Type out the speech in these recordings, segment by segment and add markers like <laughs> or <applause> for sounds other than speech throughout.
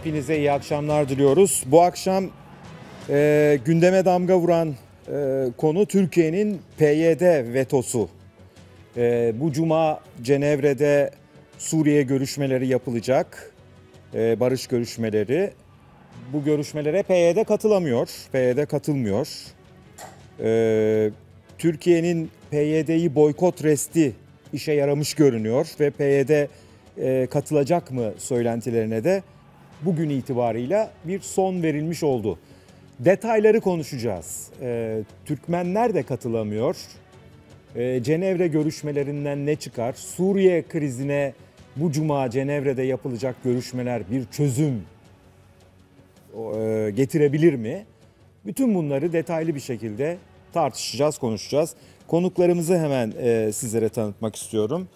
Hepinize iyi akşamlar diliyoruz. Bu akşam e, gündeme damga vuran e, konu Türkiye'nin PYD vetosu. E, bu cuma Cenevre'de Suriye görüşmeleri yapılacak. E, barış görüşmeleri. Bu görüşmelere PYD katılamıyor. PYD katılmıyor. E, Türkiye'nin PYD'yi boykot resti işe yaramış görünüyor ve PYD e, katılacak mı söylentilerine de bugün itibarıyla bir son verilmiş oldu. Detayları konuşacağız. Ee, Türkmenler de katılamıyor. Ee, Cenevre görüşmelerinden ne çıkar? Suriye krizine bu cuma Cenevre'de yapılacak görüşmeler bir çözüm e, getirebilir mi? Bütün bunları detaylı bir şekilde tartışacağız, konuşacağız. Konuklarımızı hemen e, sizlere tanıtmak istiyorum.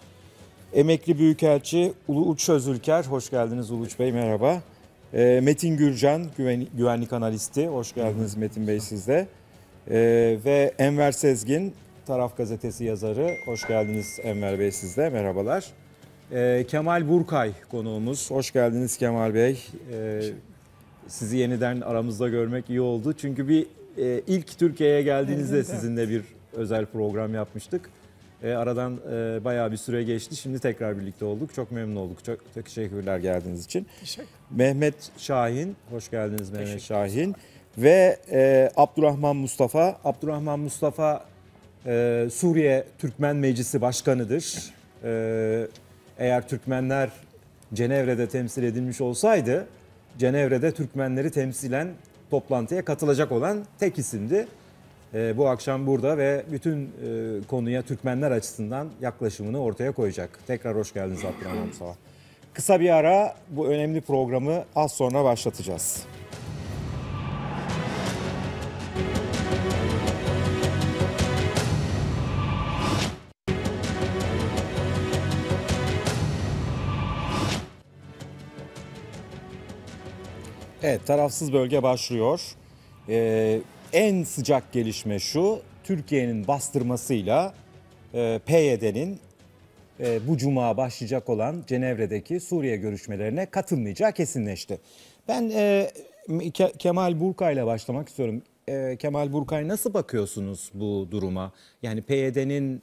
Emekli Büyükelçi Uluç Özülker, hoş geldiniz Uluç Bey, merhaba. E, Metin Gürcan güven, güvenlik analisti. Hoş geldiniz Hı-hı. Metin Bey sizde. E, ee, ve Enver Sezgin Taraf Gazetesi yazarı. Hoş geldiniz Enver Bey sizde. Merhabalar. E, Kemal Burkay konuğumuz. Hoş geldiniz Kemal Bey. E, sizi yeniden aramızda görmek iyi oldu. Çünkü bir e, ilk Türkiye'ye geldiğinizde sizinle bir özel program yapmıştık. E, aradan e, bayağı bir süre geçti. Şimdi tekrar birlikte olduk. Çok memnun olduk. Çok, çok teşekkürler geldiğiniz için. Teşekkür Mehmet Şahin, hoş geldiniz Mehmet Şahin ve e, Abdurrahman Mustafa. Abdurrahman Mustafa e, Suriye Türkmen Meclisi Başkanı'dır. E, eğer Türkmenler Cenevre'de temsil edilmiş olsaydı, Cenevre'de Türkmenleri temsilen toplantıya katılacak olan tek isimdi. E, bu akşam burada ve bütün e, konuya Türkmenler açısından yaklaşımını ortaya koyacak. Tekrar hoş geldiniz Abdurrahman Mustafa. Kısa bir ara bu önemli programı az sonra başlatacağız. Evet, tarafsız bölge başlıyor. Ee, en sıcak gelişme şu, Türkiye'nin bastırmasıyla e, PYD'nin e, bu cuma başlayacak olan Cenevre'deki Suriye görüşmelerine katılmayacağı kesinleşti. Ben e, Ke- Kemal Burka ile başlamak istiyorum. E, Kemal Burkay nasıl bakıyorsunuz bu duruma? Yani PYD'nin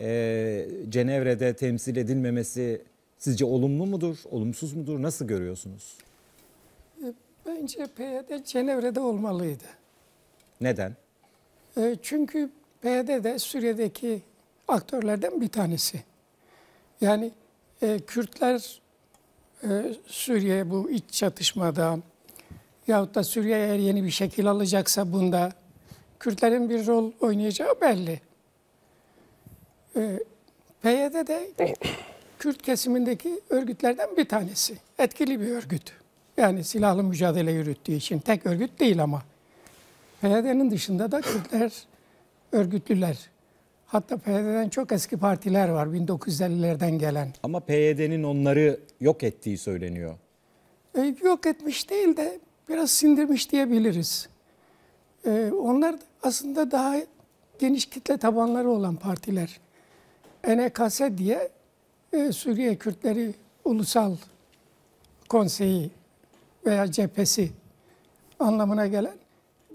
e, Cenevre'de temsil edilmemesi sizce olumlu mudur, olumsuz mudur? Nasıl görüyorsunuz? E, bence PYD Cenevre'de olmalıydı. Neden? E, çünkü PYD de Suriye'deki aktörlerden bir tanesi. Yani e, Kürtler e, Suriye bu iç çatışmada yahut da Suriye eğer yeni bir şekil alacaksa bunda Kürtlerin bir rol oynayacağı belli. E, PYD de Kürt kesimindeki örgütlerden bir tanesi. Etkili bir örgüt. Yani silahlı mücadele yürüttüğü için tek örgüt değil ama. PYD'nin dışında da Kürtler örgütlüler. Hatta PYD'den çok eski partiler var 1950'lerden gelen. Ama PYD'nin onları yok ettiği söyleniyor. E, yok etmiş değil de biraz sindirmiş diyebiliriz. E, onlar aslında daha geniş kitle tabanları olan partiler. NKS diye e, Suriye Kürtleri Ulusal Konseyi veya cephesi anlamına gelen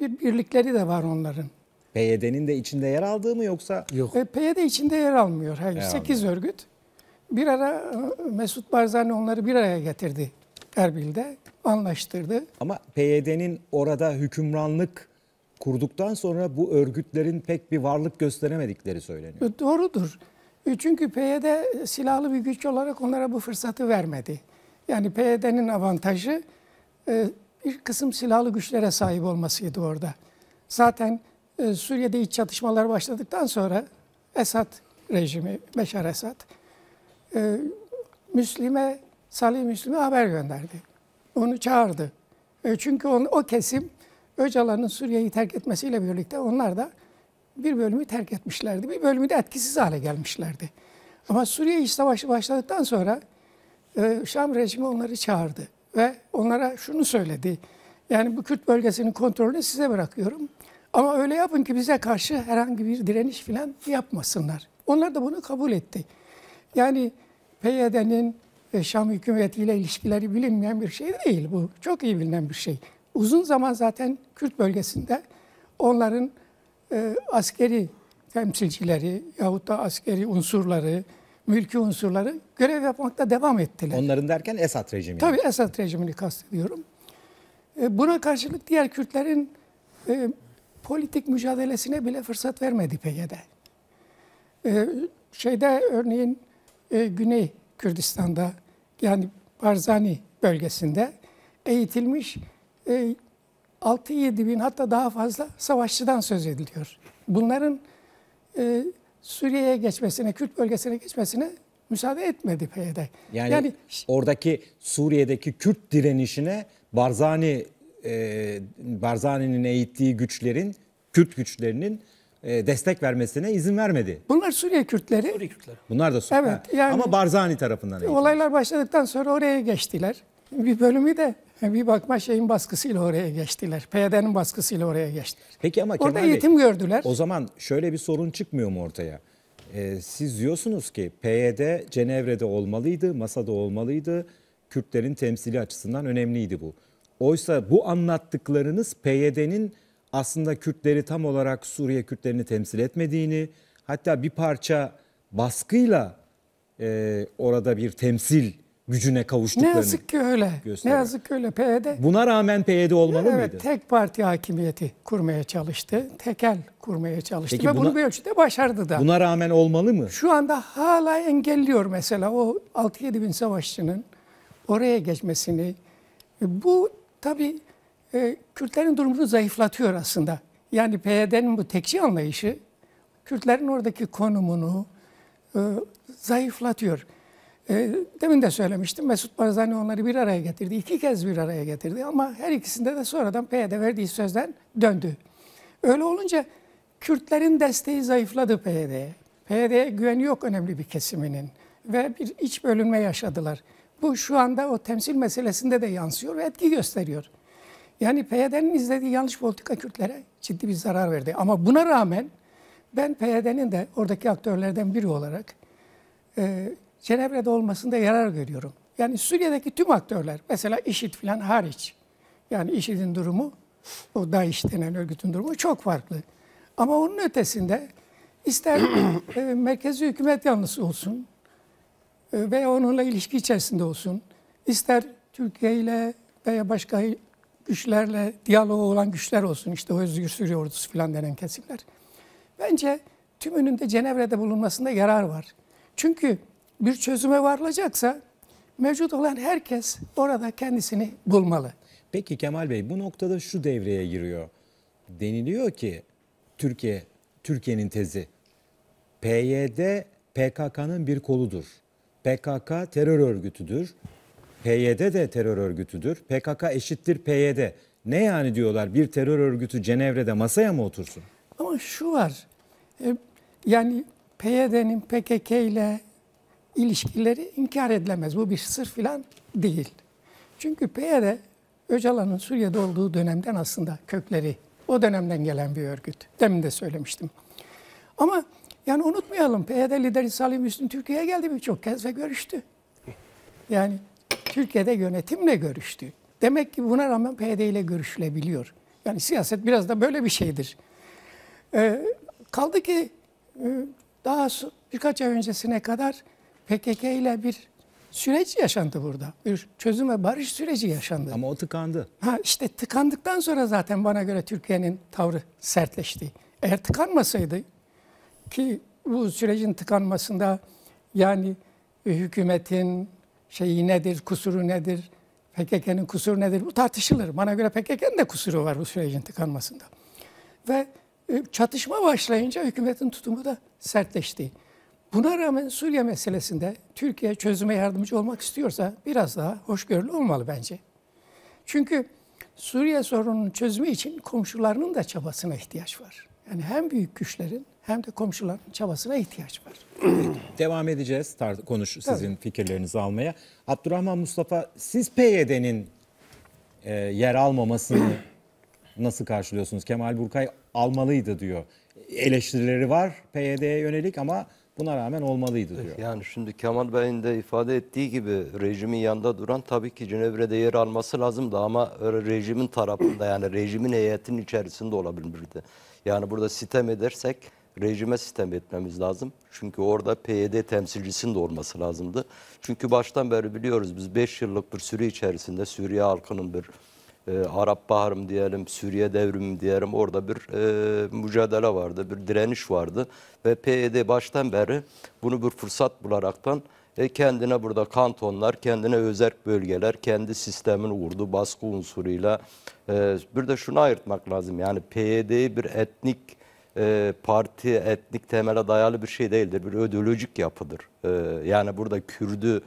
bir birlikleri de var onların. PYD'nin de içinde yer aldığı mı yoksa? Yok. E, PYD içinde yer almıyor. Hayır. Yer 8 almıyor. örgüt. Bir ara e, Mesut Barzani onları bir araya getirdi Erbil'de. Anlaştırdı. Ama PYD'nin orada hükümranlık kurduktan sonra bu örgütlerin pek bir varlık gösteremedikleri söyleniyor. E, doğrudur. E, çünkü PYD silahlı bir güç olarak onlara bu fırsatı vermedi. Yani PYD'nin avantajı bir kısım silahlı güçlere sahip olmasıydı orada. Zaten ee, Suriye'de iç çatışmalar başladıktan sonra Esad rejimi, Beşar Esad, e, Müslüme, Salih Müslüme haber gönderdi. Onu çağırdı. E, çünkü on, o kesim Öcalan'ın Suriye'yi terk etmesiyle birlikte onlar da bir bölümü terk etmişlerdi. Bir bölümü de etkisiz hale gelmişlerdi. Ama Suriye iç savaşı başladıktan sonra e, Şam rejimi onları çağırdı ve onlara şunu söyledi. Yani bu Kürt bölgesinin kontrolünü size bırakıyorum. Ama öyle yapın ki bize karşı herhangi bir direniş falan yapmasınlar. Onlar da bunu kabul etti. Yani PYD'nin e, Şam hükümetiyle ilişkileri bilinmeyen bir şey değil bu. Çok iyi bilinen bir şey. Uzun zaman zaten Kürt bölgesinde onların e, askeri temsilcileri yahut da askeri unsurları, mülki unsurları görev yapmakta devam ettiler. Onların derken Esad rejimi. Tabii Esad rejimini kastediyorum. E, buna karşılık diğer Kürtlerin e, politik mücadelesine bile fırsat vermedi PYD. Ee, şeyde örneğin e, Güney Kürdistan'da yani Barzani bölgesinde eğitilmiş e, 6-7 bin hatta daha fazla savaşçıdan söz ediliyor. Bunların e, Suriye'ye geçmesine, Kürt bölgesine geçmesine müsaade etmedi PYD. Yani, yani oradaki Suriye'deki Kürt direnişine Barzani e, Barzani'nin eğittiği güçlerin, Kürt güçlerinin e, destek vermesine izin vermedi. Bunlar Suriye Kürtleri. Suriye Kürtleri. Bunlar da Suriye. Evet, yani, Ama Barzani tarafından. Eğitilmiş. Olaylar başladıktan sonra oraya geçtiler. Bir bölümü de bir bakma şeyin baskısıyla oraya geçtiler. PYD'nin baskısıyla oraya geçtiler. Peki ama Kemal Orada Bey, gördüler. O zaman şöyle bir sorun çıkmıyor mu ortaya? Ee, siz diyorsunuz ki PYD Cenevre'de olmalıydı, masada olmalıydı. Kürtlerin temsili açısından önemliydi bu. Oysa bu anlattıklarınız PYD'nin aslında Kürtleri tam olarak Suriye Kürtlerini temsil etmediğini, hatta bir parça baskıyla e, orada bir temsil gücüne kavuştuklarını Ne yazık ki öyle. Gösteren. Ne yazık ki öyle PYD. Buna rağmen PYD olmalı evet, mıydı? Tek parti hakimiyeti kurmaya çalıştı. Tekel kurmaya çalıştı Peki ve buna, bunu bir ölçüde başardı da. Buna rağmen olmalı mı? Şu anda hala engelliyor mesela o 6-7 bin savaşçının oraya geçmesini. E, bu tabii e, Kürtlerin durumunu zayıflatıyor aslında. Yani PYD'nin bu tekçi anlayışı Kürtlerin oradaki konumunu e, zayıflatıyor. E, demin de söylemiştim Mesut Barzani onları bir araya getirdi. iki kez bir araya getirdi ama her ikisinde de sonradan PYD verdiği sözden döndü. Öyle olunca Kürtlerin desteği zayıfladı PYD'ye. PYD'ye güveni yok önemli bir kesiminin ve bir iç bölünme yaşadılar. Bu şu anda o temsil meselesinde de yansıyor ve etki gösteriyor. Yani PYD'nin izlediği yanlış politika Kürtlere ciddi bir zarar verdi. Ama buna rağmen ben PYD'nin de oradaki aktörlerden biri olarak e, Cenevre'de olmasında yarar görüyorum. Yani Suriye'deki tüm aktörler, mesela IŞİD falan hariç, yani IŞİD'in durumu, o DAEŞ denen örgütün durumu çok farklı. Ama onun ötesinde ister e, merkezi hükümet yanlısı olsun, ee, ve onunla ilişki içerisinde olsun. İster Türkiye ile veya başka güçlerle diyaloğu olan güçler olsun. İşte o özgür Suriye ordusu falan denen kesimler. Bence tümünün de Cenevre'de bulunmasında yarar var. Çünkü bir çözüme varılacaksa mevcut olan herkes orada kendisini bulmalı. Peki Kemal Bey bu noktada şu devreye giriyor. Deniliyor ki Türkiye Türkiye'nin tezi PYD PKK'nın bir koludur. PKK terör örgütüdür. PYD de terör örgütüdür. PKK eşittir PYD. Ne yani diyorlar bir terör örgütü Cenevre'de masaya mı otursun? Ama şu var. E, yani PYD'nin PKK ile ilişkileri inkar edilemez. Bu bir sır filan değil. Çünkü PYD Öcalan'ın Suriye'de olduğu dönemden aslında kökleri o dönemden gelen bir örgüt. Demin de söylemiştim. Ama yani unutmayalım PYD lideri Salih Müslüm Türkiye'ye geldi birçok kez ve görüştü. Yani Türkiye'de yönetimle görüştü. Demek ki buna rağmen PYD ile görüşülebiliyor. Yani siyaset biraz da böyle bir şeydir. Ee, kaldı ki e, daha birkaç ay öncesine kadar PKK ile bir süreç yaşandı burada. Bir çözüm ve barış süreci yaşandı. Ama o tıkandı. Ha işte tıkandıktan sonra zaten bana göre Türkiye'nin tavrı sertleşti. Eğer tıkanmasaydı ki bu sürecin tıkanmasında yani hükümetin şeyi nedir, kusuru nedir, PKK'nın kusuru nedir bu tartışılır. Bana göre PKK'nın de kusuru var bu sürecin tıkanmasında. Ve e, çatışma başlayınca hükümetin tutumu da sertleşti. Buna rağmen Suriye meselesinde Türkiye çözüme yardımcı olmak istiyorsa biraz daha hoşgörülü olmalı bence. Çünkü Suriye sorununun çözümü için komşularının da çabasına ihtiyaç var. Yani hem büyük güçlerin hem de komşuların çabasına ihtiyaç var. <clears throat> Devam edeceğiz konuş sizin Tabii. fikirlerinizi almaya. Abdurrahman Mustafa siz PYD'nin e, yer almamasını <clears throat> nasıl karşılıyorsunuz? Kemal Burkay almalıydı diyor. Eleştirileri var PYD'ye yönelik ama Buna rağmen olmalıydı eh, diyor. Yani şimdi Kemal Bey'in de ifade ettiği gibi rejimin yanında duran tabii ki Cenevre'de yer alması lazımdı ama rejimin tarafında yani rejimin heyetinin içerisinde olabilirdi. Yani burada sitem edersek rejime sitem etmemiz lazım. Çünkü orada PYD temsilcisinin de olması lazımdı. Çünkü baştan beri biliyoruz biz 5 yıllık bir süre içerisinde Suriye halkının bir e, Arap Baharım diyelim, Suriye devrimi diyelim orada bir e, mücadele vardı, bir direniş vardı. Ve PYD e baştan beri bunu bir fırsat bularaktan e, kendine burada kantonlar, kendine özerk bölgeler, kendi sistemin kurdu baskı unsuruyla. E, bir de şunu ayırtmak lazım yani PYD'yi e bir etnik e, parti etnik temele dayalı bir şey değildir. Bir ödolojik yapıdır. E, yani burada Kürdü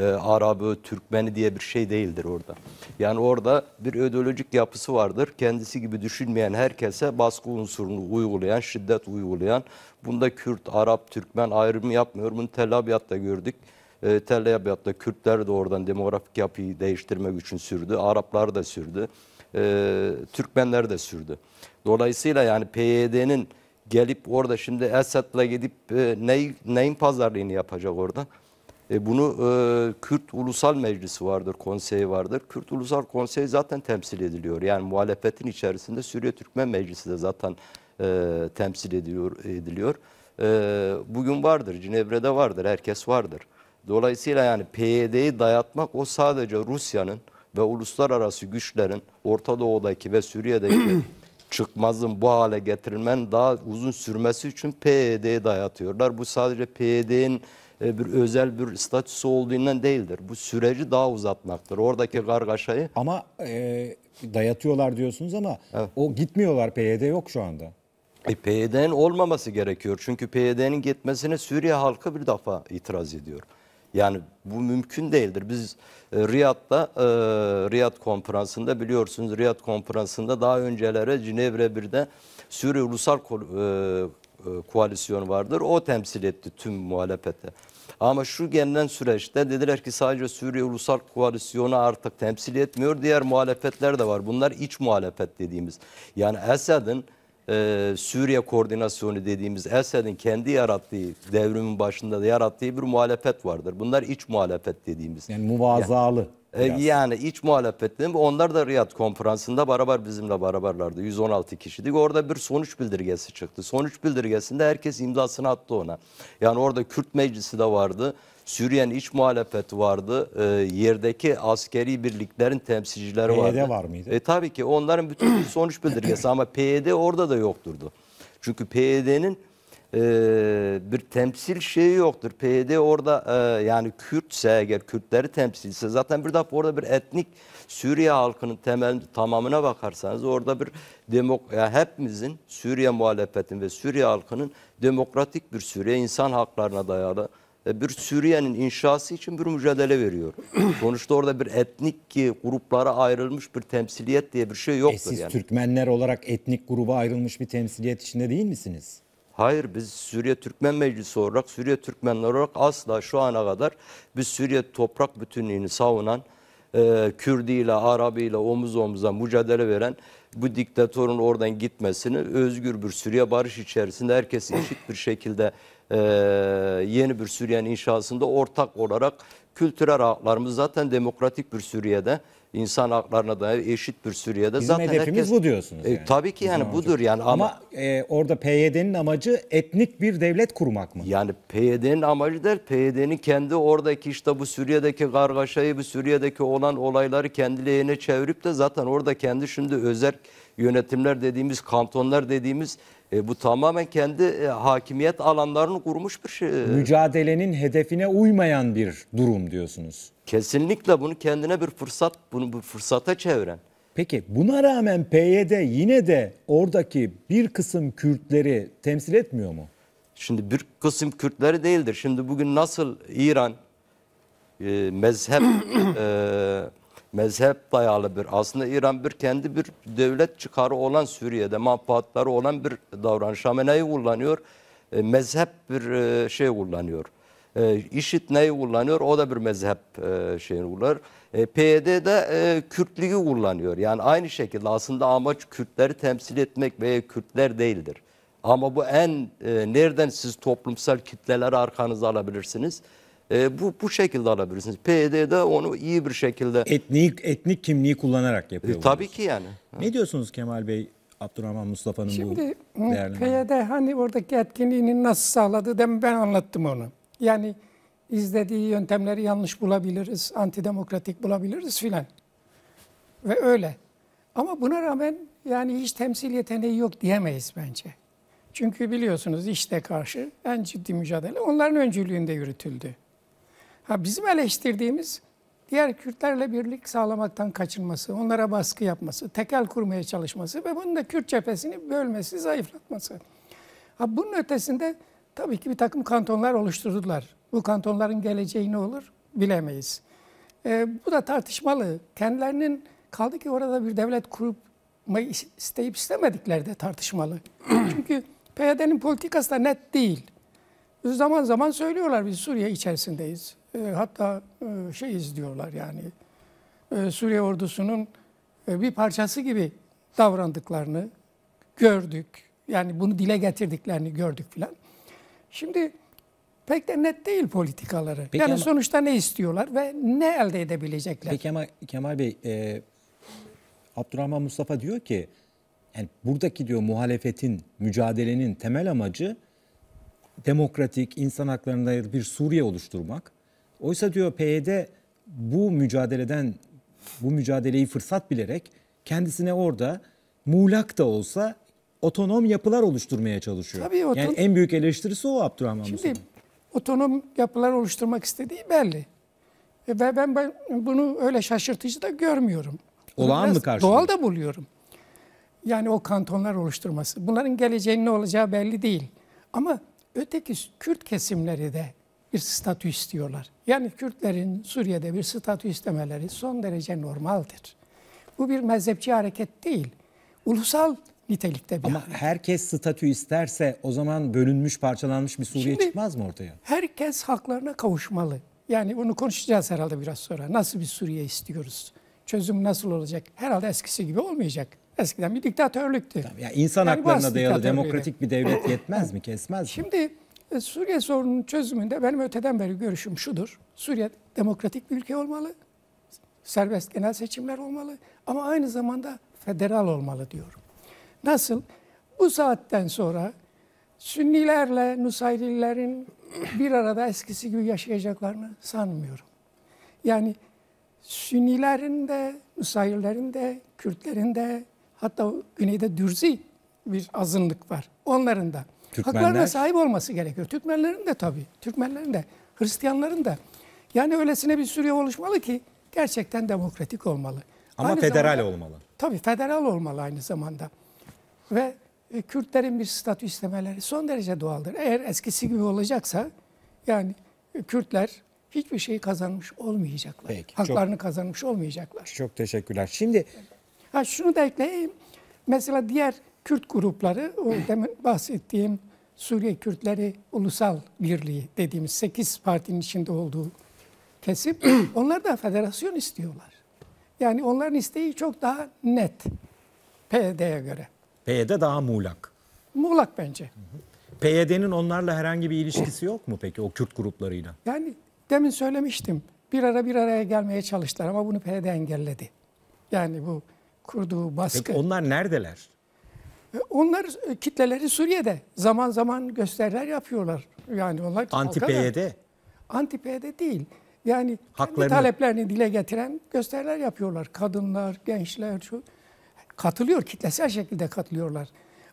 e, Arabı, Türkmeni diye bir şey değildir orada. Yani orada bir ideolojik yapısı vardır. Kendisi gibi düşünmeyen herkese baskı unsurunu uygulayan, şiddet uygulayan. Bunda Kürt, Arap, Türkmen ayrımı yapmıyor. Bunu Tel Abyad'da gördük. E, Tel Abyad'da Kürtler de oradan demografik yapıyı değiştirmek için sürdü. Araplar da sürdü. E, Türkmenler de sürdü. Dolayısıyla yani PYD'nin gelip orada şimdi Esad'la gidip e, ney, neyin pazarlığını yapacak orada? E bunu e, Kürt Ulusal Meclisi vardır, konseyi vardır. Kürt Ulusal Konseyi zaten temsil ediliyor. Yani muhalefetin içerisinde Suriye Türkmen Meclisi de zaten e, temsil ediliyor. ediliyor. E, bugün vardır, Cinevre'de vardır, herkes vardır. Dolayısıyla yani PYD'yi dayatmak o sadece Rusya'nın ve uluslararası güçlerin Orta Doğu'daki ve Suriye'deki <clears throat> çıkmazın bu hale getirilmen daha uzun sürmesi için PYD'ye dayatıyorlar. Bu sadece PYD'nin e, bir özel bir statüsü olduğundan değildir. Bu süreci daha uzatmaktır. Oradaki kargaşayı. Ama e, dayatıyorlar diyorsunuz ama evet. o gitmiyorlar. PYD yok şu anda. E, PYD'nin olmaması gerekiyor. Çünkü PYD'nin gitmesine Suriye halkı bir defa itiraz ediyor. Yani bu mümkün değildir. Biz e, Riyad'da, e, Riyad konferansında biliyorsunuz Riyad konferansında daha öncelere Cinevre 1'de Suriye Ulusal Ko e, e, Koalisyonu vardır. O temsil etti tüm muhalefete. Ama şu gelinen süreçte dediler ki sadece Suriye Ulusal Koalisyonu artık temsil etmiyor. Diğer muhalefetler de var. Bunlar iç muhalefet dediğimiz. Yani Esad'ın e, Suriye koordinasyonu dediğimiz Esad'ın kendi yarattığı devrimin başında da yarattığı bir muhalefet vardır. Bunlar iç muhalefet dediğimiz. Yani muvazalı. Yani, e, Biraz. Yani iç muhalefetin onlar da Riyad konferansında beraber bizimle beraberlerdi. 116 kişiydik Orada bir sonuç bildirgesi çıktı. Sonuç bildirgesinde herkes imzasını attı ona. Yani orada Kürt meclisi de vardı. Suriye'nin iç muhalefeti vardı. E, yerdeki askeri birliklerin temsilcileri PYD vardı. PYD var mıydı? E, tabii ki onların bütün sonuç bildirgesi ama PYD orada da yok durdu. Çünkü PYD'nin e, bir temsil şeyi yoktur. PYD orada e, yani Kürtse eğer Kürtleri temsilse zaten bir daha orada bir etnik Suriye halkının temel tamamına bakarsanız orada bir demok yani hepimizin Suriye muhalefetin ve Suriye halkının demokratik bir Suriye insan haklarına dayalı e, bir Suriye'nin inşası için bir mücadele veriyor. <clears throat> Sonuçta orada bir etnik ki gruplara ayrılmış bir temsiliyet diye bir şey yoktur. E siz yani. Türkmenler olarak etnik gruba ayrılmış bir temsiliyet içinde değil misiniz? Hayır biz Suriye Türkmen Meclisi olarak, Suriye Türkmenler olarak asla şu ana kadar biz Suriye toprak bütünlüğünü savunan, e, Kürdi ile Arabi ile omuz omuza mücadele veren bu diktatörün oradan gitmesini özgür bir Suriye barış içerisinde herkes eşit bir şekilde e, yeni bir Suriye'nin inşasında ortak olarak kültürel haklarımız zaten demokratik bir Suriye'de insan haklarına da eşit bir Suriye'de Bizim zaten hedefimiz herkes, bu diyorsunuz. E, yani. E, tabii ki yani budur yani ama, ama e, orada PYD'nin amacı etnik bir devlet kurmak mı? Yani PYD'nin amacı der, PYD'nin kendi oradaki işte bu Suriye'deki kargaşayı bu Suriye'deki olan olayları kendilerine çevirip de zaten orada kendi şimdi özel yönetimler dediğimiz kantonlar dediğimiz e, bu tamamen kendi e, hakimiyet alanlarını kurmuş bir şey. E, Mücadelenin hedefine uymayan bir durum diyorsunuz. Kesinlikle bunu kendine bir fırsat, bunu bir fırsata çeviren. Peki buna rağmen PYD yine de oradaki bir kısım Kürtleri temsil etmiyor mu? Şimdi bir kısım Kürtleri değildir. Şimdi bugün nasıl İran e, mezhep <clears throat> e, mezhep dayalı bir aslında İran bir kendi bir devlet çıkarı olan Suriye'de manfaatları olan bir davranış. Hamene'yi kullanıyor. E, mezhep bir e, şey kullanıyor. E, IŞİD neyi kullanıyor? O da bir mezhep e, şeyini kullanıyor. E, PYD de e, Kürtlüğü kullanıyor. Yani aynı şekilde aslında amaç Kürtleri temsil etmek veya Kürtler değildir. Ama bu en e, nereden siz toplumsal kitleleri arkanıza alabilirsiniz? E, bu bu şekilde alabilirsiniz. PYD'de onu iyi bir şekilde etnik etnik kimliği kullanarak yapıyor. E, tabii ki yani. Ne diyorsunuz Kemal Bey? Abdurrahman Mustafa'nın bu hmm, değerlendirmesi. PYD hani oradaki etkinliğini nasıl sağladı dem ben anlattım onu. Yani izlediği yöntemleri yanlış bulabiliriz, antidemokratik bulabiliriz filan. Ve öyle. Ama buna rağmen yani hiç temsil yeteneği yok diyemeyiz bence. Çünkü biliyorsunuz işte karşı en ciddi mücadele onların öncülüğünde yürütüldü. Ha, bizim eleştirdiğimiz diğer Kürtlerle birlik sağlamaktan kaçınması, onlara baskı yapması, tekel kurmaya çalışması ve bunun da Kürt cephesini bölmesi, zayıflatması. Ha, bunun ötesinde tabii ki bir takım kantonlar oluşturdular. Bu kantonların geleceği ne olur bilemeyiz. E, bu da tartışmalı. Kendilerinin kaldı ki orada bir devlet kurup isteyip istemedikleri de tartışmalı. <clears throat> Çünkü PYD'nin politikası da net değil. Zaman zaman söylüyorlar biz Suriye içerisindeyiz. E, hatta e, şey izliyorlar yani e, Suriye ordusunun bir parçası gibi davrandıklarını gördük. Yani bunu dile getirdiklerini gördük filan. Şimdi pek de net değil politikaları. Peki yani ama, sonuçta ne istiyorlar ve ne elde edebilecekler? Peki ama Kemal Bey, e, Abdurrahman Mustafa diyor ki, yani buradaki diyor muhalefetin, mücadelenin temel amacı demokratik, insan haklarına bir Suriye oluşturmak Oysa diyor PYD bu mücadeleden bu mücadeleyi fırsat bilerek kendisine orada muğlak da olsa otonom yapılar oluşturmaya çalışıyor. Tabii, oton... Yani en büyük eleştirisi o Abdurrahman Şimdi otonom yapılar oluşturmak istediği belli. Ve ben, ben bunu öyle şaşırtıcı da görmüyorum. Olağan mı karşı? Doğal da buluyorum. Yani o kantonlar oluşturması. Bunların geleceğinin ne olacağı belli değil. Ama öteki Kürt kesimleri de bir statü istiyorlar. Yani Kürtlerin Suriye'de bir statü istemeleri son derece normaldir. Bu bir mezhepçi hareket değil. Ulusal nitelikte bir Ama hareket. herkes statü isterse o zaman bölünmüş, parçalanmış bir Suriye Şimdi, çıkmaz mı ortaya? Herkes haklarına kavuşmalı. Yani onu konuşacağız herhalde biraz sonra. Nasıl bir Suriye istiyoruz? Çözüm nasıl olacak? Herhalde eskisi gibi olmayacak. Eskiden bir diktatörlüktü. Tabii, yani insan yani haklarına dayalı demokratik bir devlet <coughs> yetmez mi, kesmez mi? Şimdi e, Suriye sorununun çözümünde benim öteden beri görüşüm şudur. Suriye demokratik bir ülke olmalı. Serbest genel seçimler olmalı. Ama aynı zamanda federal olmalı diyorum. Nasıl? Bu saatten sonra Sünnilerle Nusayrilerin bir arada eskisi gibi yaşayacaklarını sanmıyorum. Yani Sünnilerin de, Nusayrilerin de, Kürtlerin de, hatta güneyde Dürzi bir azınlık var. Onların da Türkmenler... Haklarına sahip olması gerekiyor. Türkmenlerin de tabii. Türkmenlerin de, Hristiyanların da. Yani öylesine bir Suriye oluşmalı ki gerçekten demokratik olmalı. Ama aynı federal zamanda, olmalı. Tabii federal olmalı aynı zamanda. Ve e, Kürtlerin bir statü istemeleri son derece doğaldır. Eğer eskisi gibi olacaksa yani e, Kürtler hiçbir şey kazanmış olmayacaklar. Peki, Haklarını çok, kazanmış olmayacaklar. Çok teşekkürler. Şimdi ha şunu da ekleyeyim. Mesela diğer Kürt grupları, o <clears throat> demin bahsettiğim Suriye Kürtleri Ulusal Birliği dediğimiz 8 partinin içinde olduğu kesim, <clears throat> onlar da federasyon istiyorlar. Yani onların isteği çok daha net PYD'ye göre. PYD daha muğlak. Muğlak bence. PYD'nin onlarla herhangi bir ilişkisi yok mu peki o Kürt gruplarıyla? Yani demin söylemiştim. Bir ara bir araya gelmeye çalıştılar ama bunu PYD engelledi. Yani bu kurduğu baskı. Peki onlar neredeler? Onlar e, kitleleri Suriye'de zaman zaman gösteriler yapıyorlar. Yani onlar Anti-PYD? Anti-PYD değil. Yani Haklarını... taleplerini dile getiren gösteriler yapıyorlar. Kadınlar, gençler şu katılıyor, kitlesel şekilde katılıyorlar.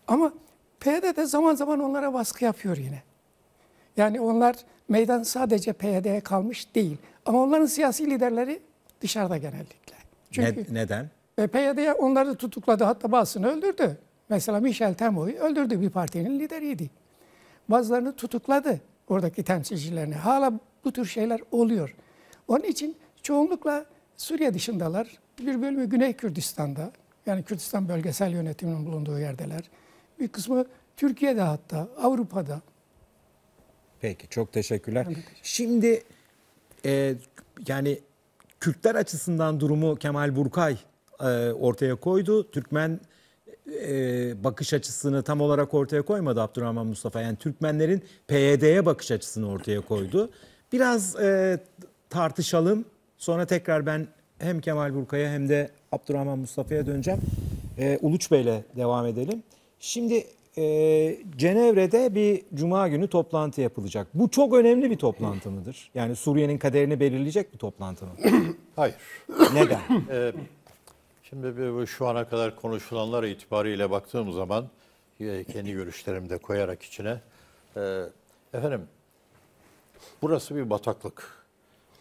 Ama PYD de zaman zaman onlara baskı yapıyor yine. Yani onlar meydan sadece PYD'ye kalmış değil. Ama onların siyasi liderleri dışarıda genellikle. Çünkü ne, neden? E, PYD onları tutukladı hatta bazısını öldürdü. Mesela Michel Temo'yu öldürdü bir partinin lideriydi. Bazılarını tutukladı oradaki temsilcilerini. Hala bu tür şeyler oluyor. Onun için çoğunlukla Suriye dışındalar. Bir bölümü Güney Kürdistan'da. Yani Kürdistan bölgesel yönetiminin bulunduğu yerdeler. Bir kısmı Türkiye'de hatta Avrupa'da. Peki çok teşekkürler. Şimdi e, yani Kürtler açısından durumu Kemal Burkay e, ortaya koydu. Türkmen e, bakış açısını tam olarak ortaya koymadı Abdurrahman Mustafa. Yani Türkmenlerin PYD'ye bakış açısını ortaya koydu. Biraz e, tartışalım. Sonra tekrar ben hem Kemal Burkaya hem de Abdurrahman Mustafa'ya döneceğim. E, Uluç Bey'le devam edelim. Şimdi e, Cenevre'de bir cuma günü toplantı yapılacak. Bu çok önemli bir toplantı mıdır? Yani Suriye'nin kaderini belirleyecek bir toplantı mı? Hayır. Neden? Şimdi şu ana kadar konuşulanlar itibariyle baktığım zaman e, kendi görüşlerimi de koyarak içine e, efendim burası bir bataklık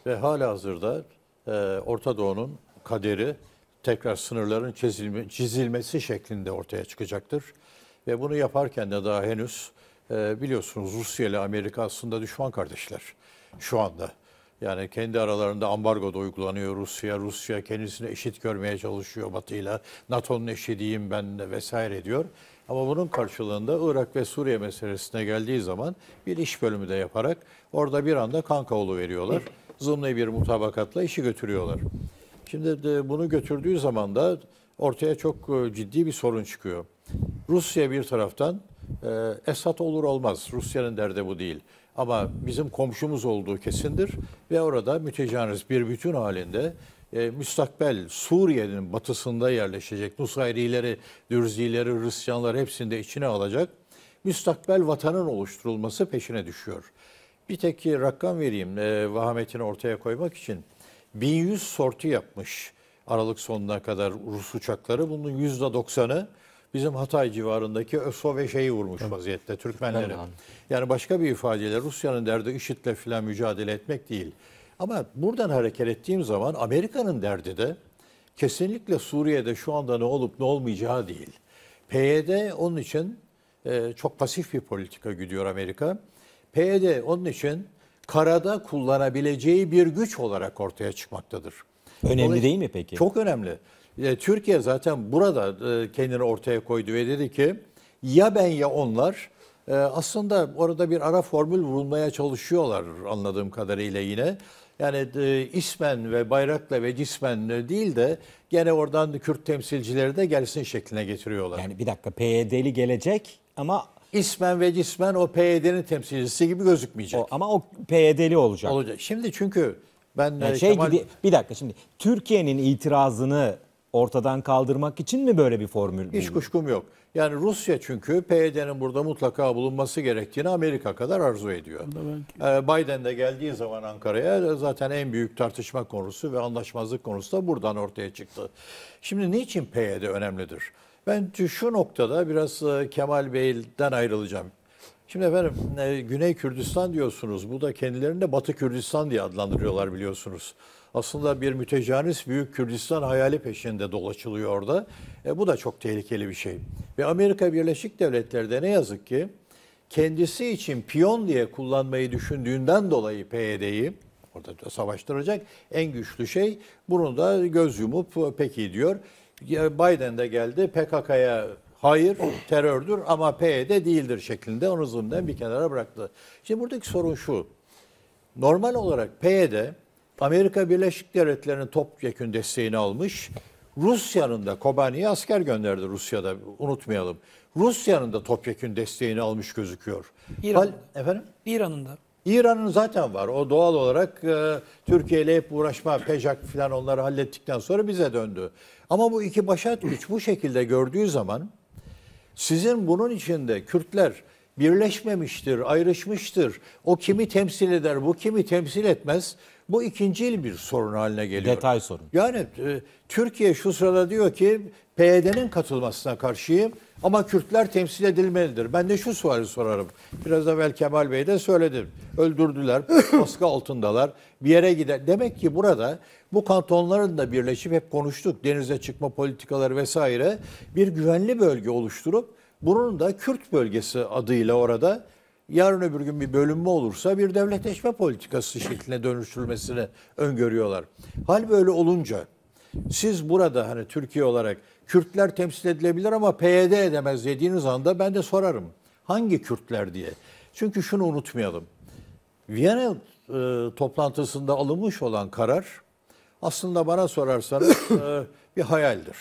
ve hala hazırda e, Orta Doğu'nun kaderi tekrar sınırların çizilme, çizilmesi şeklinde ortaya çıkacaktır. Ve bunu yaparken de daha henüz biliyorsunuz Rusya ile Amerika aslında düşman kardeşler şu anda. Yani kendi aralarında ambargo da uygulanıyor Rusya. Rusya kendisini eşit görmeye çalışıyor Batı'yla. NATO'nun eşitiyim ben de vesaire diyor. Ama bunun karşılığında Irak ve Suriye meselesine geldiği zaman bir iş bölümü de yaparak orada bir anda kanka veriyorlar. Zımni bir mutabakatla işi götürüyorlar. Şimdi de bunu götürdüğü zaman da ortaya çok e, ciddi bir sorun çıkıyor. Rusya bir taraftan e, esat olur olmaz. Rusya'nın derdi bu değil. Ama bizim komşumuz olduğu kesindir ve orada mütecanız bir bütün halinde e, müstakbel Suriye'nin batısında yerleşecek. Nusayrileri, Dürzileri, Hristiyanları hepsini de içine alacak müstakbel vatanın oluşturulması peşine düşüyor. Bir tek rakam vereyim e, vahametini ortaya koymak için. 1100 sortu yapmış Aralık sonuna kadar Rus uçakları. Bunun %90'ı bizim Hatay civarındaki ÖSO ve şeyi vurmuş evet. vaziyette Türkmenleri. Yani başka bir ifadeyle Rusya'nın derdi IŞİD'le falan mücadele etmek değil. Ama buradan hareket ettiğim zaman Amerika'nın derdi de kesinlikle Suriye'de şu anda ne olup ne olmayacağı değil. PYD onun için e, çok pasif bir politika gidiyor Amerika. PYD onun için karada kullanabileceği bir güç olarak ortaya çıkmakta'dır. Önemli Olay, değil mi peki? Çok önemli. E, Türkiye zaten burada e, kendini ortaya koydu ve dedi ki ya ben ya onlar. E, aslında orada bir ara formül bulmaya çalışıyorlar anladığım kadarıyla yine. Yani e, ismen ve bayrakla ve cismen değil de gene oradan Kürt temsilcileri de gelsin şekline getiriyorlar. Yani bir dakika PYD'li gelecek ama ismen ve cismen o PYD'nin temsilcisi gibi gözükmeyecek. O, ama o PYD'li olacak. Olacak. Şimdi çünkü ben yani şey Kemal... gibi bir dakika şimdi Türkiye'nin itirazını ortadan kaldırmak için mi böyle bir formül? Hiç bilmiyor? kuşkum yok. Yani Rusya çünkü PYD'nin burada mutlaka bulunması gerektiğini Amerika kadar arzu ediyor. Ee, Biden de geldiği zaman Ankara'ya e, zaten en büyük tartışma konusu ve anlaşmazlık konusu da buradan ortaya çıktı. Şimdi niçin PYD önemlidir? Ben şu noktada biraz e, Kemal Bey'den ayrılacağım. Şimdi efendim e, Güney Kürdistan diyorsunuz. Bu da kendilerini de Batı Kürdistan diye adlandırıyorlar biliyorsunuz aslında bir mütecanis Büyük Kürdistan hayali peşinde dolaşılıyor orada. E, bu da çok tehlikeli bir şey. Ve Amerika Birleşik Devletleri'de ne yazık ki kendisi için piyon diye kullanmayı düşündüğünden dolayı PYD'yi e orada savaştıracak en güçlü şey. Bunu da göz yumup e, peki diyor. Biden de geldi PKK'ya hayır terördür ama PYD e değildir şeklinde onu zımnen bir kenara bıraktı. Şimdi buradaki sorun şu. Normal olarak PYD Amerika Birleşik Devletleri'nin topyekün desteğini almış. Rusya'nın da Kobani'ye asker gönderdi Rusya'da unutmayalım. Rusya'nın da topyekün desteğini almış gözüküyor. İran. Efendim? İran'ın da. İran'ın zaten var. O doğal olarak e, Türkiye ile hep uğraşma, PEJAK falan onları hallettikten sonra bize döndü. Ama bu iki başat üç bu şekilde gördüğü zaman sizin bunun içinde Kürtler birleşmemiştir, ayrışmıştır. O kimi temsil eder, bu kimi temsil etmez. Bu ikinci bir sorun haline geliyor. Detay sorun. Yani e, Türkiye şu sırada diyor ki PYD'nin katılmasına karşıyım ama Kürtler temsil edilmelidir. Ben de şu suali sorarım. Biraz evvel Kemal Bey de söyledi. Öldürdüler, <coughs> baskı altındalar, bir yere gider. Demek ki burada bu kantonların da birleşip hep konuştuk. Denize çıkma politikaları vesaire bir güvenli bölge oluşturup bunun da Kürt bölgesi adıyla orada yarın öbür gün bir bölünme olursa bir devletleşme politikası şekline dönüştürülmesini öngörüyorlar. Hal böyle olunca siz burada hani Türkiye olarak Kürtler temsil edilebilir ama PYD edemez dediğiniz anda ben de sorarım. Hangi Kürtler diye. Çünkü şunu unutmayalım. Viyana e, toplantısında alınmış olan karar aslında bana sorarsanız e, bir hayaldir.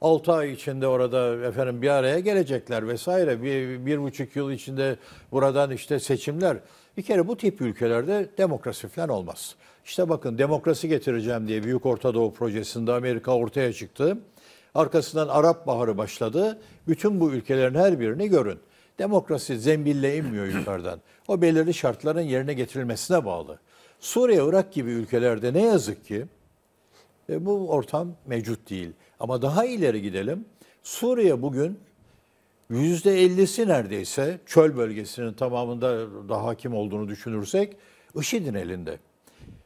6 ay içinde orada efendim bir araya gelecekler vesaire. Bir, bir buçuk yıl içinde buradan işte seçimler. Bir kere bu tip ülkelerde demokrasi falan olmaz. İşte bakın demokrasi getireceğim diye Büyük Orta Doğu projesinde Amerika ortaya çıktı. Arkasından Arap Baharı başladı. Bütün bu ülkelerin her birini görün. Demokrasi zembille inmiyor <clears throat> yukarıdan. O belirli şartların yerine getirilmesine bağlı. Suriye, Irak gibi ülkelerde ne yazık ki e, bu ortam mevcut değil. Ama daha ileri gidelim. Suriye bugün %50'si neredeyse çöl bölgesinin tamamında daha hakim olduğunu düşünürsek IŞİD'in elinde.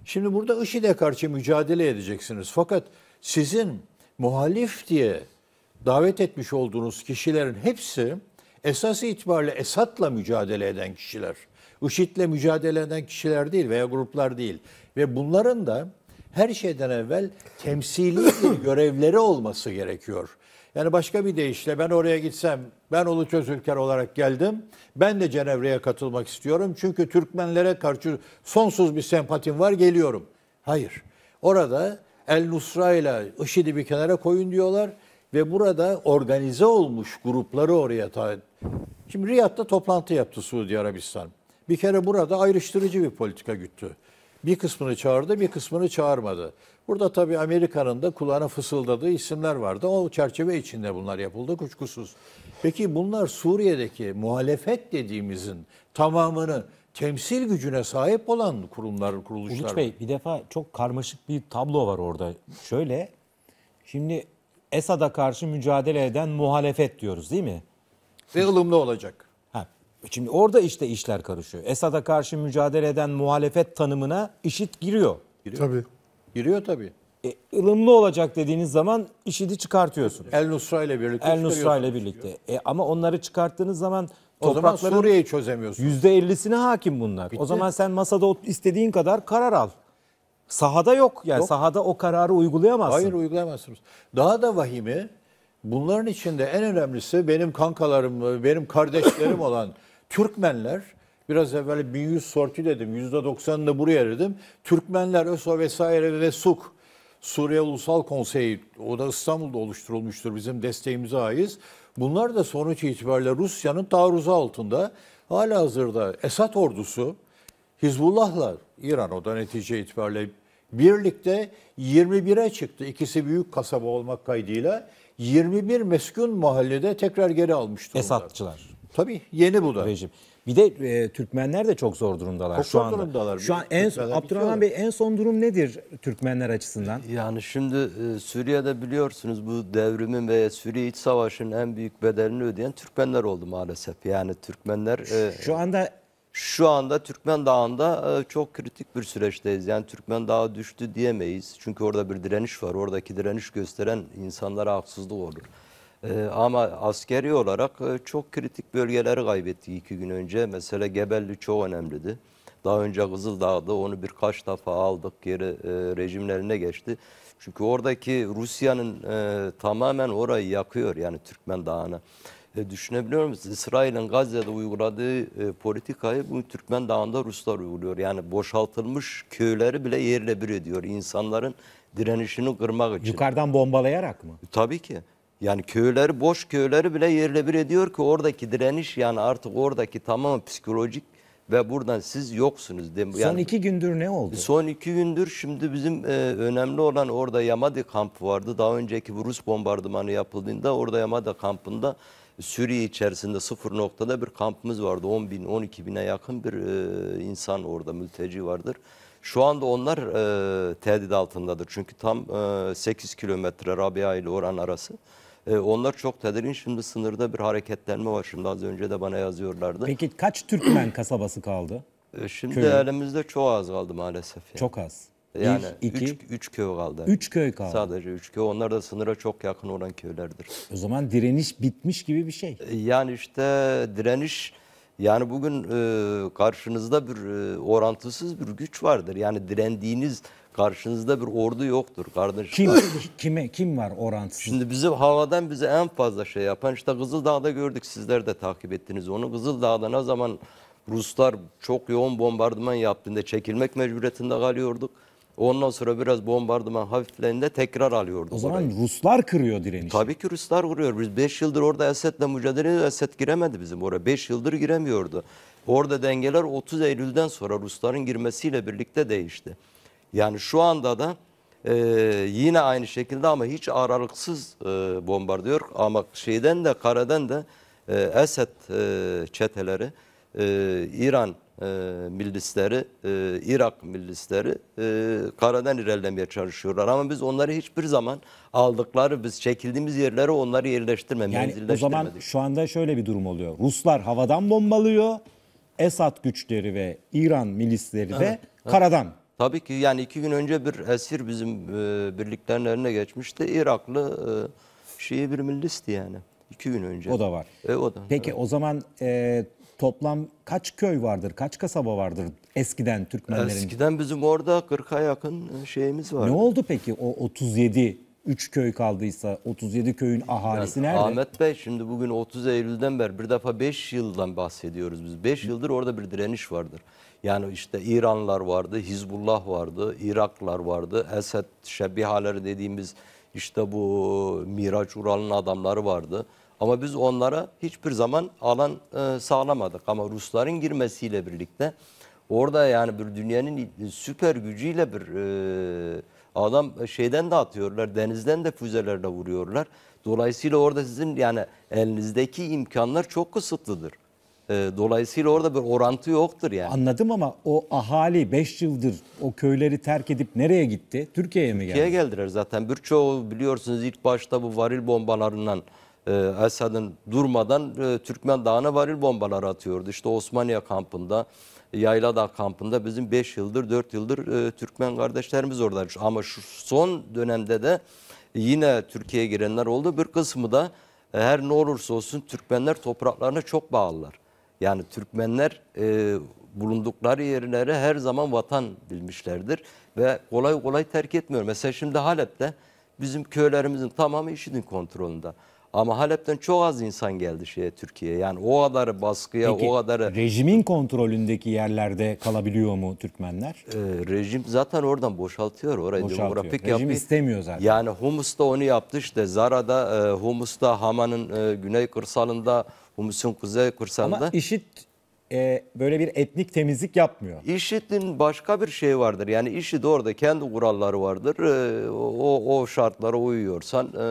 Şimdi burada IŞİD'e karşı mücadele edeceksiniz. Fakat sizin muhalif diye davet etmiş olduğunuz kişilerin hepsi esas itibariyle Esad'la mücadele eden kişiler. IŞİD'le mücadele eden kişiler değil veya gruplar değil. Ve bunların da her şeyden evvel temsili <coughs> görevleri olması gerekiyor. Yani başka bir deyişle ben oraya gitsem, ben Ulu Çözülker olarak geldim. Ben de Cenevre'ye katılmak istiyorum. Çünkü Türkmenlere karşı sonsuz bir sempatim var, geliyorum. Hayır. Orada El Nusra ile IŞİD'i bir kenara koyun diyorlar. Ve burada organize olmuş grupları oraya tayin. Şimdi Riyad'da toplantı yaptı Suudi Arabistan. Bir kere burada ayrıştırıcı bir politika güttü bir kısmını çağırdı, bir kısmını çağırmadı. Burada tabii Amerika'nın da kulağına fısıldadığı isimler vardı. O çerçeve içinde bunlar yapıldı kuşkusuz. Peki bunlar Suriye'deki muhalefet dediğimizin tamamını temsil gücüne sahip olan kurumlar, kuruluşlar. Uluç Bey bir defa çok karmaşık bir tablo var orada. Şöyle, şimdi Esad'a karşı mücadele eden muhalefet diyoruz değil mi? Ve ılımlı olacak. Şimdi orada işte işler karışıyor. Esad'a karşı mücadele eden muhalefet tanımına işit giriyor. giriyor. Tabii. Giriyor tabii. E, ılımlı olacak dediğiniz zaman işidi çıkartıyorsunuz. El Nusra ile birlikte. El Nusra ile birlikte. E, ama onları çıkarttığınız zaman o zaman Suriye'yi çözemiyorsun. %50'sine hakim bunlar. Bitti. O zaman sen masada istediğin kadar karar al. Sahada yok. Yani yok. sahada o kararı uygulayamazsın. Hayır uygulayamazsınız. Daha da vahimi bunların içinde en önemlisi benim kankalarım, benim kardeşlerim <coughs> olan Türkmenler biraz evvel 1100 sorti dedim. %90'ını da buraya dedim. Türkmenler, ÖSO vesaire ve SUK Suriye Ulusal Konseyi o da İstanbul'da oluşturulmuştur bizim desteğimize ait. Bunlar da sonuç itibariyle Rusya'nın taarruzu altında hala hazırda Esad ordusu Hizbullah'la İran o da netice itibariyle birlikte 21'e çıktı. ikisi büyük kasaba olmak kaydıyla 21 meskun mahallede tekrar geri almıştı. Esatçılar. Tabii yeni bu da. Rejim. Bir de e, Türkmenler de çok zor durumdalar çok şu zor anda. durumdalar. Şu an en Abdurrahman Bey en son durum nedir Türkmenler açısından? Yani şimdi e, Suriye'de biliyorsunuz bu devrimin ve Suriye iç savaşının en büyük bedelini ödeyen Türkmenler oldu maalesef. Yani Türkmenler e, şu anda şu anda Türkmen Dağı'nda e, çok kritik bir süreçteyiz. Yani Türkmen Dağı düştü diyemeyiz. Çünkü orada bir direniş var. Oradaki direniş gösteren insanlara haksızlık olur. Ee, ama askeri olarak e, çok kritik bölgeleri kaybettik iki gün önce. Mesela Gebelli çok önemliydi. Daha önce Kızıldağ'da onu birkaç defa aldık geri e, rejimlerine geçti. Çünkü oradaki Rusya'nın e, tamamen orayı yakıyor yani Türkmen Dağı'nı. E, düşünebiliyor musunuz? İsrail'in Gazze'de uyguladığı politikayı bu Türkmen Dağı'nda Ruslar uyguluyor. Yani boşaltılmış köyleri bile yerle bir ediyor. insanların direnişini kırmak için. Yukarıdan bombalayarak mı? Tabii ki. Yani köyleri, boş köyleri bile yerle bir ediyor ki oradaki direniş yani artık oradaki tamamen psikolojik ve buradan siz yoksunuz. Yani, son iki gündür ne oldu? Son iki gündür şimdi bizim e, önemli olan orada Yamadi kampı vardı. Daha önceki Rus bombardımanı yapıldığında orada Yamadi kampında Suriye içerisinde sıfır noktada bir kampımız vardı. 10 bin, 12 bine yakın bir e, insan orada, mülteci vardır. Şu anda onlar e, tehdit altındadır. Çünkü tam e, 8 kilometre Rabia ile Oran arası. E, onlar çok tedirgin. Şimdi sınırda bir hareketlenme var. Şimdi az önce de bana yazıyorlardı. Peki kaç Türkmen <clears throat> kasabası kaldı? E, şimdi Köyü. elimizde çok az kaldı maalesef. Yani. Çok az. Yani üç 3 köy kaldı. Üç köy kaldı. Sadece üç köy. Onlar da sınıra çok yakın olan köylerdir. O zaman direniş bitmiş gibi bir şey. Ee, yani işte direniş yani bugün e, karşınızda bir e, orantısız bir güç vardır. Yani direndiğiniz Karşınızda bir ordu yoktur kardeşim. Kim, <laughs> kime, kim var orantısız? Şimdi bizi havadan bize en fazla şey yapan işte Kızıldağ'da gördük sizler de takip ettiniz onu. Kızıldağ'da ne zaman Ruslar çok yoğun bombardıman yaptığında çekilmek mecburiyetinde kalıyorduk. Ondan sonra biraz bombardıman hafiflerinde tekrar alıyordu. O zaman Ruslar kırıyor direnişi. Tabii ki Ruslar kırıyor. Biz 5 yıldır orada Esed'le mücadele ediyoruz. Esed giremedi bizim oraya. 5 yıldır giremiyordu. Orada dengeler 30 Eylül'den sonra Rusların girmesiyle birlikte değişti. Yani şu anda da e, yine aynı şekilde ama hiç aralıksız e, bombardıyor. Ama şeyden de karadan de e, Esed e, çeteleri, e, İran e, milisleri, e, Irak milisleri e, karadan ilerlemeye çalışıyorlar. Ama biz onları hiçbir zaman aldıkları, biz çekildiğimiz yerlere onları yerleştirmemiz. Yani o zaman şu anda şöyle bir durum oluyor. Ruslar havadan bombalıyor, Esad güçleri ve İran milisleri de evet, karadan Tabii ki yani iki gün önce bir esir bizim e, birliklerin eline geçmişti. Iraklı e, Şii bir millisti yani. İki gün önce. O da var. E, o da. Peki evet. o zaman e, toplam kaç köy vardır, kaç kasaba vardır eskiden Türkmenlerin? Eskiden bizim orada 40'a yakın e, şeyimiz var. Ne oldu peki o 37 3 köy kaldıysa 37 köyün ahalisi yani nerede? Ahmet Bey şimdi bugün 30 Eylül'den beri bir defa 5 yıldan bahsediyoruz biz. 5 yıldır orada bir direniş vardır. Yani işte İranlar vardı, Hizbullah vardı, Iraklar vardı, Esed şebihaleri dediğimiz işte bu Miraç Ural'ın adamları vardı. Ama biz onlara hiçbir zaman alan e, sağlamadık. Ama Rusların girmesiyle birlikte orada yani bir dünyanın süper gücüyle bir e, adam şeyden de atıyorlar, denizden de füzelerle vuruyorlar. Dolayısıyla orada sizin yani elinizdeki imkanlar çok kısıtlıdır. Ee, dolayısıyla orada bir orantı yoktur yani. Anladım ama o ahali 5 yıldır o köyleri terk edip nereye gitti? Türkiye'ye mi geldi? Türkiye'ye geldiler zaten. Birçoğu biliyorsunuz ilk başta bu varil bombalarından e, Esad'ın durmadan e, Türkmen Dağı'na varil bombaları atıyordu. İşte Osmaniye kampında, Yayladağ kampında bizim 5 yıldır, 4 yıldır e, Türkmen kardeşlerimiz orada. Ama şu son dönemde de yine Türkiye'ye girenler oldu. Bir kısmı da e, her ne olursa olsun Türkmenler topraklarına çok bağlılar. Yani Türkmenler e, bulundukları yerlere her zaman vatan bilmişlerdir. Ve kolay kolay terk etmiyor. Mesela şimdi Halep'te bizim köylerimizin tamamı işinin kontrolünde. Ama Halep'ten çok az insan geldi şeye Türkiye'ye. Yani o kadar baskıya, Peki, o kadar rejimin kontrolündeki yerlerde kalabiliyor mu Türkmenler? E, rejim zaten oradan boşaltıyor orayı boşaltıyor. demografik Rejim yapı. istemiyor zaten. Yani Humus'ta onu yaptı işte. Zara'da, e, Humus'ta, Haman'ın e, güney kırsalında bu Humus'un Kuzey Kursan'da. Ama IŞİD e, böyle bir etnik temizlik yapmıyor. IŞİD'in başka bir şey vardır. Yani IŞİD orada kendi kuralları vardır. E, o, o şartlara uyuyorsan e,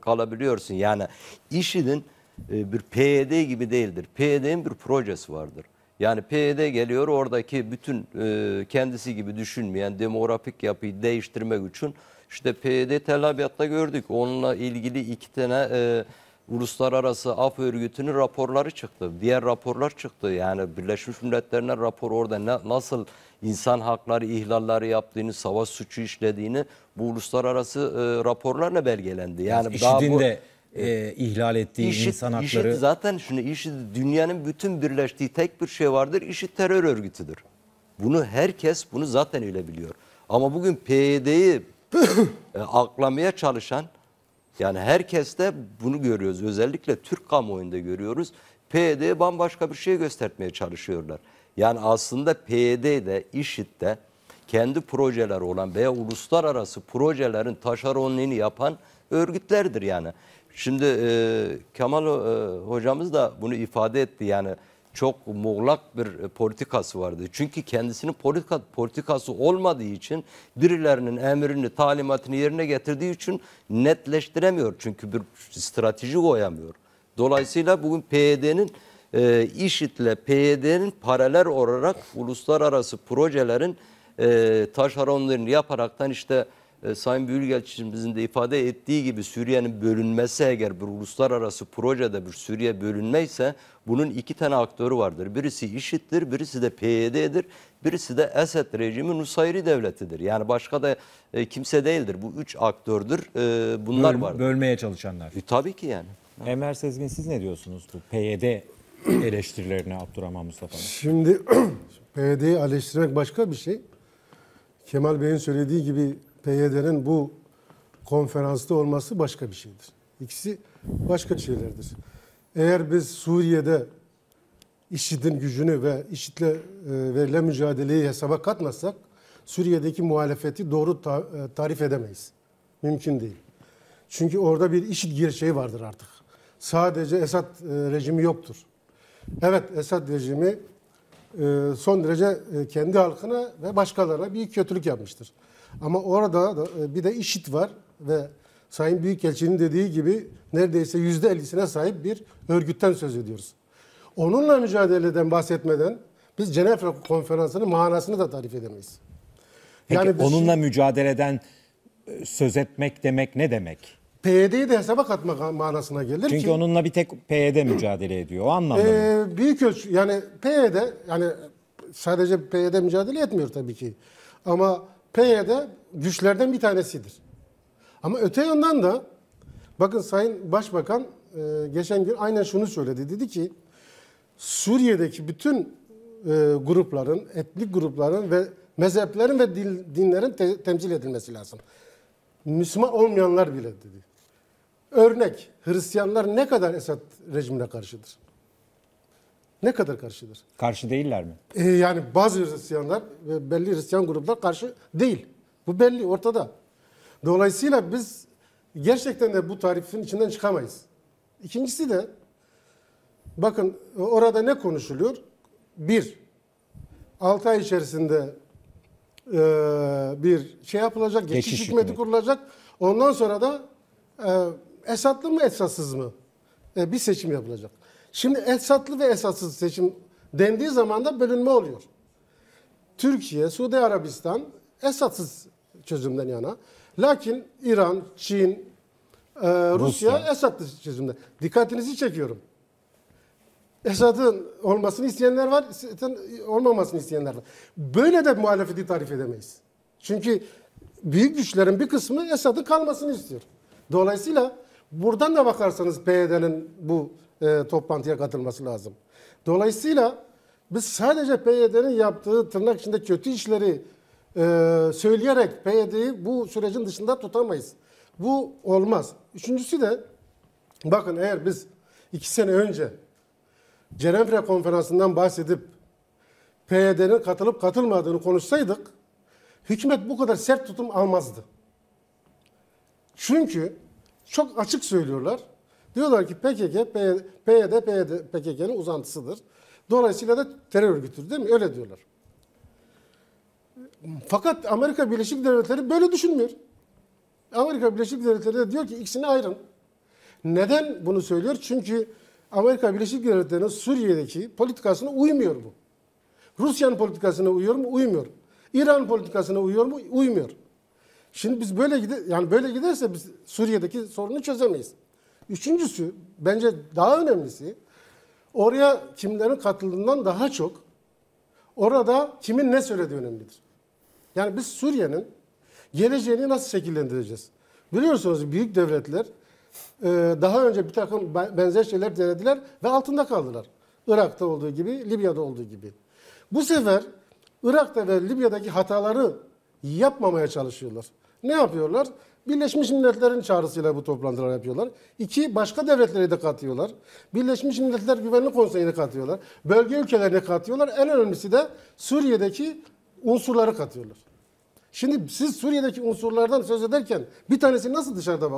kalabiliyorsun. Yani IŞİD'in e, bir PYD gibi değildir. PYD'nin bir projesi vardır. Yani PYD geliyor oradaki bütün e, kendisi gibi düşünmeyen demografik yapıyı değiştirmek için işte PYD Tel Abyad'da gördük. Onunla ilgili iki tane e, Uluslararası Af Örgütü'nün raporları çıktı. Diğer raporlar çıktı. Yani Birleşmiş Milletler'in rapor orada ne, nasıl insan hakları ihlalleri yaptığını, savaş suçu işlediğini bu uluslararası e, raporlarla belgelendi. Yani IŞİD'in de e, ihlal ettiği IŞİD, insan hakları. IŞİD zaten şimdi IŞİD dünyanın bütün birleştiği tek bir şey vardır. IŞİD terör örgütüdür. Bunu herkes bunu zaten öyle biliyor. Ama bugün PYD'yi e, aklamaya çalışan yani herkeste bunu görüyoruz. Özellikle Türk kamuoyunda görüyoruz. PYD'ye bambaşka bir şey göstermeye çalışıyorlar. Yani aslında PYD'de, IŞİD'de kendi projeleri olan veya uluslararası projelerin taşeronluğunu yapan örgütlerdir yani. Şimdi e, Kemal e, hocamız da bunu ifade etti yani çok muğlak bir e, politikası vardı. Çünkü kendisinin politika, politikası olmadığı için birilerinin emrini, talimatını yerine getirdiği için netleştiremiyor. Çünkü bir strateji koyamıyor. Dolayısıyla bugün PYD'nin e, IŞİD'le PYD'nin paralel olarak uluslararası projelerin e, taşeronlarını yaparaktan işte e, Sayın Büyükelçimizin de ifade ettiği gibi Suriye'nin bölünmesi eğer bir uluslararası projede bir Suriye bölünmeyse bunun iki tane aktörü vardır. Birisi IŞİD'dir, birisi de PYD'dir, birisi de Esed rejimi Nusayri devletidir. Yani başka da e, kimse değildir. Bu üç aktördür. E, bunlar Böl, vardır. Bölmeye çalışanlar. E, tabii ki yani. Enver Sezgin siz ne diyorsunuz bu PYD eleştirilerine Abdurrahman Mustafa? Şimdi <clears throat> PYD'yi eleştirmek başka bir şey. Kemal Bey'in söylediği gibi PYD'nin bu konferansta olması başka bir şeydir. İkisi başka şeylerdir. Eğer biz Suriye'de IŞİD'in gücünü ve IŞİD'le e, verilen mücadeleyi hesaba katmazsak Suriye'deki muhalefeti doğru ta, e, tarif edemeyiz. Mümkün değil. Çünkü orada bir IŞİD gerçeği vardır artık. Sadece Esad e, rejimi yoktur. Evet Esad rejimi e, son derece kendi halkına ve başkalarına bir kötülük yapmıştır. Ama orada da, e, bir de işit var ve Sayın Büyükelçinin dediği gibi neredeyse yüzde ellisine sahip bir örgütten söz ediyoruz. Onunla mücadeleden bahsetmeden biz Cenevre Konferansı'nın manasını da tarif edemeyiz. Peki yani biz, onunla mücadeleden e, söz etmek demek ne demek? PYD'yi de hesaba katmak manasına gelir Çünkü ki, onunla bir tek PYD mücadele ediyor. O anlamda e, mı? Ee, Büyük ölç, yani PYD yani sadece PYD mücadele etmiyor tabii ki. Ama PYD güçlerden bir tanesidir. Ama öte yandan da bakın Sayın Başbakan e, geçen gün aynen şunu söyledi. Dedi ki Suriye'deki bütün e, grupların, etnik grupların ve mezheplerin ve dil, dinlerin te, temsil edilmesi lazım. Müslüman olmayanlar bile dedi. Örnek Hristiyanlar ne kadar Esad rejimine karşıdır? Ne kadar karşıdır? Karşı değiller mi? Ee, yani bazı Hristiyanlar ve belli Hristiyan gruplar karşı değil. Bu belli ortada. Dolayısıyla biz gerçekten de bu tarifin içinden çıkamayız. İkincisi de bakın orada ne konuşuluyor? Bir, 6 ay içerisinde e, bir şey yapılacak, geçiş, geçiş hükümeti, kurulacak. Ondan sonra da e, Esadlı mı esatsız mı? E, bir seçim yapılacak. Şimdi esatlı ve esatsız seçim dendiği zaman da bölünme oluyor. Türkiye, Suudi Arabistan esatsız çözümden yana. Lakin İran, Çin, e, Rusya, Rusya Esadlı çözümden. Dikkatinizi çekiyorum. Esad'ın olmasını isteyenler var, olmamasını isteyenler var. Böyle de muhalefeti tarif edemeyiz. Çünkü büyük güçlerin bir kısmı Esad'ın kalmasını istiyor. Dolayısıyla buradan da bakarsanız PYD'nin bu e, toplantıya katılması lazım. Dolayısıyla biz sadece PYD'nin yaptığı tırnak içinde kötü işleri e, söyleyerek PYD'yi bu sürecin dışında tutamayız. Bu olmaz. Üçüncüsü de bakın eğer biz iki sene önce Cerenfre konferansından bahsedip PYD'nin katılıp katılmadığını konuşsaydık hükümet bu kadar sert tutum almazdı. Çünkü çok açık söylüyorlar. Diyorlar ki PKK, PYD, PYD PKK'nın uzantısıdır. Dolayısıyla da terör örgütüdür değil mi? Öyle diyorlar. Fakat Amerika Birleşik Devletleri böyle düşünmüyor. Amerika Birleşik Devletleri de diyor ki ikisini ayırın. Neden bunu söylüyor? Çünkü Amerika Birleşik Devletleri'nin Suriye'deki politikasına uymuyor bu. Rusya'nın politikasına uyuyor mu? Uymuyor. İran politikasına uyuyor mu? Uymuyor. Şimdi biz böyle gide yani böyle giderse biz Suriye'deki sorunu çözemeyiz. Üçüncüsü bence daha önemlisi oraya kimlerin katıldığından daha çok orada kimin ne söylediği önemlidir. Yani biz Suriye'nin geleceğini nasıl şekillendireceğiz? Biliyorsunuz büyük devletler e, daha önce bir takım benzer şeyler denediler ve altında kaldılar. Irak'ta olduğu gibi, Libya'da olduğu gibi. Bu sefer Irak'ta ve Libya'daki hataları yapmamaya çalışıyorlar. Ne yapıyorlar? Birleşmiş Milletler'in çağrısıyla bu toplantılar yapıyorlar. İki, başka devletleri de katıyorlar. Birleşmiş Milletler Güvenlik Konseyi'ne katıyorlar. Bölge ülkelerine katıyorlar. En önemlisi de Suriye'deki unsurları katıyorlar. Şimdi siz Suriye'deki unsurlardan söz ederken bir tanesi nasıl dışarıda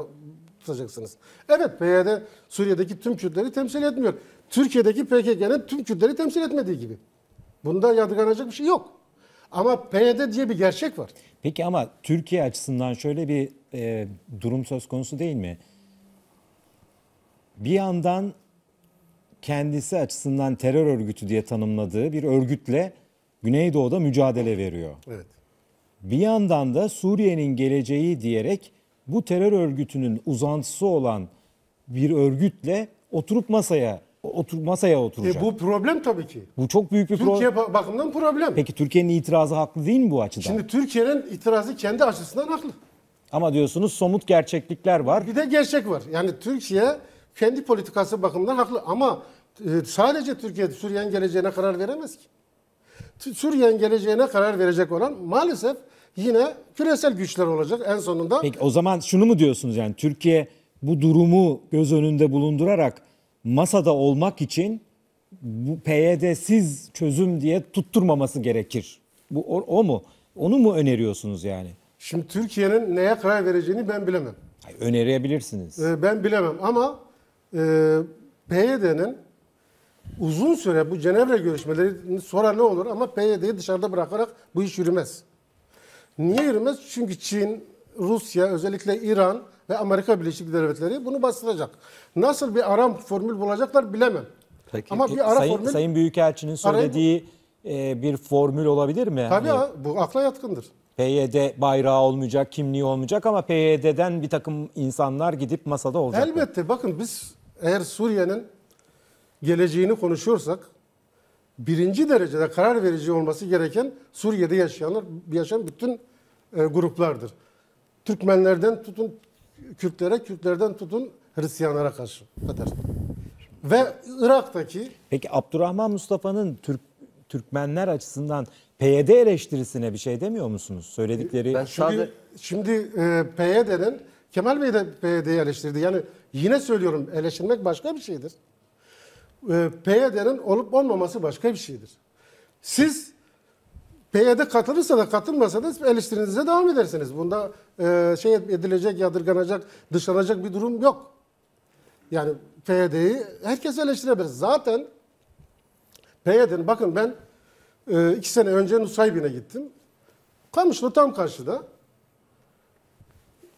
tutacaksınız? Evet PYD Suriye'deki tüm Kürtleri temsil etmiyor. Türkiye'deki PKK'nın tüm Kürtleri temsil etmediği gibi. Bunda yadırganacak bir şey yok. Ama PYD diye bir gerçek var. Peki ama Türkiye açısından şöyle bir e, durum söz konusu değil mi? Bir yandan kendisi açısından terör örgütü diye tanımladığı bir örgütle Güneydoğu'da mücadele veriyor. Evet. Bir yandan da Suriye'nin geleceği diyerek bu terör örgütünün uzantısı olan bir örgütle oturup masaya otur, masaya oturacak. E bu problem tabii ki. Bu çok büyük bir problem. Türkiye pro bakımından problem. Peki Türkiye'nin itirazı haklı değil mi bu açıdan? Şimdi Türkiye'nin itirazı kendi açısından haklı. Ama diyorsunuz somut gerçeklikler var. Bir de gerçek var. Yani Türkiye kendi politikası bakımından haklı ama e, sadece Türkiye Suriye'nin geleceğine karar veremez ki. Suriye'nin geleceğine karar verecek olan maalesef yine küresel güçler olacak en sonunda. Peki o zaman şunu mu diyorsunuz yani Türkiye bu durumu göz önünde bulundurarak masada olmak için bu PYD'siz çözüm diye tutturmaması gerekir. Bu o, o mu? Onu mu öneriyorsunuz yani? Şimdi Türkiye'nin neye karar vereceğini ben bilemem. Önerebilirsiniz. Ee, ben bilemem ama e, PYD'nin uzun süre bu Cenevre görüşmeleri sonra ne olur ama PYD'yi dışarıda bırakarak bu iş yürümez. Niye yürümez? Çünkü Çin, Rusya, özellikle İran ve Amerika Birleşik Devletleri bunu bastıracak. Nasıl bir aram formül bulacaklar bilemem. Peki. Ama bir ara Sayın, formül... Sayın Büyükelçinin söylediği arayı... E, bir formül olabilir mi? Tabii yani... bu akla yatkındır. PYD bayrağı olmayacak, kimliği olmayacak ama PYD'den bir takım insanlar gidip masada olacak. Elbette bakın biz eğer Suriye'nin geleceğini konuşuyorsak birinci derecede karar verici olması gereken Suriye'de yaşayanlar, yaşayan bütün e, gruplardır. Türkmenlerden tutun Kürtlere, Kürtlerden tutun Hristiyanlara karşı kadar. Ve Irak'taki... Peki Abdurrahman Mustafa'nın Türk Türkmenler açısından PYD eleştirisine bir şey demiyor musunuz? Söyledikleri... Ben sadece... Şimdi e, PYD'den Kemal Bey de PYD'yi eleştirdi. Yani yine söylüyorum eleştirmek başka bir şeydir. E, PYD'nin olup olmaması başka bir şeydir. Siz PYD katılırsa da katılmasa da eleştirinize devam edersiniz. Bunda e, şey edilecek, yadırganacak, dışlanacak bir durum yok. Yani PYD'yi herkes eleştirebilir. Zaten PYD'nin bakın ben e, iki sene önce Nusaybin'e gittim. Kamışlı tam karşıda.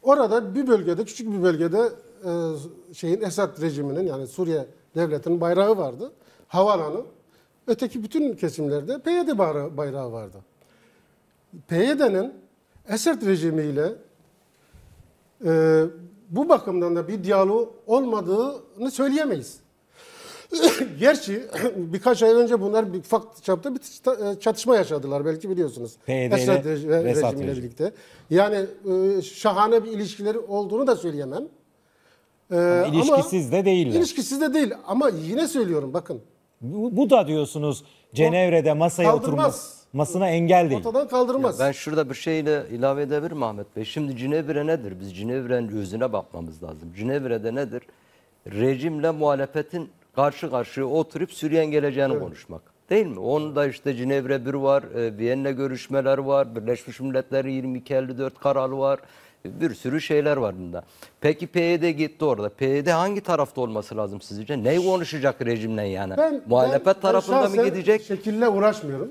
Orada bir bölgede, küçük bir bölgede e, şeyin Esad rejiminin yani Suriye devletinin bayrağı vardı. havalanı. Öteki bütün kesimlerde PYD bayrağı vardı. PYD'nin Esad rejimiyle e, bu bakımdan da bir diyalog olmadığını söyleyemeyiz. <laughs> Gerçi <clears throat> birkaç ay önce bunlar bir ufak çapta bir e, çatışma yaşadılar belki biliyorsunuz. PYD Esad rejimiyle birlikte. Yani e, şahane bir ilişkileri olduğunu da söyleyemem. Yani e, ilişkisiz ama, de değiller. İlişkisiz de değil ama yine söylüyorum bakın. Bu, bu da diyorsunuz Cenevre'de masaya oturmaz. Masına engel değil. Ortadan kaldırmaz. Ya ben şurada bir şeyle ilave edebilirim Ahmet Bey? Şimdi Cinevre nedir? Biz Cinevre'nin yüzüne bakmamız lazım. Cinevre'de nedir? Rejimle muhalefetin karşı karşıya oturup Suriye'nin geleceğini evet. konuşmak. Değil mi? Onda işte Cenevre 1 var, e, Viyenne görüşmeler var, Birleşmiş Milletler 2254 kararı var. Bir sürü şeyler var bunda. Peki PYD gitti orada. PYD hangi tarafta olması lazım sizce? Ne konuşacak rejimle yani? Ben, Muhalefet ben, tarafında ben mı gidecek? Şekille uğraşmıyorum.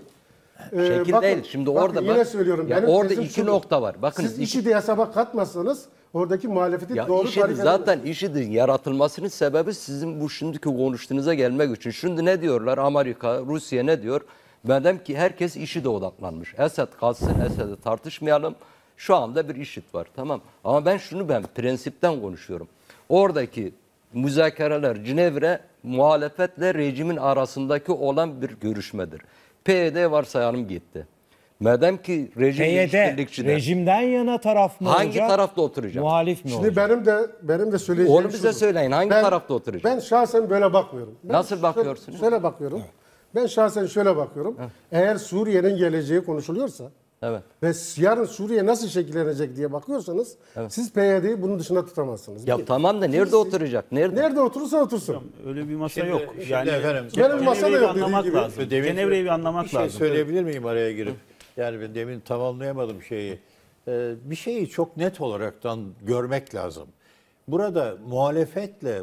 Ee, Şekil bakın, değil. Şimdi bakın, orada yine söylüyorum. Ya benim orada iki şudur. nokta var. Bakın siz işi de hesaba katmasanız Oradaki muhalefeti ya doğru işin, Zaten işin yaratılmasının sebebi sizin bu şimdiki konuştuğunuza gelmek için. Şimdi ne diyorlar Amerika, Rusya ne diyor? Madem ki herkes işi de odaklanmış. Esed kalsın, Esed'i tartışmayalım. Şu anda bir işit var tamam. Ama ben şunu ben prensipten konuşuyorum. Oradaki müzakereler Cinevre muhalefetle rejimin arasındaki olan bir görüşmedir. PYD varsayalım gitti. Madem ki rejim PYD işbirlikçiler, rejimden yana taraf mı hangi olacak? tarafta oturacak? Muhalif mi Şimdi olacak? benim de benim de söyleyeceğim Onu bize şudur. söyleyin. Hangi Ben- tarafta oturacak? Ben şahsen böyle bakmıyorum. Ben Nasıl şöyle- bakıyorsunuz? Şöyle bakıyorum. Ben şahsen şöyle bakıyorum. Eğer Suriye'nin geleceği konuşuluyorsa Evet. ve yarın Suriye nasıl şekillenecek diye bakıyorsanız siz PYD'yi bunun dışında tutamazsınız. Ya Bir. tamam da nerede oturacak? Nerede? Nerede oturursa otursun. Öyle bir masa yok. Şimdi efendim. Benim masa da yok bir dediği anlamak gibi. lazım. Cenevre'yi bir anlamak Bir şey söyleyebilir miyim araya girip? Yani ben demin tamamlayamadım şeyi. Ee, bir şeyi çok net olaraktan görmek lazım. Burada muhalefetle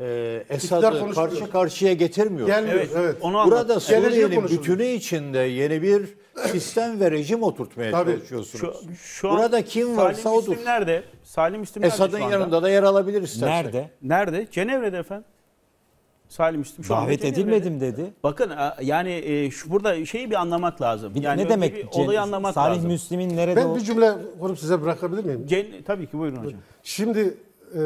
e, Esad'ı karşı karşıya getirmiyor. Gelmiyor. Evet, evet. Onu Burada Suriye'nin bütünü içinde yeni bir sistem ve rejim oturtmaya Tabii. çalışıyorsunuz. Şu, şu Burada kim varsa Salim odur. Salim Müslim nerede? Salim Müslim Esad'ın yanında da yer alabilir istersen. Nerede? Nerede? Cenevre'de efendim. Salimmiştim. Davet edilmedim dedi. dedi. Bakın yani e, şu burada şeyi bir anlamak lazım. Bir, yani ne demek? Bir olayı anlamak Salih lazım. Salih Müslim'in nerede Ben bir cümle kurup size bırakabilir miyim? Cen tabii ki buyurun hocam. Şimdi e,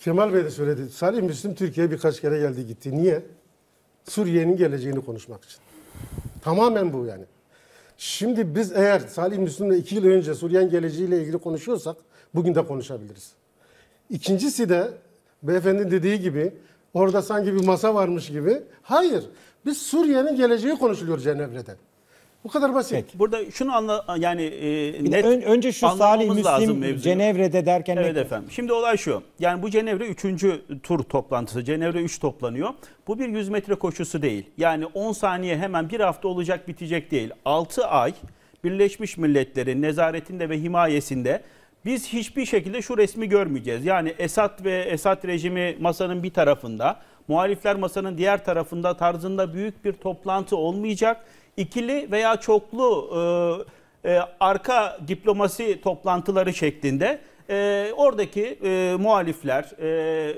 Kemal Bey de söyledi. Salih Müslim Türkiye'ye birkaç kere geldi gitti. Niye? Suriye'nin geleceğini konuşmak için. Tamamen bu yani. Şimdi biz eğer Salih Müslim'le iki yıl önce Suriye'nin geleceğiyle ilgili konuşuyorsak bugün de konuşabiliriz. İkincisi de beyefendi dediği gibi orada sanki bir masa varmış gibi. Hayır. Biz Suriye'nin geleceği konuşuluyor Cenevre'de. Bu kadar basit. Peki. Burada şunu anla yani e, net Ön, önce şu Salih Müslim Cenevre'de derken Evet ne? efendim. Şimdi olay şu. Yani bu Cenevre 3. tur toplantısı. Cenevre 3 toplanıyor. Bu bir 100 metre koşusu değil. Yani 10 saniye hemen bir hafta olacak bitecek değil. 6 ay Birleşmiş Milletler'in nezaretinde ve himayesinde biz hiçbir şekilde şu resmi görmeyeceğiz. Yani Esad ve Esad rejimi masanın bir tarafında, muhalifler masanın diğer tarafında tarzında büyük bir toplantı olmayacak. İkili veya çoklu e, e, arka diplomasi toplantıları şeklinde e, oradaki e, muhalifler,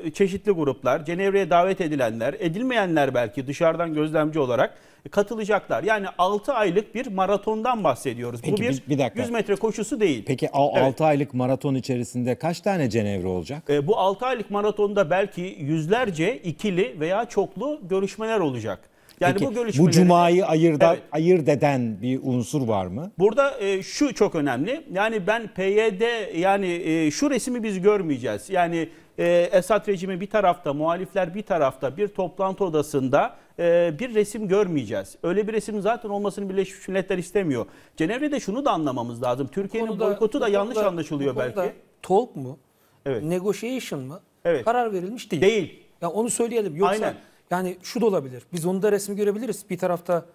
e, çeşitli gruplar, Cenevre'ye davet edilenler, edilmeyenler belki dışarıdan gözlemci olarak katılacaklar. Yani 6 aylık bir maratondan bahsediyoruz. Peki, Bu bir, bir dakika. 100 metre koşusu değil. Peki 6 evet. aylık maraton içerisinde kaç tane Cenevre olacak? E, bu 6 aylık maratonda belki yüzlerce ikili veya çoklu görüşmeler olacak. Yani Peki, bu görüşmeleri... Bu cumayı ayırda, evet. ayırt eden bir unsur var mı? Burada e, şu çok önemli. Yani ben PYD yani e, şu resmi biz görmeyeceğiz. Yani e, Esad rejimi bir tarafta, muhalifler bir tarafta bir toplantı odasında e, bir resim görmeyeceğiz. Öyle bir resim zaten olmasını Birleşmiş Milletler istemiyor. Cenevre'de şunu da anlamamız lazım. Türkiye'nin boykotu da yanlış konuda, anlaşılıyor belki. Talk mu? Evet. Negotiation mı? Evet. Karar verilmiş değil. Değil. Ya onu söyleyelim. Yoksa Aynen. Yani şu da olabilir. Biz onu da resmi görebiliriz. Bir tarafta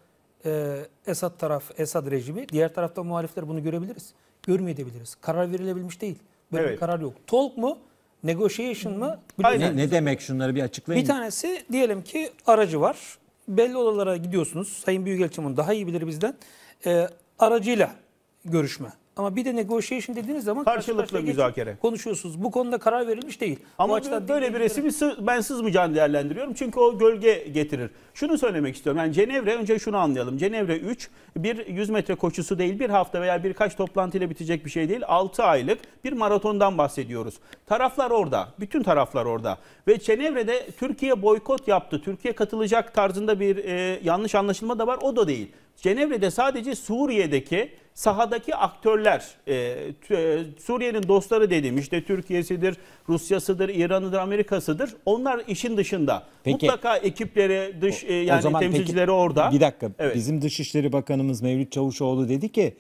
e, Esad taraf, Esad rejimi, diğer tarafta muhalifler bunu görebiliriz. Görmeyebiliriz. Karar verilebilmiş değil. Böyle evet. bir karar yok. Talk mu? Negotiation mı? Ne, ne demek şunları bir açıklayın. Bir tanesi diyelim ki aracı var. Belli odalara gidiyorsunuz. Sayın Büyükelçim daha iyi bilir bizden. E, aracıyla görüşme. Ama bir de negotiation dediğiniz zaman karşılıklı müzakere. Konuşuyorsunuz. Bu konuda karar verilmiş değil. Ama böyle, böyle bir resmi ben sızmayacağını değerlendiriyorum. Çünkü o gölge getirir. Şunu söylemek istiyorum. Yani Cenevre önce şunu anlayalım. Cenevre 3 bir 100 metre koşusu değil. Bir hafta veya birkaç toplantıyla bitecek bir şey değil. 6 aylık bir maratondan bahsediyoruz. Taraflar orada. Bütün taraflar orada. Ve Cenevre'de Türkiye boykot yaptı. Türkiye katılacak tarzında bir e, yanlış anlaşılma da var. O da değil. Cenevre'de sadece Suriye'deki sahadaki aktörler, e, e, Suriye'nin dostları dediğim işte Türkiye'sidir, Rusya'sıdır, İran'ıdır, Amerika'sıdır. Onlar işin dışında. Peki, Mutlaka ekipleri, dış e, yani zaman temsilcileri peki, orada. Bir dakika. Evet. Bizim Dışişleri Bakanımız Mevlüt Çavuşoğlu dedi ki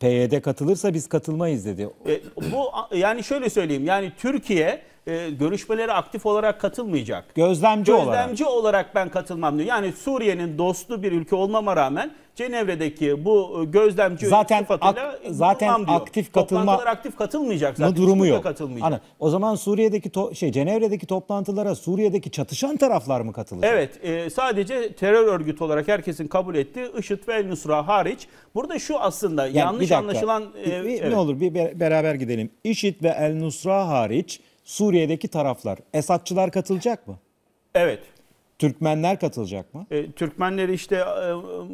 PYD katılırsa biz katılmayız dedi. E, bu yani şöyle söyleyeyim. Yani Türkiye e, görüşmelere aktif olarak katılmayacak. Gözlemci, Gözlemci olarak. olarak ben katılmam diyor. Yani Suriye'nin dostlu bir ülke olmama rağmen Cenevre'deki bu e, gözlemci zaten ak, zaten aktif katılma aktif katılmayacak zaten. durumu yok. Katılmayacak. Ana, o zaman Suriye'deki to, şey Cenevre'deki toplantılara Suriye'deki çatışan taraflar mı katılacak? Evet, e, sadece terör örgütü olarak herkesin kabul ettiği IŞİD ve El Nusra hariç. Burada şu aslında yani yanlış anlaşılan e, bir, evet. ne olur bir beraber gidelim. IŞİD ve El Nusra hariç Suriye'deki taraflar. Esatçılar katılacak mı? Evet. Türkmenler katılacak mı? E, Türkmenleri işte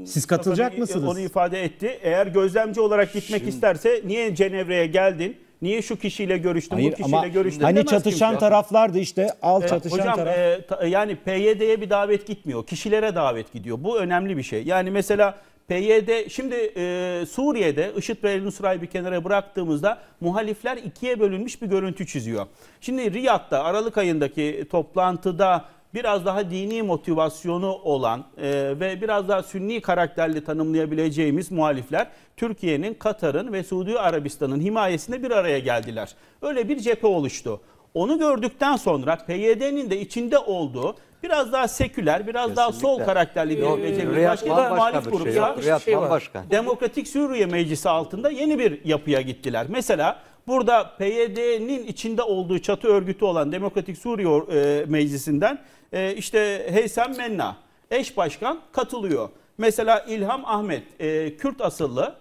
e, siz katılacak onu, e, mısınız? Onu ifade etti. Eğer gözlemci olarak gitmek Şimdi... isterse niye Cenevre'ye geldin? Niye şu kişiyle görüştün, Hayır, bu kişiyle ama görüştün? Hani çatışan kimse. taraflardı işte, al e, çatışan hocam, taraf. E, ta, yani PYD'ye bir davet gitmiyor, kişilere davet gidiyor. Bu önemli bir şey. Yani mesela PYD şimdi e, Suriye'de IŞİD ve El Nusra'yı bir kenara bıraktığımızda muhalifler ikiye bölünmüş bir görüntü çiziyor. Şimdi Riyad'da Aralık ayındaki toplantıda biraz daha dini motivasyonu olan e, ve biraz daha sünni karakterli tanımlayabileceğimiz muhalifler Türkiye'nin, Katar'ın ve Suudi Arabistan'ın himayesinde bir araya geldiler. Öyle bir cephe oluştu. Onu gördükten sonra PYD'nin de içinde olduğu biraz daha seküler, biraz Kesinlikle. daha sol karakterli bir meclis. Başka bir muhalif grupsa şey, şey başka. Demokratik Suriye Meclisi altında yeni bir yapıya gittiler. Mesela burada PYD'nin içinde olduğu çatı örgütü olan Demokratik Suriye e, Meclisi'nden e, işte Heysem Menna eş başkan katılıyor. Mesela İlham Ahmet e, Kürt asıllı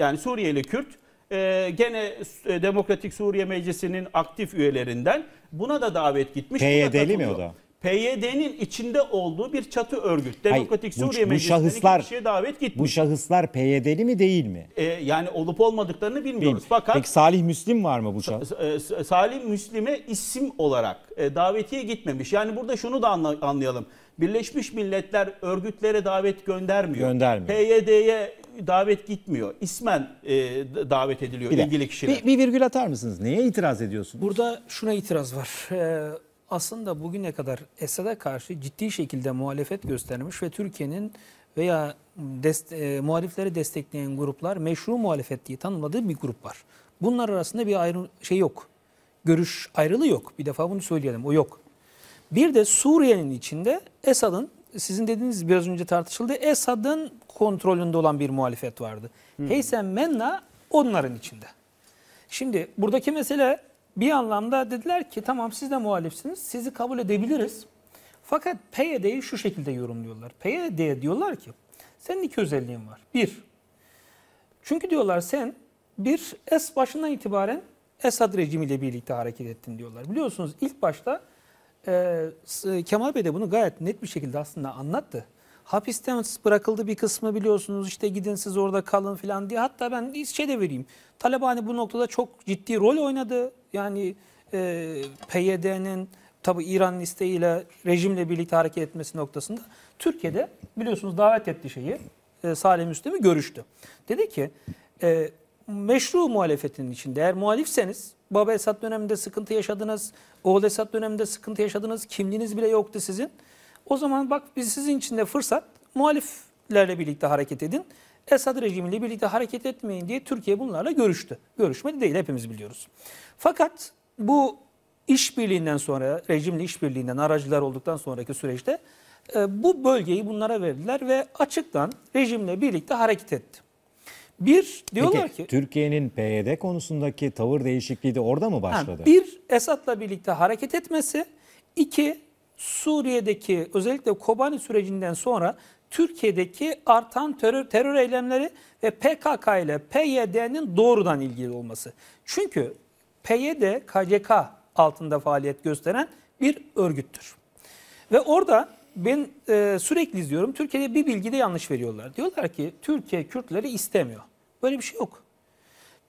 yani Suriyeli Kürt gene Demokratik Suriye Meclisi'nin aktif üyelerinden buna da davet gitmiş. PYD'li mi o da? PYD'nin içinde olduğu bir çatı örgüt. Demokratik Hayır, Suriye bu, bu şahıslar, kişiye davet gitmiş. Bu şahıslar PYD'li mi değil mi? E, yani olup olmadıklarını bilmiyoruz. Değil. Fakat Peki Salih Müslim var mı bu şahıs? E, e, Salih Müslim'e isim olarak e, davetiye gitmemiş. Yani burada şunu da anla, anlayalım. Birleşmiş Milletler örgütlere davet göndermiyor. Göndermiyor. PYD'ye davet gitmiyor. İsmen e, davet ediliyor bir ilgili kişiler. Bir, bir virgül atar mısınız? Neye itiraz ediyorsunuz? Burada şuna itiraz var. Ee, aslında bugüne kadar Esad'a karşı ciddi şekilde muhalefet göstermiş ve Türkiye'nin veya dest e, muhalifleri destekleyen gruplar meşru muhalefet diye tanımladığı bir grup var. Bunlar arasında bir ayrı şey yok. Görüş ayrılığı yok. Bir defa bunu söyleyelim. O yok. Bir de Suriye'nin içinde Esad'ın sizin dediğiniz biraz önce tartışıldı. Esad'ın kontrolünde olan bir muhalefet vardı. Hmm. Heysen Menna onların içinde. Şimdi buradaki mesele bir anlamda dediler ki tamam siz de muhalifsiniz sizi kabul edebiliriz. Fakat PYD'yi şu şekilde yorumluyorlar. PYD'ye diyorlar ki senin iki özelliğin var. Bir, çünkü diyorlar sen bir es başından itibaren Esad rejimiyle birlikte hareket ettin diyorlar. Biliyorsunuz ilk başta e, Kemal Bey de bunu gayet net bir şekilde aslında anlattı. Hapisten bırakıldı bir kısmı biliyorsunuz işte gidin siz orada kalın falan diye. Hatta ben şey de vereyim. Talebani bu noktada çok ciddi rol oynadı. Yani e, PYD'nin tabi İran'ın isteğiyle rejimle birlikte hareket etmesi noktasında Türkiye'de biliyorsunuz davet etti şeyi e, Salih Müslim'i görüştü. Dedi ki e, meşru muhalefetin içinde eğer muhalifseniz Baba Esad döneminde sıkıntı yaşadınız, Oğul Esad döneminde sıkıntı yaşadınız, kimliğiniz bile yoktu sizin. O zaman bak biz sizin için de fırsat muhaliflerle birlikte hareket edin. Esad rejimiyle birlikte hareket etmeyin diye Türkiye bunlarla görüştü. Görüşmedi değil hepimiz biliyoruz. Fakat bu işbirliğinden sonra rejimle işbirliğinden aracılar olduktan sonraki süreçte e, bu bölgeyi bunlara verdiler ve açıktan rejimle birlikte hareket etti. Bir diyorlar Peki, ki Türkiye'nin PYD konusundaki tavır değişikliği de orada mı başladı? Yani bir Esad'la birlikte hareket etmesi, iki Suriye'deki özellikle Kobani sürecinden sonra Türkiye'deki artan terör, terör eylemleri ve PKK ile PYD'nin doğrudan ilgili olması. Çünkü PYD KCK altında faaliyet gösteren bir örgüttür. Ve orada ben e, sürekli izliyorum Türkiye'de bir bilgide yanlış veriyorlar. Diyorlar ki Türkiye Kürtleri istemiyor. Böyle bir şey yok.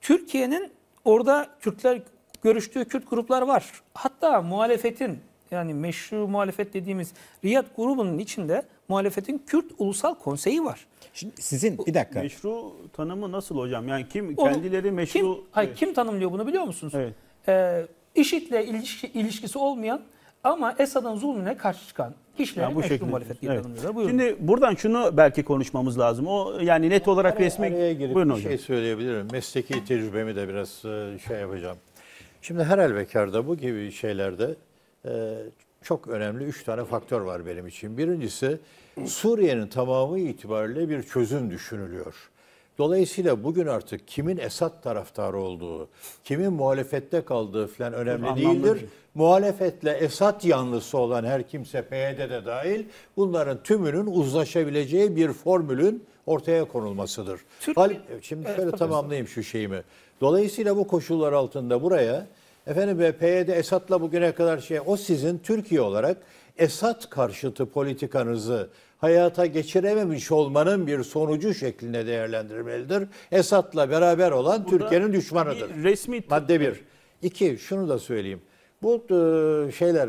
Türkiye'nin orada Kürtler görüştüğü Kürt gruplar var. Hatta muhalefetin yani meşru muhalefet dediğimiz Riyad grubunun içinde muhalefetin Kürt Ulusal Konseyi var. Şimdi sizin bir dakika. Meşru tanımı nasıl hocam? Yani kim Onu, kendileri meşru... Kim, hayır, kim tanımlıyor bunu biliyor musunuz? Evet. Ee, IŞİD'le ilişki, ilişkisi olmayan ama Esad'ın zulmüne karşı çıkan kişiler yani bu meşru şekilde. muhalefet diye evet. tanımlıyorlar. Şimdi buradan şunu belki konuşmamız lazım. O yani net olarak araya, resmi... Araya girip Buyurun bir şey hocam. şey söyleyebilirim. Mesleki tecrübemi de biraz e, şey yapacağım. Şimdi her elbekarda bu gibi şeylerde ee, çok önemli üç tane faktör var benim için. Birincisi Suriye'nin tamamı itibariyle bir çözüm düşünülüyor. Dolayısıyla bugün artık kimin Esad taraftarı olduğu, kimin muhalefette kaldığı falan önemli Bu değildir. Değil. Muhalefetle Esad yanlısı olan her kimse PYD de dahil bunların tümünün uzlaşabileceği bir formülün ortaya konulmasıdır. Türk... Hal, şimdi şöyle evet, tamamlayayım şu şeyimi. Dolayısıyla bu koşullar altında buraya Efendim e, PYD Esad'la bugüne kadar şey o sizin Türkiye olarak Esad karşıtı politikanızı hayata geçirememiş olmanın bir sonucu şeklinde değerlendirmelidir. Esad'la beraber olan Türkiye'nin düşmanıdır. Bir resmi madde bir. İki şunu da söyleyeyim. Bu e, şeyler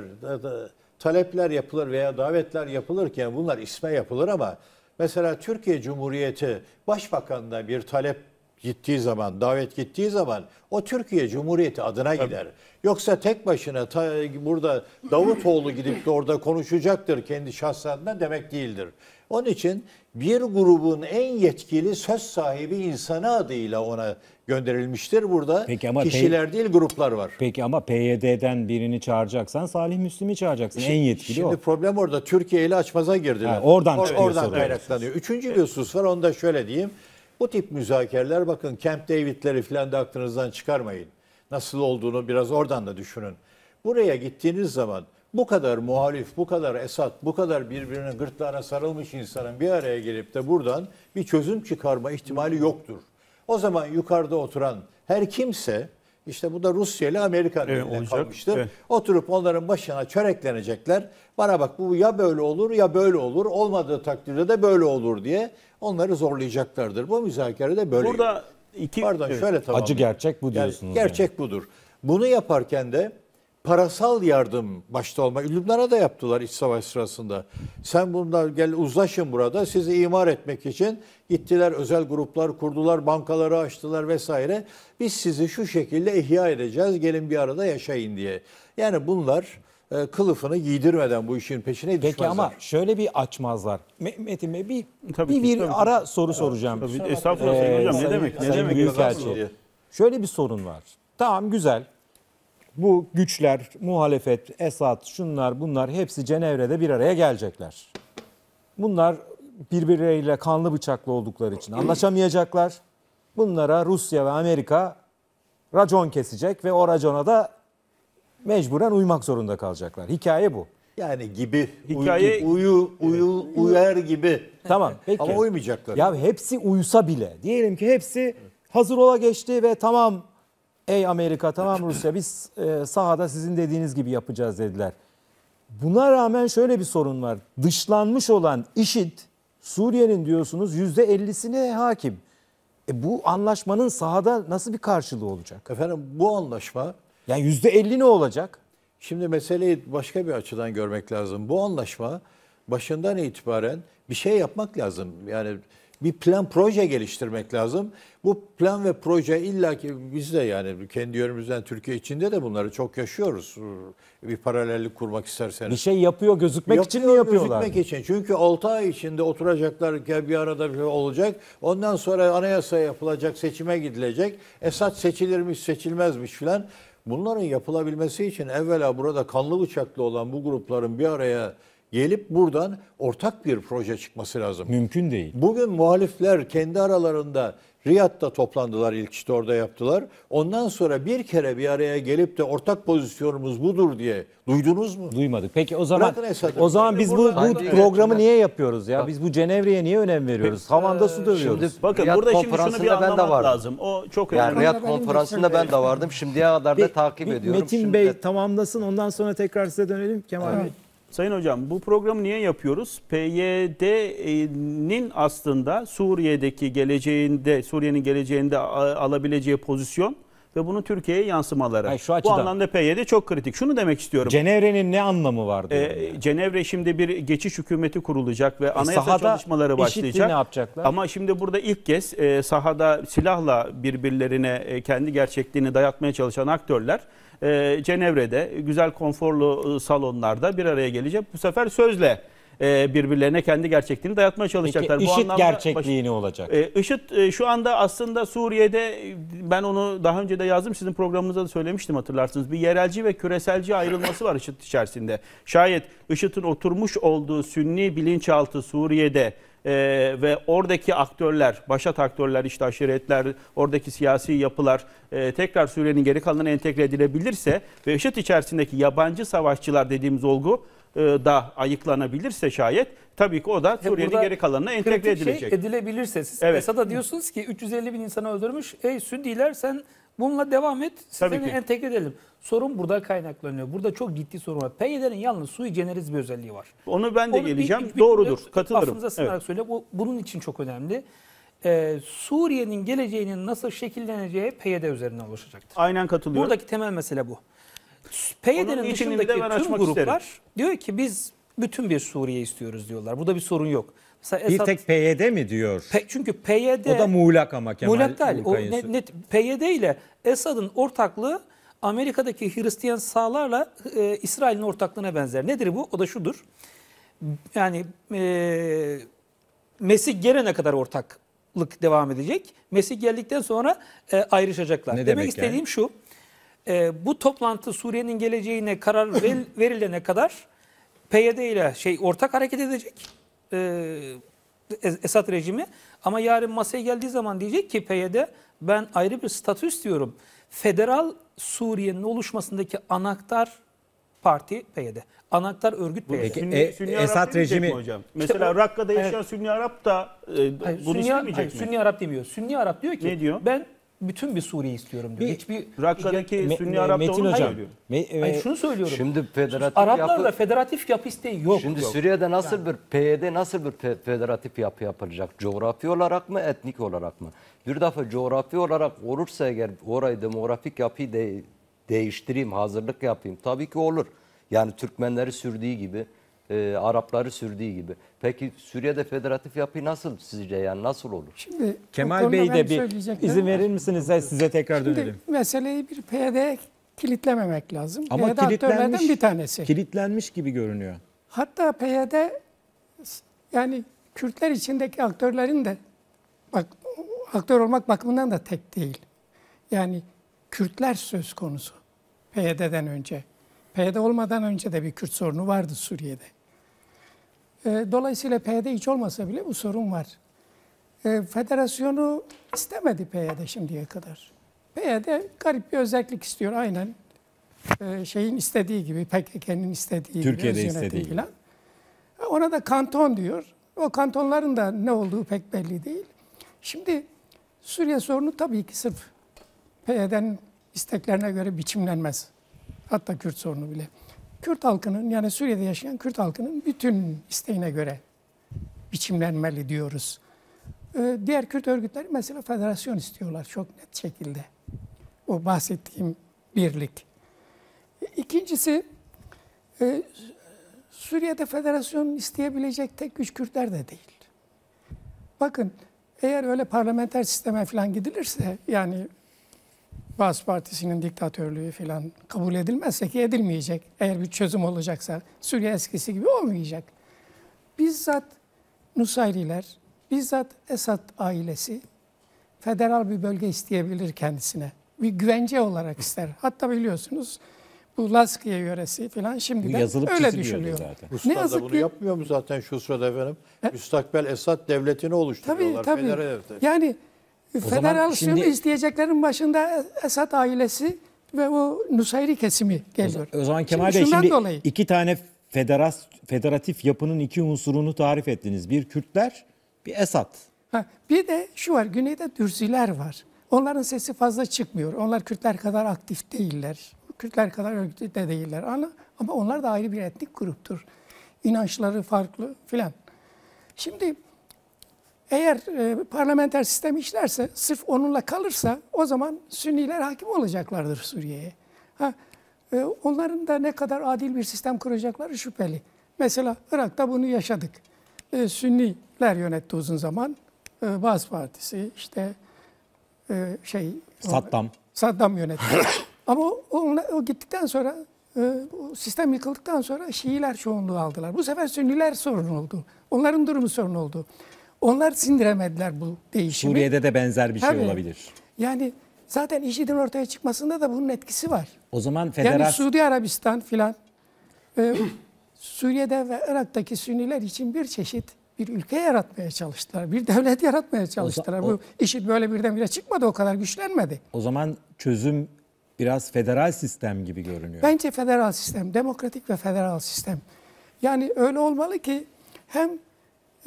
talepler yapılır veya davetler yapılırken bunlar isme yapılır ama mesela Türkiye Cumhuriyeti Başbakan'da bir talep gittiği zaman, davet gittiği zaman o Türkiye Cumhuriyeti adına Tabii. gider. Yoksa tek başına ta, burada Davutoğlu gidip de orada konuşacaktır kendi şahslarına demek değildir. Onun için bir grubun en yetkili söz sahibi insanı adıyla ona gönderilmiştir burada. Peki ama kişiler P- değil gruplar var. Peki ama PYD'den birini çağıracaksan Salih Müslim'i çağıracaksın. Şimdi, en yetkili şimdi o. Şimdi problem orada Türkiye ile açmaza girdiler. Ha, oradan Or- oradan kaynaklanıyor. Üçüncü bir husus var onu da şöyle diyeyim. Bu tip müzakereler bakın Camp David'leri falan da aklınızdan çıkarmayın. Nasıl olduğunu biraz oradan da düşünün. Buraya gittiğiniz zaman bu kadar muhalif, bu kadar Esad, bu kadar birbirinin gırtlağına sarılmış insanın bir araya gelip de buradan bir çözüm çıkarma ihtimali yoktur. O zaman yukarıda oturan her kimse işte bu da Rusya ile Amerika evet, kalmıştır. Evet. Oturup onların başına çöreklenecekler. Bana bak bu ya böyle olur ya böyle olur. Olmadığı takdirde de böyle olur diye onları zorlayacaklardır. Bu müzakere de böyle. Burada iki Pardon evet, şöyle tamam. Acı gerçek bu diyorsunuz. Yani, gerçek yani. budur. Bunu yaparken de parasal yardım başta olmak. Lübnan'a da yaptılar iç savaş sırasında. Sen bunlar gel uzlaşın burada. Sizi imar etmek için gittiler özel gruplar kurdular, bankaları açtılar vesaire. Biz sizi şu şekilde ihya edeceğiz. Gelin bir arada yaşayın diye. Yani bunlar e, kılıfını giydirmeden bu işin peşine Peki ama şöyle bir açmazlar. Me- Metin Bey bir, Tabii bir, ki, bir tabii ki. ara soru soracağım. Tabii, ee, estağfurullah Ee, Hocam ne demek? Ne demek? Büyükelçi. Estağfurullah Şöyle bir sorun var. Tamam güzel. Bu güçler, muhalefet, Esad, şunlar bunlar hepsi Cenevre'de bir araya gelecekler. Bunlar birbirleriyle kanlı bıçaklı oldukları için anlaşamayacaklar. Bunlara Rusya ve Amerika racon kesecek ve o racona da mecburen uymak zorunda kalacaklar. Hikaye bu. Yani gibi hikaye uyu uyu uyar gibi. Tamam <laughs> peki. Ama uymayacaklar. Ya hepsi uysa bile diyelim ki hepsi hazır ola geçti ve tamam ey Amerika tamam Rusya biz e, sahada sizin dediğiniz gibi yapacağız dediler. Buna rağmen şöyle bir sorun var. Dışlanmış olan IŞİD Suriye'nin diyorsunuz %50'sine hakim. E bu anlaşmanın sahada nasıl bir karşılığı olacak? Efendim bu anlaşma yani yüzde elli ne olacak? Şimdi meseleyi başka bir açıdan görmek lazım. Bu anlaşma başından itibaren bir şey yapmak lazım. Yani bir plan proje geliştirmek lazım. Bu plan ve proje illa ki biz de yani kendi yönümüzden Türkiye içinde de bunları çok yaşıyoruz. Bir paralellik kurmak isterseniz. Bir şey yapıyor gözükmek yapıyor, için mi yapıyorlar? Gözükmek için. Çünkü 6 ay içinde oturacaklar bir arada bir olacak. Ondan sonra anayasa yapılacak, seçime gidilecek. Esat seçilirmiş, seçilmezmiş filan. Bunların yapılabilmesi için evvela burada kanlı bıçaklı olan bu grupların bir araya gelip buradan ortak bir proje çıkması lazım. Mümkün değil. Bugün muhalifler kendi aralarında Riyad'da toplandılar ilk işte orada yaptılar. Ondan sonra bir kere bir araya gelip de ortak pozisyonumuz budur diye duydunuz mu? Duymadık. Peki o zaman o zaman biz bu, bu programı niye yapıyoruz ya? Biz bu Cenevre'ye niye önem veriyoruz? Havanda su ee, dövüyoruz. Şimdi, bakın Riyad burada şimdi şunu bir ben de vardım. lazım. O çok önemli. Yani Riyad konferansında ben de vardım. Şimdiye kadar da takip ediyorum. Metin Bey tamamlasın ondan sonra tekrar size dönelim Kemal Bey. Sayın Hocam bu programı niye yapıyoruz? PYD'nin aslında Suriye'deki geleceğinde, Suriye'nin geleceğinde alabileceği pozisyon ve bunun Türkiye'ye yansımaları. Hayır, şu açıdan, Bu anlamda PYD çok kritik. Şunu demek istiyorum. Cenevre'nin ne anlamı vardı? Ee, yani? Cenevre şimdi bir geçiş hükümeti kurulacak ve e, anayasa e, çalışmaları başlayacak. ne yapacaklar? Ama şimdi burada ilk kez e, sahada silahla birbirlerine e, kendi gerçekliğini dayatmaya çalışan aktörler e, Cenevre'de güzel konforlu ıı, salonlarda bir araya gelecek. Bu sefer sözle e, birbirlerine kendi gerçekliğini dayatmaya çalışacaklar. Peki, IŞİD Bu anlamda gerçekliği baş... ne olacak? E, IŞİD e, şu anda aslında Suriye'de ben onu daha önce de yazdım sizin programınızda da söylemiştim hatırlarsınız. Bir yerelci ve küreselci ayrılması var IŞİD içerisinde. Şayet IŞİD'in oturmuş olduğu sünni bilinçaltı Suriye'de e, ve oradaki aktörler, başat aktörler işte aşiretler, oradaki siyasi yapılar e, tekrar Suriye'nin geri kalanına entegre edilebilirse ve IŞİD içerisindeki yabancı savaşçılar dediğimiz olgu e, da ayıklanabilirse şayet tabii ki o da Suriye'nin geri kalanına entegre şey edilecek. Şey edilebilirse siz evet. Esad'a diyorsunuz ki 350 bin insanı öldürmüş. Ey Sünniler sen Bununla devam et. Tabii seni ki. entegre edelim. Sorun burada kaynaklanıyor. Burada çok ciddi sorun var. PYD'nin yalnız sui generis bir özelliği var. Onu ben de Onu geleceğim. Bir, bir, Doğrudur. Bir, katılırım. Affınıza sığınarak evet. söyle. Bu, bunun için çok önemli. Ee, Suriye'nin geleceğinin nasıl şekilleneceği PYD üzerinden oluşacaktır. Aynen katılıyorum. Buradaki temel mesele bu. PYD'nin dışındaki tüm gruplar isterim. diyor ki biz bütün bir Suriye istiyoruz diyorlar. Burada bir sorun yok. Mesela Esad, bir tek PYD mi diyor? Pe, çünkü PYD... O da muğlak ama Kemal Muğlak değil. O net, net, PYD ile Esad'ın ortaklığı Amerika'daki Hristiyan sağlarla e, İsrail'in ortaklığına benzer. Nedir bu? O da şudur. Yani e, Mesih gelene kadar ortaklık devam edecek. Mesih geldikten sonra e, ayrışacaklar. Ne demek, demek yani? istediğim şu. E, bu toplantı Suriye'nin geleceğine karar verilene kadar PYD ile şey ortak hareket edecek e, Esad rejimi ama yarın masaya geldiği zaman diyecek ki PYD ben ayrı bir statü istiyorum. Federal Suriye'nin oluşmasındaki anahtar parti PYD. Anahtar örgüt PYD. Peki, e, Sünni e, Esad rejimi... Hocam? Mesela işte o, Rakka'da yaşayan evet. Sünni Arap da e, hayır, bunu Sünni, istemeyecek hayır, mi? Sünni Arap demiyor. Sünni Arap diyor ki ne diyor? ben bütün bir Suriye istiyorum diyor. Bir, Hiçbir Rakka'daki me, Sünni Arap Metin da hocam. Me, e, Hayır, şunu söylüyorum. Şimdi federatif Araplarla yapı, federatif yapı isteği yok. Şimdi yok. Suriye'de nasıl yani. bir PYD nasıl bir federatif yapı yapılacak? Coğrafi olarak mı, etnik olarak mı? Bir defa coğrafi olarak olursa eğer orayı demografik yapıyı de, değiştireyim, hazırlık yapayım. Tabii ki olur. Yani Türkmenleri sürdüğü gibi e, Arapları sürdüğü gibi. Peki Suriye'de federatif yapı nasıl sizce yani nasıl olur? Şimdi Kemal Bey de bir izin verir misiniz de size tekrar Şimdi dönelim. Meseleyi bir PYD kilitlememek lazım. Ama PYD kilitlenmiş, bir tanesi. kilitlenmiş gibi görünüyor. Hatta PYD yani Kürtler içindeki aktörlerin de bak aktör olmak bakımından da tek değil. Yani Kürtler söz konusu PYD'den önce. PYD olmadan önce de bir Kürt sorunu vardı Suriye'de. E, dolayısıyla PYD hiç olmasa bile bu sorun var. E, federasyonu istemedi PYD şimdiye kadar. PYD garip bir özellik istiyor aynen. E, şeyin istediği gibi, PKK'nın istediği Türkiye'de gibi, istediği falan. Gibi. Ona da kanton diyor. O kantonların da ne olduğu pek belli değil. Şimdi Suriye sorunu tabii ki sırf PYD'nin isteklerine göre biçimlenmez. Hatta Kürt sorunu bile. Kürt halkının yani Suriye'de yaşayan Kürt halkının bütün isteğine göre biçimlenmeli diyoruz. Ee, diğer Kürt örgütleri mesela federasyon istiyorlar çok net şekilde. Bu bahsettiğim birlik. İkincisi e, Suriye'de federasyon isteyebilecek tek güç Kürtler de değil. Bakın eğer öyle parlamenter sisteme falan gidilirse yani Baas Partisi'nin diktatörlüğü falan kabul edilmezse ki edilmeyecek. Eğer bir çözüm olacaksa Suriye eskisi gibi olmayacak. Bizzat Nusayriler, bizzat Esad ailesi federal bir bölge isteyebilir kendisine. Bir güvence olarak ister. Hatta biliyorsunuz bu Laskiye yöresi falan şimdi Yazılıp öyle düşünüyor. Zaten. Ruslar ne yazık bunu ki... yapmıyor mu zaten şu sırada efendim? E? Müstakbel Esad devletini oluşturuyorlar. Tabii tabii. yani Federal şimdi... isteyeceklerin başında Esad ailesi ve o Nusayri kesimi geliyor. O, o zaman Kemal şimdi Bey şimdi dolayı. iki tane federas, federatif yapının iki unsurunu tarif ettiniz. Bir Kürtler, bir Esad. Ha, bir de şu var, güneyde Dürziler var. Onların sesi fazla çıkmıyor. Onlar Kürtler kadar aktif değiller. Kürtler kadar örgütlü de değiller. Ama, ama onlar da ayrı bir etnik gruptur. İnançları farklı filan. Şimdi eğer e, parlamenter sistem işlerse, sırf onunla kalırsa o zaman Sünniler hakim olacaklardır Suriye'ye. Ha, e, onların da ne kadar adil bir sistem kuracakları şüpheli. Mesela Irak'ta bunu yaşadık. E, Sünniler yönetti uzun zaman. E, Baz Partisi, işte e, şey... Saddam. O, Saddam yönetti. <laughs> Ama o, o gittikten sonra, e, sistem yıkıldıktan sonra Şiiler çoğunluğu aldılar. Bu sefer Sünniler sorun oldu. Onların durumu sorun oldu. Onlar sindiremediler bu değişimi. Suriye'de de benzer bir şey Tabii. şey olabilir. Yani zaten IŞİD'in ortaya çıkmasında da bunun etkisi var. O zaman federasyon... Yani Suudi Arabistan filan e, <clears throat> Suriye'de ve Irak'taki Sünniler için bir çeşit bir ülke yaratmaya çalıştılar. Bir devlet yaratmaya çalıştılar. O, Bu işit böyle birdenbire çıkmadı, o kadar güçlenmedi. O zaman çözüm biraz federal sistem gibi görünüyor. Bence federal sistem, demokratik ve federal sistem. Yani öyle olmalı ki hem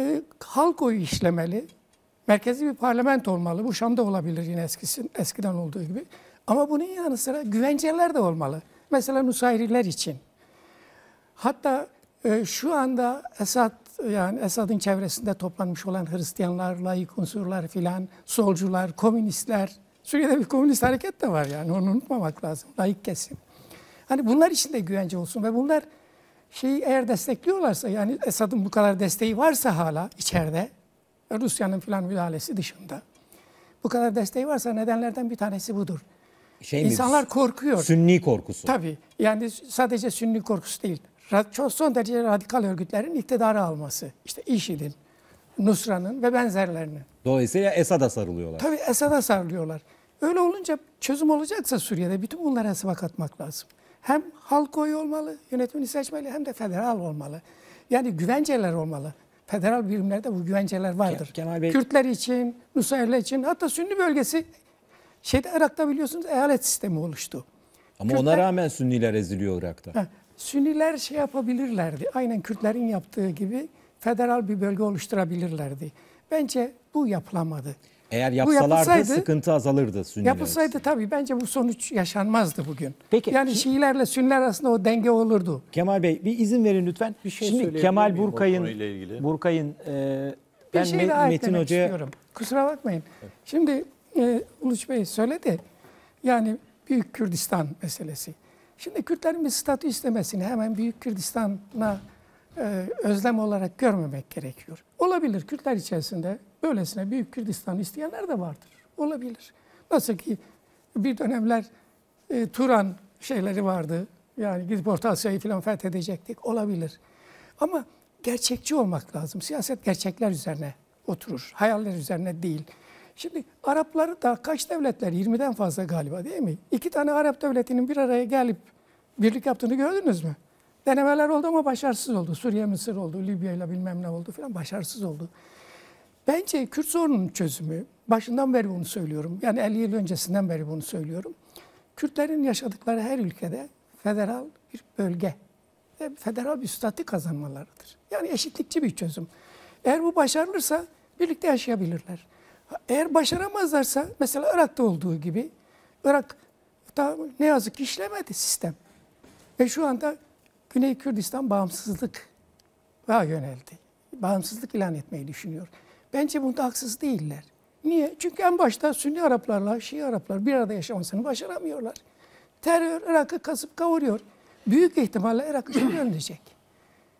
e, halk oyu işlemeli. Merkezi bir parlamento olmalı. Bu Şam'da olabilir yine eskisin, eskiden olduğu gibi. Ama bunun yanı sıra güvenceler de olmalı. Mesela Nusayriler için. Hatta e, şu anda Esad yani Esad'ın çevresinde toplanmış olan Hristiyanlar, layık unsurlar filan, solcular, komünistler. Suriye'de bir komünist hareket de var yani onu unutmamak lazım. Layık kesim. Hani bunlar için de güvence olsun ve bunlar şeyi eğer destekliyorlarsa yani Esad'ın bu kadar desteği varsa hala içeride Rusya'nın filan müdahalesi dışında bu kadar desteği varsa nedenlerden bir tanesi budur. Şey İnsanlar mi? korkuyor. Sünni korkusu. Tabii. Yani sadece sünni korkusu değil. Çok son derece radikal örgütlerin iktidarı alması. İşte IŞİD'in, Nusra'nın ve benzerlerinin. Dolayısıyla Esad'a sarılıyorlar. Tabii Esad'a sarılıyorlar. Öyle olunca çözüm olacaksa Suriye'de bütün bunlara hesaba katmak lazım hem halk oyu olmalı, yönetimini seçmeli hem de federal olmalı. Yani güvenceler olmalı. Federal birimlerde bu güvenceler vardır. Kemal Bey... Kürtler için, Nusayirler için hatta Sünni bölgesi şeyde Irak'ta biliyorsunuz eyalet sistemi oluştu. Ama Kürtler, ona rağmen Sünniler eziliyor Irak'ta. He, Sünniler şey yapabilirlerdi. Aynen Kürtlerin yaptığı gibi federal bir bölge oluşturabilirlerdi. Bence bu yapılamadı. Eğer yapsalardı sıkıntı azalırdı Sünniler Yapılsaydı tabii bence bu sonuç yaşanmazdı bugün. Peki, yani şimdi, Şiilerle Sünniler arasında o denge olurdu. Kemal Bey bir izin verin lütfen. Bir şey şimdi Kemal Burkay'ın Burkay'ın e, ben bir şey daha Metin Hoca'ya istiyorum. Kusura bakmayın. Evet. Şimdi e, Uluç Bey söyledi. Yani Büyük Kürdistan meselesi. Şimdi Kürtlerin bir statü istemesini hemen Büyük Kürdistan'a e, özlem olarak görmemek gerekiyor. Olabilir Kürtler içerisinde Böylesine büyük Kürdistan isteyenler de vardır. Olabilir. Nasıl ki bir dönemler e, Turan şeyleri vardı. Yani gidip Orta Asya'yı falan fethedecektik. Olabilir. Ama gerçekçi olmak lazım. Siyaset gerçekler üzerine oturur. Hayaller üzerine değil. Şimdi Arapları da kaç devletler? 20'den fazla galiba değil mi? İki tane Arap devletinin bir araya gelip birlik yaptığını gördünüz mü? Denemeler oldu ama başarısız oldu. Suriye, Mısır oldu, Libya ile bilmem ne oldu falan başarısız oldu. Bence Kürt sorununun çözümü, başından beri bunu söylüyorum, yani 50 yıl öncesinden beri bunu söylüyorum. Kürtlerin yaşadıkları her ülkede federal bir bölge ve federal bir statü kazanmalarıdır. Yani eşitlikçi bir çözüm. Eğer bu başarılırsa birlikte yaşayabilirler. Eğer başaramazlarsa mesela Irak'ta olduğu gibi Irak da ne yazık ki işlemedi sistem. Ve şu anda Güney Kürdistan bağımsızlık bağımsızlığa yöneldi. Bağımsızlık ilan etmeyi düşünüyor. Bence bunda haksız değiller. Niye? Çünkü en başta Sünni Araplarla Şii Araplar bir arada yaşamasını başaramıyorlar. Terör Irak'ı kasıp kavuruyor. Büyük ihtimalle Irak'ı şimdi ölecek.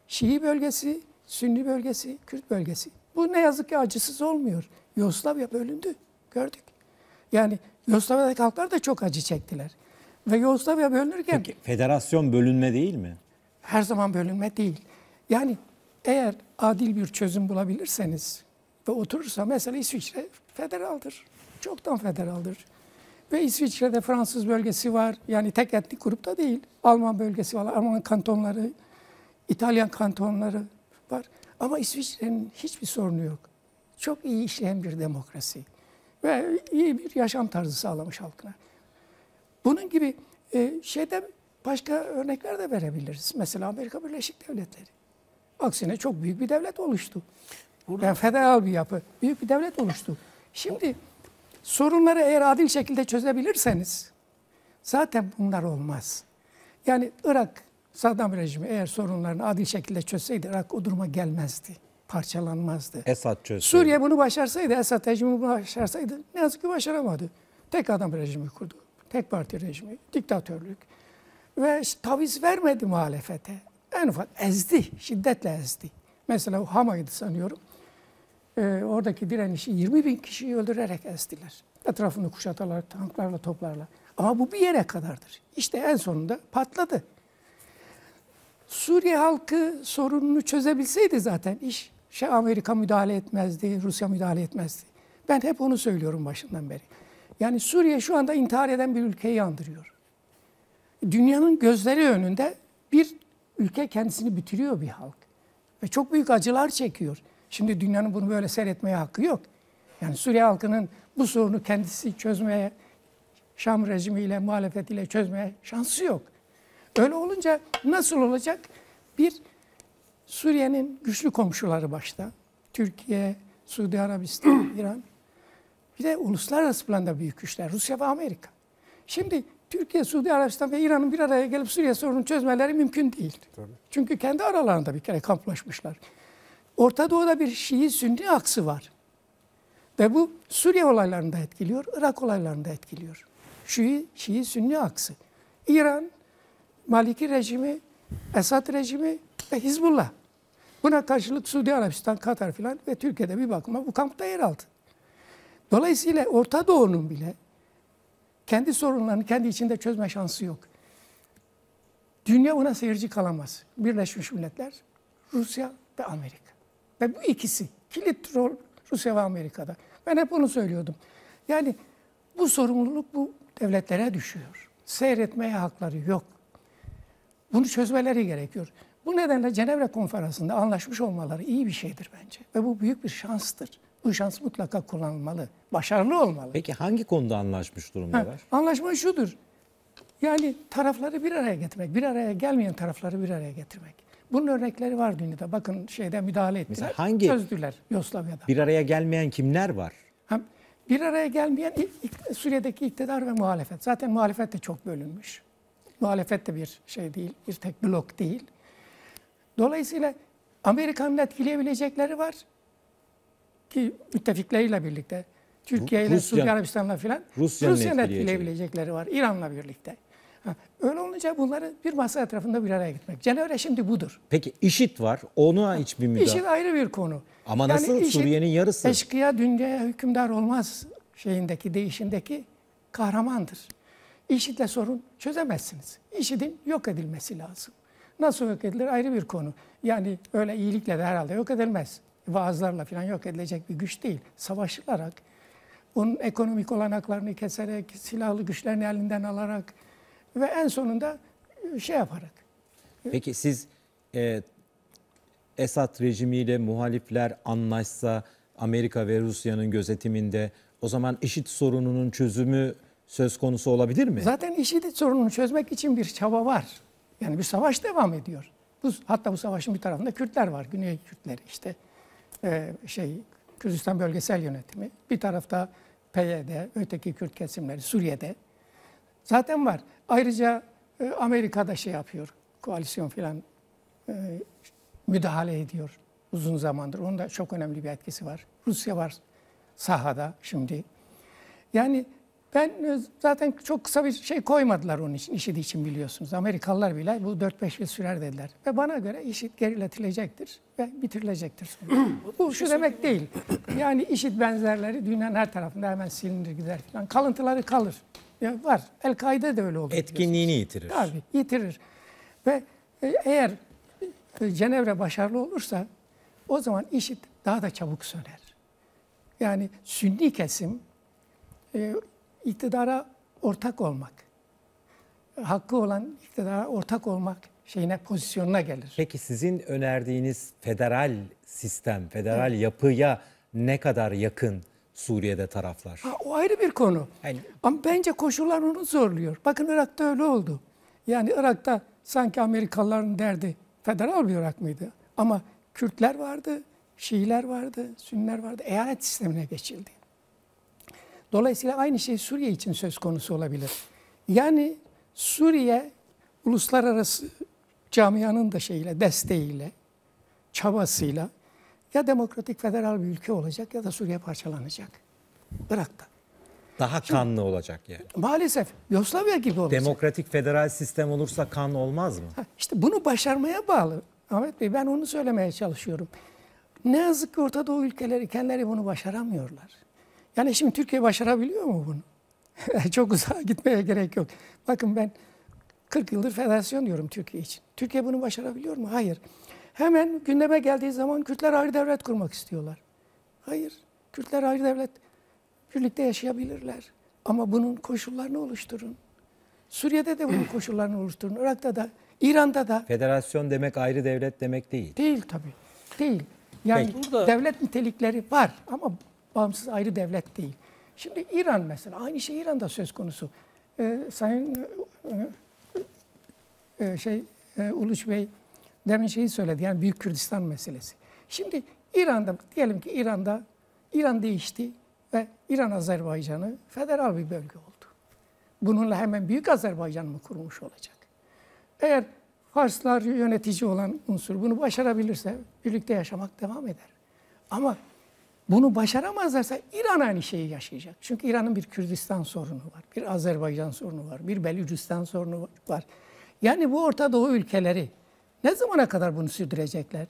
Şii bölgesi, Sünni bölgesi, Kürt bölgesi. Bu ne yazık ki acısız olmuyor. Yugoslavya bölündü. Gördük. Yani Yugoslavya'daki halklar da çok acı çektiler. Ve Yugoslavya bölünürken... Peki, federasyon bölünme değil mi? Her zaman bölünme değil. Yani eğer adil bir çözüm bulabilirseniz ve oturursa mesela İsviçre federaldır. Çoktan federaldır. Ve İsviçre'de Fransız bölgesi var. Yani tek etnik grupta değil. Alman bölgesi var. Alman kantonları, İtalyan kantonları var. Ama İsviçre'nin hiçbir sorunu yok. Çok iyi işleyen bir demokrasi. Ve iyi bir yaşam tarzı sağlamış halkına. Bunun gibi e, şeyde başka örnekler de verebiliriz. Mesela Amerika Birleşik Devletleri. Aksine çok büyük bir devlet oluştu. Burada. Yani federal bir yapı. Büyük bir devlet oluştu. Şimdi sorunları eğer adil şekilde çözebilirseniz zaten bunlar olmaz. Yani Irak Saddam rejimi eğer sorunlarını adil şekilde çözseydi Irak o duruma gelmezdi. Parçalanmazdı. Esad çözseydi. Suriye bunu başarsaydı, Esad rejimi bunu başarsaydı ne yazık ki başaramadı. Tek adam rejimi kurdu. Tek parti rejimi, diktatörlük. Ve taviz vermedi muhalefete. En ufak ezdi, şiddetle ezdi. Mesela Hama'ydı sanıyorum e, oradaki direnişi 20 bin kişiyi öldürerek ezdiler. Etrafını kuşatalar, tanklarla, toplarla. Ama bu bir yere kadardır. İşte en sonunda patladı. Suriye halkı sorununu çözebilseydi zaten iş şey Amerika müdahale etmezdi, Rusya müdahale etmezdi. Ben hep onu söylüyorum başından beri. Yani Suriye şu anda intihar eden bir ülkeyi andırıyor. Dünyanın gözleri önünde bir ülke kendisini bitiriyor bir halk. Ve çok büyük acılar çekiyor. Şimdi dünyanın bunu böyle seyretmeye hakkı yok. Yani Suriye halkının bu sorunu kendisi çözmeye, Şam rejimiyle, muhalefetiyle çözmeye şansı yok. Öyle olunca nasıl olacak? Bir, Suriye'nin güçlü komşuları başta. Türkiye, Suudi Arabistan, <clears throat> İran. Bir de uluslararası planda büyük güçler. Rusya ve Amerika. Şimdi Türkiye, Suudi Arabistan ve İran'ın bir araya gelip Suriye sorununu çözmeleri mümkün değil. Tabii. Çünkü kendi aralarında bir kere kamplaşmışlar. Orta Doğu'da bir Şii-Sünni aksı var. Ve bu Suriye olaylarında etkiliyor, Irak olaylarında etkiliyor. Şii, Şii-Sünni aksı. İran, Maliki rejimi, Esad rejimi ve Hizbullah. Buna karşılık Suudi Arabistan, Katar filan ve Türkiye'de bir bakıma bu kampta yer aldı. Dolayısıyla Orta Doğu'nun bile kendi sorunlarını kendi içinde çözme şansı yok. Dünya ona seyirci kalamaz. Birleşmiş Milletler, Rusya ve Amerika. Ve bu ikisi kilit rol Rusya ve Amerika'da. Ben hep onu söylüyordum. Yani bu sorumluluk bu devletlere düşüyor. Seyretmeye hakları yok. Bunu çözmeleri gerekiyor. Bu nedenle Cenevre Konferansı'nda anlaşmış olmaları iyi bir şeydir bence. Ve bu büyük bir şanstır. Bu şans mutlaka kullanılmalı. Başarılı olmalı. Peki hangi konuda anlaşmış durumdalar? Ha, anlaşma şudur. Yani tarafları bir araya getirmek, bir araya gelmeyen tarafları bir araya getirmek. Bunun örnekleri var dünyada. Bakın şeyde müdahale ettiler. Mesela hangi? Çözdüler Yugoslavya'da. Bir araya gelmeyen kimler var? bir araya gelmeyen Suriye'deki iktidar ve muhalefet. Zaten muhalefet de çok bölünmüş. Muhalefet de bir şey değil, bir tek blok değil. Dolayısıyla Amerika'nın etkileyebilecekleri var ki müttefikleriyle birlikte Türkiye ile Suudi Arabistan'la filan Rusya'nın Rusya etkileyebilecekleri var İran'la birlikte öyle olunca bunları bir masa etrafında bir araya gitmek. Cenevre şimdi budur. Peki işit var. onu Ona bir müdahale. İşit ayrı bir konu. Ama yani nasıl Suriye'nin yarısı? Eşkıya dünyaya hükümdar olmaz şeyindeki değişindeki kahramandır. İşitle sorun çözemezsiniz. İşidin yok edilmesi lazım. Nasıl yok edilir ayrı bir konu. Yani öyle iyilikle de herhalde yok edilmez. Vaazlarla falan yok edilecek bir güç değil. Savaşılarak, onun ekonomik olanaklarını keserek, silahlı güçlerini elinden alarak, ve en sonunda e, şey yaparak. Peki siz e, Esad rejimiyle muhalifler anlaşsa Amerika ve Rusya'nın gözetiminde o zaman IŞİD sorununun çözümü söz konusu olabilir mi? Zaten IŞİD sorununu çözmek için bir çaba var. Yani bir savaş devam ediyor. Bu, hatta bu savaşın bir tarafında Kürtler var, Güney Kürtleri işte e, şey Kürdistan bölgesel yönetimi. Bir tarafta PYD, öteki Kürt kesimleri Suriye'de. Zaten var. Ayrıca e, Amerika da şey yapıyor, koalisyon falan e, müdahale ediyor uzun zamandır. Onun da çok önemli bir etkisi var. Rusya var sahada şimdi. Yani ben e, zaten çok kısa bir şey koymadılar onun için, IŞİD için biliyorsunuz. Amerikalılar bile bu 4-5 yıl sürer dediler. Ve bana göre IŞİD geriletilecektir ve bitirilecektir <clears throat> bu şu demek değil. Yani IŞİD benzerleri dünyanın her tarafında hemen silinir gider falan. Kalıntıları kalır. Ya var. El-Kaide de öyle oldu. Etkinliğini yitirir. Tabii yitirir. Ve e, eğer e, Cenevre başarılı olursa o zaman işit daha da çabuk söner. Yani sünni kesim e, iktidara ortak olmak, hakkı olan iktidara ortak olmak şeyine pozisyonuna gelir. Peki sizin önerdiğiniz federal sistem, federal evet. yapıya ne kadar yakın? Suriye'de taraflar. Ha, o ayrı bir konu. Yani, Ama bence koşullar onu zorluyor. Bakın Irak'ta öyle oldu. Yani Irak'ta sanki Amerikalıların derdi federal bir Irak mıydı? Ama Kürtler vardı, Şiiler vardı, Sünniler vardı. Eyalet sistemine geçildi. Dolayısıyla aynı şey Suriye için söz konusu olabilir. Yani Suriye uluslararası camianın da şeyiyle, desteğiyle, çabasıyla ya demokratik federal bir ülke olacak ya da Suriye parçalanacak. Irak'ta. Daha Şimdi, kanlı olacak yani. Maalesef Yugoslavya gibi olacak. Demokratik federal sistem olursa kan olmaz mı? Ha, işte bunu başarmaya bağlı. Ahmet Bey ben onu söylemeye çalışıyorum. Ne yazık ki Orta Doğu ülkeleri kendileri bunu başaramıyorlar. Yani şimdi Türkiye başarabiliyor mu bunu? <laughs> Çok uzağa gitmeye gerek yok. Bakın ben 40 yıldır federasyon diyorum Türkiye için. Türkiye bunu başarabiliyor mu? Hayır. Hemen gündeme geldiği zaman Kürtler ayrı devlet kurmak istiyorlar. Hayır, Kürtler ayrı devlet birlikte yaşayabilirler. Ama bunun koşullarını oluşturun. Suriye'de de bunun <clears throat> koşullarını oluşturun. Irak'ta da, İran'da da. Federasyon demek ayrı devlet demek değil. Değil tabii. Değil. Yani Peki. devlet nitelikleri var ama bağımsız ayrı devlet değil. Şimdi İran mesela aynı şey İran'da söz konusu. Ee, Sayın e, e, e şey e, Uluç Bey demin şeyi söyledi yani Büyük Kürdistan meselesi. Şimdi İran'da diyelim ki İran'da İran değişti ve İran Azerbaycan'ı federal bir bölge oldu. Bununla hemen Büyük Azerbaycan mı kurmuş olacak? Eğer Farslar yönetici olan unsur bunu başarabilirse birlikte yaşamak devam eder. Ama bunu başaramazlarsa İran aynı şeyi yaşayacak. Çünkü İran'ın bir Kürdistan sorunu var, bir Azerbaycan sorunu var, bir Belücistan sorunu var. Yani bu Orta Doğu ülkeleri ne zamana kadar bunu sürdürecekler?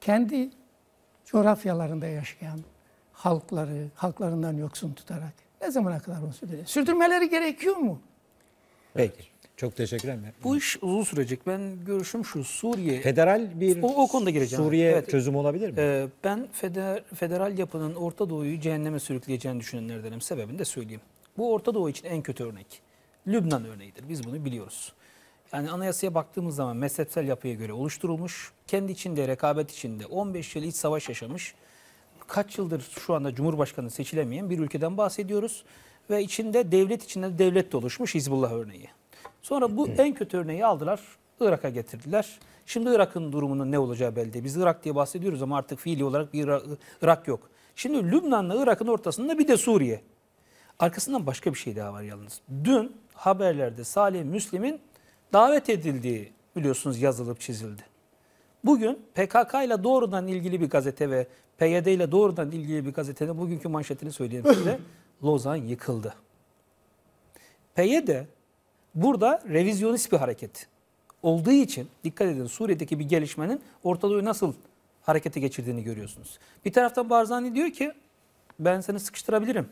Kendi coğrafyalarında yaşayan halkları, halklarından yoksun tutarak ne zamana kadar bunu sürdürecek? Sürdürmeleri gerekiyor mu? Peki. Çok teşekkür ederim. Bu iş uzun sürecek. Ben görüşüm şu Suriye... Federal bir o, o konuda gireceğim. Suriye evet. çözüm olabilir mi? Ee, ben feder, federal yapının Orta Doğu'yu cehenneme sürükleyeceğini düşünenlerdenim. Sebebini de söyleyeyim. Bu Orta Doğu için en kötü örnek. Lübnan örneğidir. Biz bunu biliyoruz. Yani anayasaya baktığımız zaman mezhepsel yapıya göre oluşturulmuş. Kendi içinde rekabet içinde 15 yıl iç savaş yaşamış. Kaç yıldır şu anda Cumhurbaşkanı seçilemeyen bir ülkeden bahsediyoruz. Ve içinde devlet içinde devlet de oluşmuş Hizbullah örneği. Sonra bu en kötü örneği aldılar Irak'a getirdiler. Şimdi Irak'ın durumunun ne olacağı belli değil. Biz Irak diye bahsediyoruz ama artık fiili olarak bir Irak, Irak yok. Şimdi Lübnan'la Irak'ın ortasında bir de Suriye. Arkasından başka bir şey daha var yalnız. Dün haberlerde Salih Müslim'in davet edildiği biliyorsunuz yazılıp çizildi. Bugün PKK ile doğrudan ilgili bir gazete ve PYD ile doğrudan ilgili bir gazetenin bugünkü manşetini söyleyeyim size. <laughs> Lozan yıkıldı. PYD burada revizyonist bir hareket olduğu için dikkat edin Suriye'deki bir gelişmenin ortalığı nasıl harekete geçirdiğini görüyorsunuz. Bir taraftan Barzani diyor ki ben seni sıkıştırabilirim.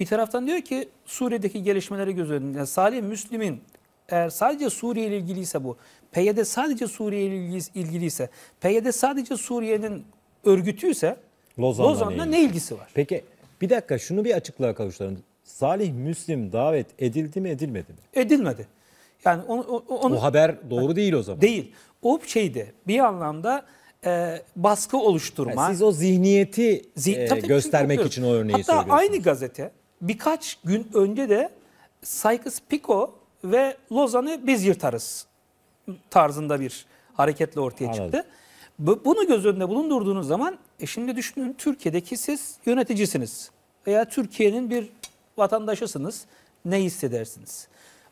Bir taraftan diyor ki Suriye'deki gelişmeleri göz önünde yani Salih Müslim'in eğer sadece Suriye ile ilgiliyse bu, PYD sadece Suriye ile ilgiliyse, PYD sadece Suriye'nin örgütü ise Lozan'la ne, ne ilgisi var? Peki bir dakika şunu bir açıklığa kavuşturalım. Salih Müslim davet edildi mi edilmedi mi? Edilmedi. Yani onu, onu, o haber doğru değil o zaman. Değil. O şeyde bir anlamda e, baskı oluşturma. Yani siz o zihniyeti zih, e, tabii, göstermek için o örneği Hatta söylüyorsunuz. Hatta aynı gazete birkaç gün önce de Saykıs Piko ve Lozan'ı biz yırtarız tarzında bir hareketle ortaya çıktı. Bu, bunu göz önünde bulundurduğunuz zaman e şimdi düşünün Türkiye'deki siz yöneticisiniz veya Türkiye'nin bir vatandaşısınız. Ne hissedersiniz?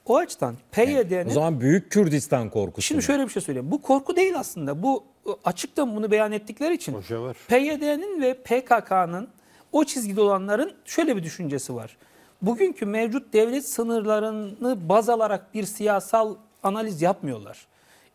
O açıdan PYD'nin... Yani, o zaman Büyük Kürdistan korkusu. Şimdi şöyle bir şey söyleyeyim. Bu korku değil aslında. Bu e, açıkta bunu beyan ettikleri için PYD'nin ve PKK'nın o çizgide olanların şöyle bir düşüncesi var bugünkü mevcut devlet sınırlarını baz alarak bir siyasal analiz yapmıyorlar.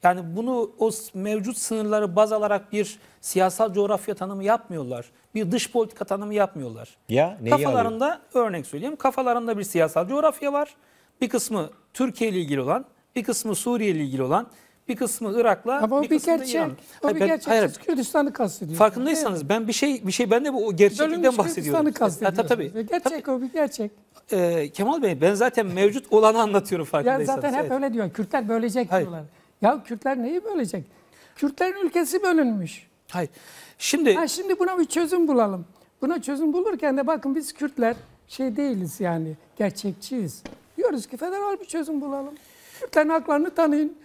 Yani bunu o mevcut sınırları baz alarak bir siyasal coğrafya tanımı yapmıyorlar. Bir dış politika tanımı yapmıyorlar. Ya neyi Kafalarında alıyor? örnek söyleyeyim. Kafalarında bir siyasal coğrafya var. Bir kısmı Türkiye ile ilgili olan, bir kısmı Suriye ile ilgili olan, bir kısmı Irak'la, Ama bir, bir kısmı gerçek, İran. O hayır, bir gerçek. Hayır, Kürdistan'ı kastediyorsunuz. Farkındaysanız ben bir şey bir şey ben de bu gerçeklikten bahsediyorum. Kürdistan'ı e, e, kastediyorsunuz. Ha, e, tabii. Gerçek tabii. o bir gerçek e, Kemal Bey ben zaten mevcut olanı anlatıyorum farkındaysanız. Ya zaten hep evet. öyle diyorsun. Kürtler bölecek Hayır. diyorlar. Ya Kürtler neyi bölecek? Kürtlerin ülkesi bölünmüş. Hayır. Şimdi ha, şimdi buna bir çözüm bulalım. Buna çözüm bulurken de bakın biz Kürtler şey değiliz yani gerçekçiyiz. Diyoruz ki federal bir çözüm bulalım. Kürtlerin haklarını tanıyın.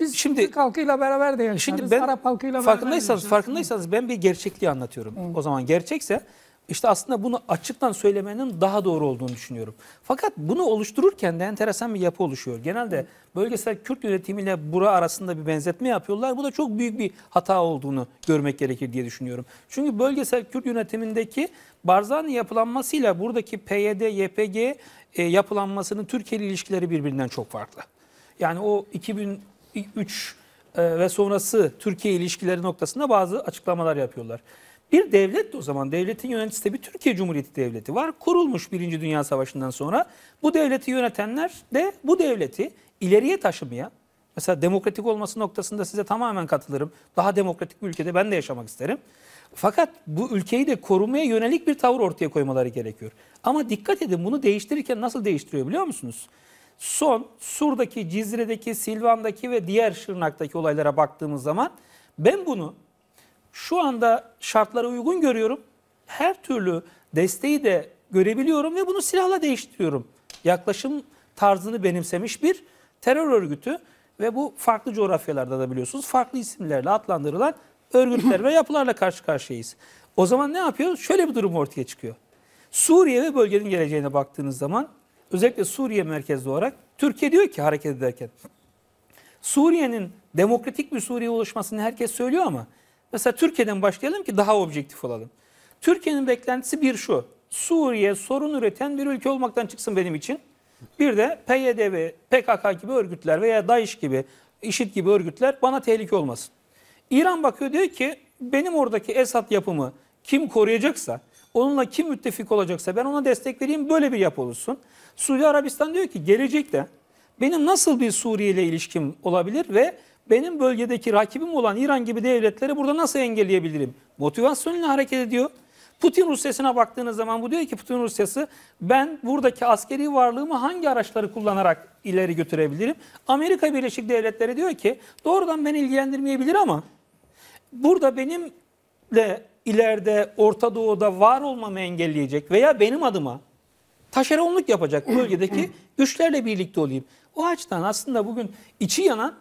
Biz şimdi Türk halkıyla beraber de yaşarız. Şimdi ben, Arap halkıyla farkındaysanız, beraber farkındaysanız ben bir gerçekliği anlatıyorum. Hı. O zaman gerçekse işte aslında bunu açıktan söylemenin daha doğru olduğunu düşünüyorum. Fakat bunu oluştururken de enteresan bir yapı oluşuyor. Genelde bölgesel Kürt yönetimiyle bura arasında bir benzetme yapıyorlar. Bu da çok büyük bir hata olduğunu görmek gerekir diye düşünüyorum. Çünkü bölgesel Kürt yönetimindeki Barzani yapılanmasıyla buradaki PYD, YPG e, yapılanmasının Türkiye ilişkileri birbirinden çok farklı. Yani o 2003 e, ve sonrası Türkiye ilişkileri noktasında bazı açıklamalar yapıyorlar. Bir devlet de o zaman devletin yöneticisi de bir Türkiye Cumhuriyeti Devleti var. Kurulmuş Birinci Dünya Savaşı'ndan sonra bu devleti yönetenler de bu devleti ileriye taşımaya mesela demokratik olması noktasında size tamamen katılırım. Daha demokratik bir ülkede ben de yaşamak isterim. Fakat bu ülkeyi de korumaya yönelik bir tavır ortaya koymaları gerekiyor. Ama dikkat edin bunu değiştirirken nasıl değiştiriyor biliyor musunuz? Son Sur'daki, Cizre'deki, Silvan'daki ve diğer Şırnak'taki olaylara baktığımız zaman ben bunu şu anda şartlara uygun görüyorum. Her türlü desteği de görebiliyorum ve bunu silahla değiştiriyorum. Yaklaşım tarzını benimsemiş bir terör örgütü ve bu farklı coğrafyalarda da biliyorsunuz farklı isimlerle adlandırılan örgütler ve yapılarla karşı karşıyayız. O zaman ne yapıyoruz? Şöyle bir durum ortaya çıkıyor. Suriye ve bölgenin geleceğine baktığınız zaman özellikle Suriye merkezli olarak Türkiye diyor ki hareket ederken Suriye'nin demokratik bir Suriye oluşmasını herkes söylüyor ama Mesela Türkiye'den başlayalım ki daha objektif olalım. Türkiye'nin beklentisi bir şu. Suriye sorun üreten bir ülke olmaktan çıksın benim için. Bir de PYD ve PKK gibi örgütler veya DAEŞ gibi, IŞİD gibi örgütler bana tehlike olmasın. İran bakıyor diyor ki benim oradaki Esad yapımı kim koruyacaksa, onunla kim müttefik olacaksa ben ona destek vereyim böyle bir yapı olursun. Suudi Arabistan diyor ki gelecekte benim nasıl bir Suriye ile ilişkim olabilir ve benim bölgedeki rakibim olan İran gibi devletleri burada nasıl engelleyebilirim? Motivasyonla hareket ediyor. Putin Rusyası'na baktığınız zaman bu diyor ki Putin Rusyası ben buradaki askeri varlığımı hangi araçları kullanarak ileri götürebilirim? Amerika Birleşik Devletleri diyor ki doğrudan beni ilgilendirmeyebilir ama burada benimle ileride Orta Doğu'da var olmamı engelleyecek veya benim adıma taşeronluk yapacak bölgedeki <clears throat> güçlerle birlikte olayım. O açıdan aslında bugün içi yanan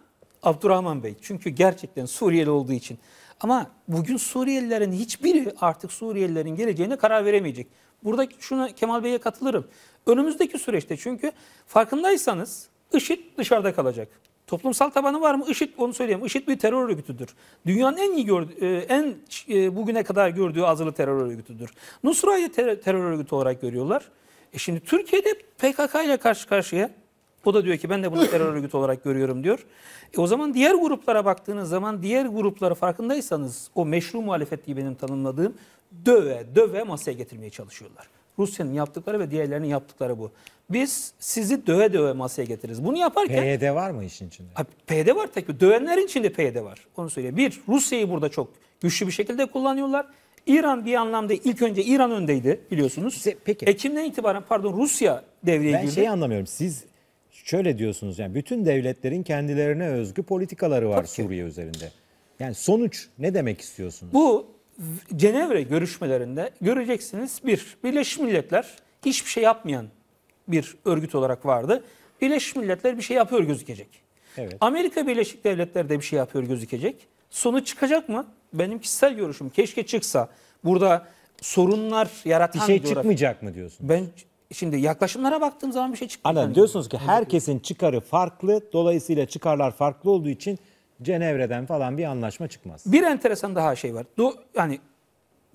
Abdurrahman Bey. Çünkü gerçekten Suriyeli olduğu için. Ama bugün Suriyelilerin hiçbiri artık Suriyelilerin geleceğine karar veremeyecek. Burada şuna Kemal Bey'e katılırım. Önümüzdeki süreçte çünkü farkındaysanız IŞİD dışarıda kalacak. Toplumsal tabanı var mı? IŞİD onu söyleyeyim. IŞİD bir terör örgütüdür. Dünyanın en iyi gördü e, en e, bugüne kadar gördüğü azılı terör örgütüdür. Nusra'yı terör örgütü olarak görüyorlar. E şimdi Türkiye'de PKK ile karşı karşıya o da diyor ki ben de bunu terör örgütü olarak görüyorum diyor. E o zaman diğer gruplara baktığınız zaman diğer gruplara farkındaysanız o meşru muhalefet diye benim tanımladığım döve döve masaya getirmeye çalışıyorlar. Rusya'nın yaptıkları ve diğerlerinin yaptıkları bu. Biz sizi döve döve masaya getiririz. Bunu yaparken... PYD var mı işin içinde? Ha, PYD var tek bir. Dövenlerin içinde PYD var. Onu söyleyeyim. Bir, Rusya'yı burada çok güçlü bir şekilde kullanıyorlar. İran bir anlamda ilk önce İran öndeydi biliyorsunuz. Peki. Ekim'den itibaren pardon Rusya devreye ben girdi. Ben şeyi anlamıyorum. Siz şöyle diyorsunuz yani bütün devletlerin kendilerine özgü politikaları var Tabii. Suriye üzerinde. Yani sonuç ne demek istiyorsunuz? Bu Cenevre görüşmelerinde göreceksiniz bir Birleşmiş Milletler hiçbir şey yapmayan bir örgüt olarak vardı. Birleşmiş Milletler bir şey yapıyor gözükecek. Evet. Amerika Birleşik Devletleri de bir şey yapıyor gözükecek. Sonu çıkacak mı? Benim kişisel görüşüm keşke çıksa. Burada sorunlar yaratan bir şey coğrafya. çıkmayacak mı diyorsunuz? Ben Şimdi yaklaşımlara baktığım zaman bir şey çıkmıyor. Anladım. Diyorsunuz ki herkesin çıkarı farklı. Dolayısıyla çıkarlar farklı olduğu için Cenevre'den falan bir anlaşma çıkmaz. Bir enteresan daha şey var. Do yani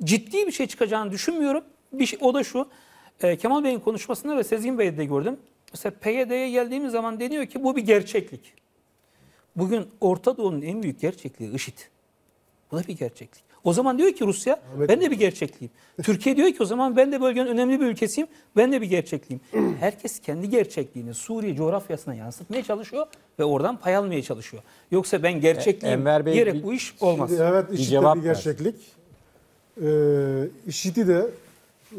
ciddi bir şey çıkacağını düşünmüyorum. Bir şey, o da şu. E, Kemal Bey'in konuşmasında ve Sezgin Bey'de de gördüm. Mesela PYD'ye geldiğimiz zaman deniyor ki bu bir gerçeklik. Bugün Orta Doğu'nun en büyük gerçekliği IŞİD. Bu da bir gerçeklik. O zaman diyor ki Rusya Ahmet ben de bir gerçekliyim. Türkiye diyor ki o zaman ben de bölgenin önemli bir ülkesiyim. Ben de bir gerçekliyim. <clears throat> Herkes kendi gerçekliğini Suriye coğrafyasına yansıtmaya çalışıyor ve oradan pay almaya çalışıyor. Yoksa ben gerçekliyim e, Bey, diyerek bu iş olmaz. Şimdi, evet işte bir, bir gerçeklik. Ee, IŞİD'i de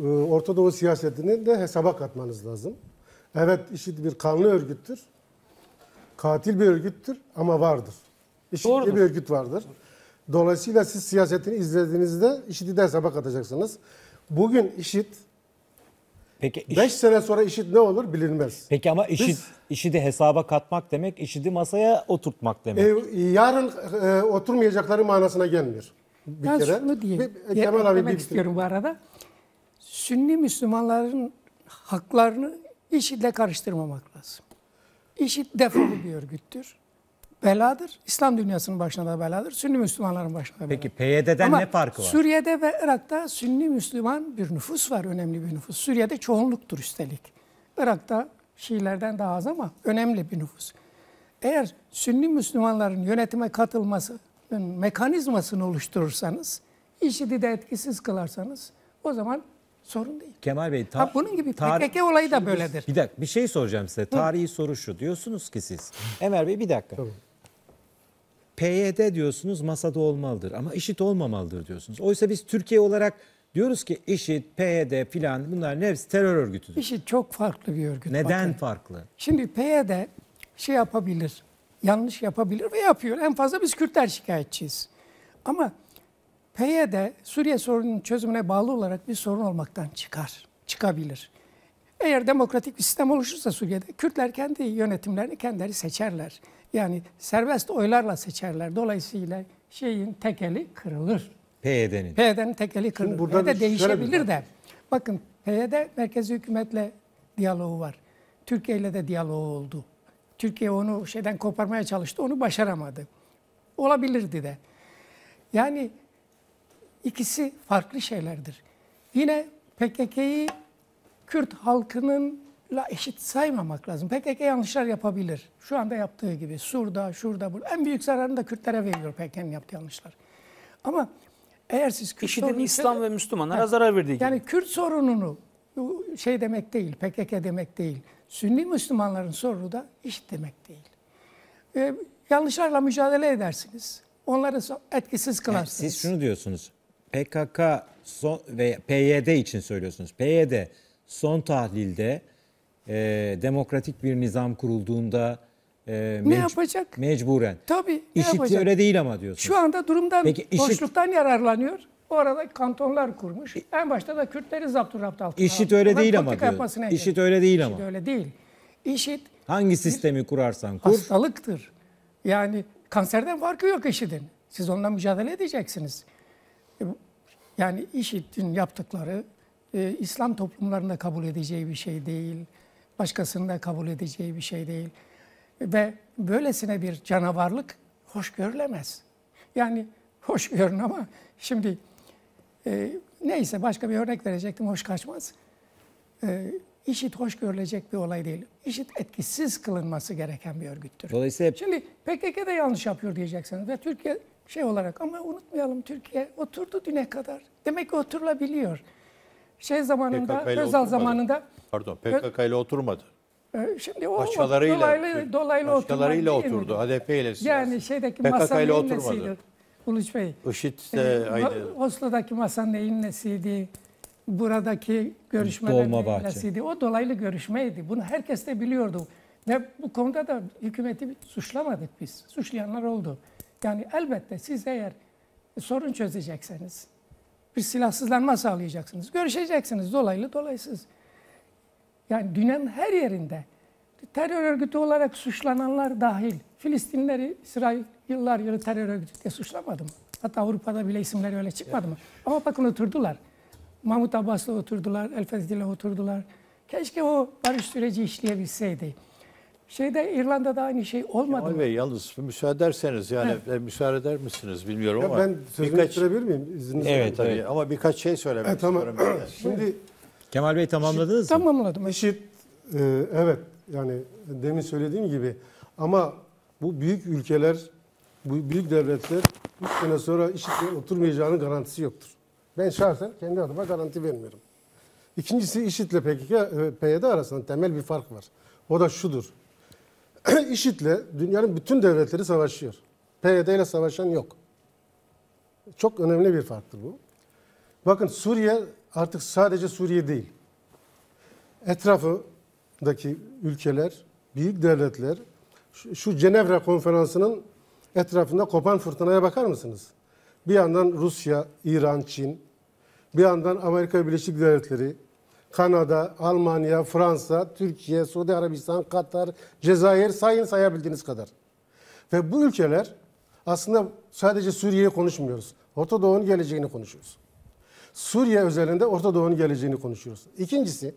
e, Orta Doğu siyasetini de hesaba katmanız lazım. Evet IŞİD bir kanlı örgüttür. Katil bir örgüttür ama vardır. IŞİD'de bir örgüt vardır. Dolayısıyla siz siyasetini izlediğinizde IŞİD'i de hesaba katacaksınız. Bugün IŞİD Peki 5 sene sonra IŞİD ne olur bilinmez. Peki ama IŞİD, Biz, IŞİD'i hesaba katmak demek, IŞİD'i masaya oturtmak demek. E, yarın e, oturmayacakları manasına gelmiyor. Bir ben kere. şunu diyeyim. Bir, e, Kemal abi demek bir istiyorum bu arada. Sünni Müslümanların haklarını IŞİD'le karıştırmamak lazım. IŞİD defolu bir örgüttür beladır. İslam dünyasının başına da beladır. Sünni Müslümanların başına da beladır. Peki PYD'den Ama ne farkı var? Suriye'de ve Irak'ta Sünni Müslüman bir nüfus var, önemli bir nüfus. Suriye'de çoğunluktur üstelik. Irak'ta Şiilerden daha az ama önemli bir nüfus. Eğer Sünni Müslümanların yönetime katılması mekanizmasını oluşturursanız, işi de etkisiz kılarsanız o zaman sorun değil. Kemal Bey, ta- ha, bunun gibi tar- PKK olayı da böyledir. Bir dakika bir şey soracağım size. Tarihi Hı. soru şu. Diyorsunuz ki siz. Enver Bey bir dakika. Tabii. PYD diyorsunuz masada olmalıdır ama işit olmamalıdır diyorsunuz. Oysa biz Türkiye olarak diyoruz ki işit, PYD filan bunlar hepsi terör örgütüdür. İşit çok farklı bir örgüt. Neden bakın. farklı? Şimdi PYD şey yapabilir, yanlış yapabilir ve yapıyor. En fazla biz Kürtler şikayetçiyiz. Ama PYD Suriye sorununun çözümüne bağlı olarak bir sorun olmaktan çıkar, çıkabilir. Eğer demokratik bir sistem oluşursa Suriye'de Kürtler kendi yönetimlerini kendileri seçerler. Yani serbest oylarla seçerler. Dolayısıyla şeyin tekeli kırılır. PYD'nin. PYD'nin tekeli kırılır. Burada de değişebilir de. Bakın PYD merkezi hükümetle diyaloğu var. Türkiye ile de diyaloğu oldu. Türkiye onu şeyden koparmaya çalıştı. Onu başaramadı. Olabilirdi de. Yani ikisi farklı şeylerdir. Yine PKK'yı Kürt halkınınla eşit saymamak lazım. PKK yanlışlar yapabilir. Şu anda yaptığı gibi. Sur'da, şurada, burada. En büyük zararını da Kürtlere veriyor PKK'nın yaptığı yanlışlar. Ama eğer siz Kürt sorunu... İslam ve Müslümanlara evet. zarar verdiği gibi. Yani Kürt sorununu şey demek değil, PKK demek değil. Sünni Müslümanların sorunu da iş demek değil. Ee, yanlışlarla mücadele edersiniz. Onları etkisiz kılarsınız. Yani siz şunu diyorsunuz. PKK son ve PYD için söylüyorsunuz. PYD son tahlilde e, demokratik bir nizam kurulduğunda e, ne yapacak? Mecburen. Tabii. Ne IŞİD yapacak? öyle değil ama diyorsun. Şu anda durumdan Peki, IŞİD, boşluktan yararlanıyor. Bu arada kantonlar kurmuş. En başta da Kürtleri zapturapt altına IŞİD öyle değil ama diyor. IŞİD öyle değil ama. IŞİD öyle değil. IŞİD hangi sistemi kurarsan kur. Hastalıktır. Yani kanserden farkı yok IŞİD'in. Siz onunla mücadele edeceksiniz. E yani IŞİD'in yaptıkları e, İslam toplumlarında kabul edeceği bir şey değil. Başkasının da kabul edeceği bir şey değil. Ve böylesine bir canavarlık hoş görülemez. Yani <laughs> hoş görün ama şimdi e, neyse başka bir örnek verecektim hoş kaçmaz. E, IŞİD hoş görülecek bir olay değil. IŞİD etkisiz kılınması gereken bir örgüttür. Dolayısıyla Şimdi PKK de yanlış yapıyor diyeceksiniz ve Türkiye şey olarak ama unutmayalım Türkiye oturdu düne kadar. Demek ki oturulabiliyor şey zamanında, PKK Özal oturmadı. zamanında. Pardon PKK ile oturmadı. Ee, şimdi o başkalarıyla, dolaylı, dolaylı başkalarıyla oturdu. HDP ile siyasi. Yani şeydeki PKK masanın ile oturmadı. Uluç Bey. IŞİD ee, de e, aynı. Oslo'daki masanın eğilmesiydi. Buradaki görüşmelerin nesiydi? O dolaylı görüşmeydi. Bunu herkes de biliyordu. Ve bu konuda da hükümeti suçlamadık biz. Suçlayanlar oldu. Yani elbette siz eğer sorun çözecekseniz, bir silahsızlanma sağlayacaksınız. Görüşeceksiniz dolaylı dolaysız. Yani dünyanın her yerinde terör örgütü olarak suçlananlar dahil. Filistinleri İsrail yıllar yılı terör örgütü diye suçlamadı mı? Hatta Avrupa'da bile isimleri öyle çıkmadı mı? Ama bakın oturdular. Mahmut Abbas'la oturdular, El Fezdi'yle oturdular. Keşke o barış süreci işleyebilseydi. Şeyde İrlanda'da aynı şey olmadı Kemal Bey yalnız müsaade ederseniz yani e, müsaade eder misiniz bilmiyorum Ya ama ben sözümü birkaç bitirebilir miyim? İzninizle. evet tabii evet. ama birkaç şey söylemek E, tamam. istiyorum. ben <clears throat> Şimdi Kemal Bey tamamladınız mı? Şey, tamamladım. IŞİD e, evet yani demin söylediğim gibi ama bu büyük ülkeler, bu büyük devletler 3 sene sonra IŞİD'le oturmayacağının garantisi yoktur. Ben şahsen kendi adıma garanti vermiyorum. İkincisi IŞİD'le PKK, e, PYD arasında temel bir fark var. O da şudur. <clears throat> IŞİD'le dünyanın bütün devletleri savaşıyor. PYD ile savaşan yok. Çok önemli bir farktır bu. Bakın Suriye artık sadece Suriye değil. Etrafındaki ülkeler, büyük devletler şu Cenevre konferansının etrafında kopan fırtınaya bakar mısınız? Bir yandan Rusya, İran, Çin, bir yandan Amerika Birleşik Devletleri, Kanada, Almanya, Fransa, Türkiye, Suudi Arabistan, Katar, Cezayir sayın sayabildiğiniz kadar. Ve bu ülkeler aslında sadece Suriye'yi konuşmuyoruz. Orta Doğu'nun geleceğini konuşuyoruz. Suriye özelinde Orta Doğu'nun geleceğini konuşuyoruz. İkincisi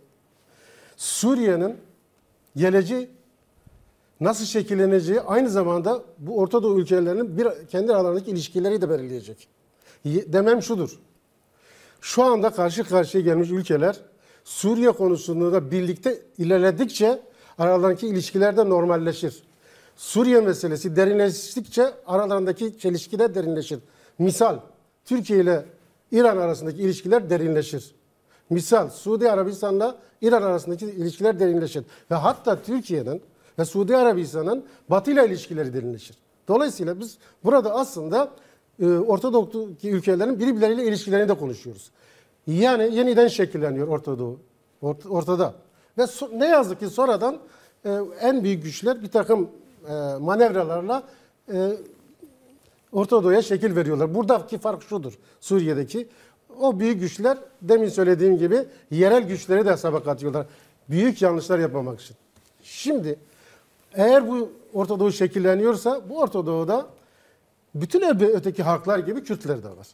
Suriye'nin geleceği nasıl şekilleneceği aynı zamanda bu Orta Doğu ülkelerinin bir, kendi aralarındaki ilişkileri de belirleyecek. Demem şudur. Şu anda karşı karşıya gelmiş ülkeler Suriye konusunda da birlikte ilerledikçe aralarındaki ilişkiler de normalleşir. Suriye meselesi derinleştikçe aralarındaki çelişki de derinleşir. Misal Türkiye ile İran arasındaki ilişkiler derinleşir. Misal Suudi Arabistan'la İran arasındaki ilişkiler derinleşir. Ve hatta Türkiye'nin ve Suudi Arabistan'ın Batı ile ilişkileri derinleşir. Dolayısıyla biz burada aslında e, Orta Doğu'daki ülkelerin birbirleriyle ilişkilerini de konuşuyoruz. Yani yeniden şekilleniyor Orta Doğu. Ort ortada. Ve so ne yazık ki sonradan e, en büyük güçler bir takım e, manevralarla e, Orta Doğu'ya şekil veriyorlar. Buradaki fark şudur Suriye'deki. O büyük güçler demin söylediğim gibi yerel güçleri de hesaba katıyorlar. Büyük yanlışlar yapmamak için. Şimdi eğer bu Orta Doğu şekilleniyorsa bu Orta Doğu'da bütün öteki halklar gibi Kürtler de var.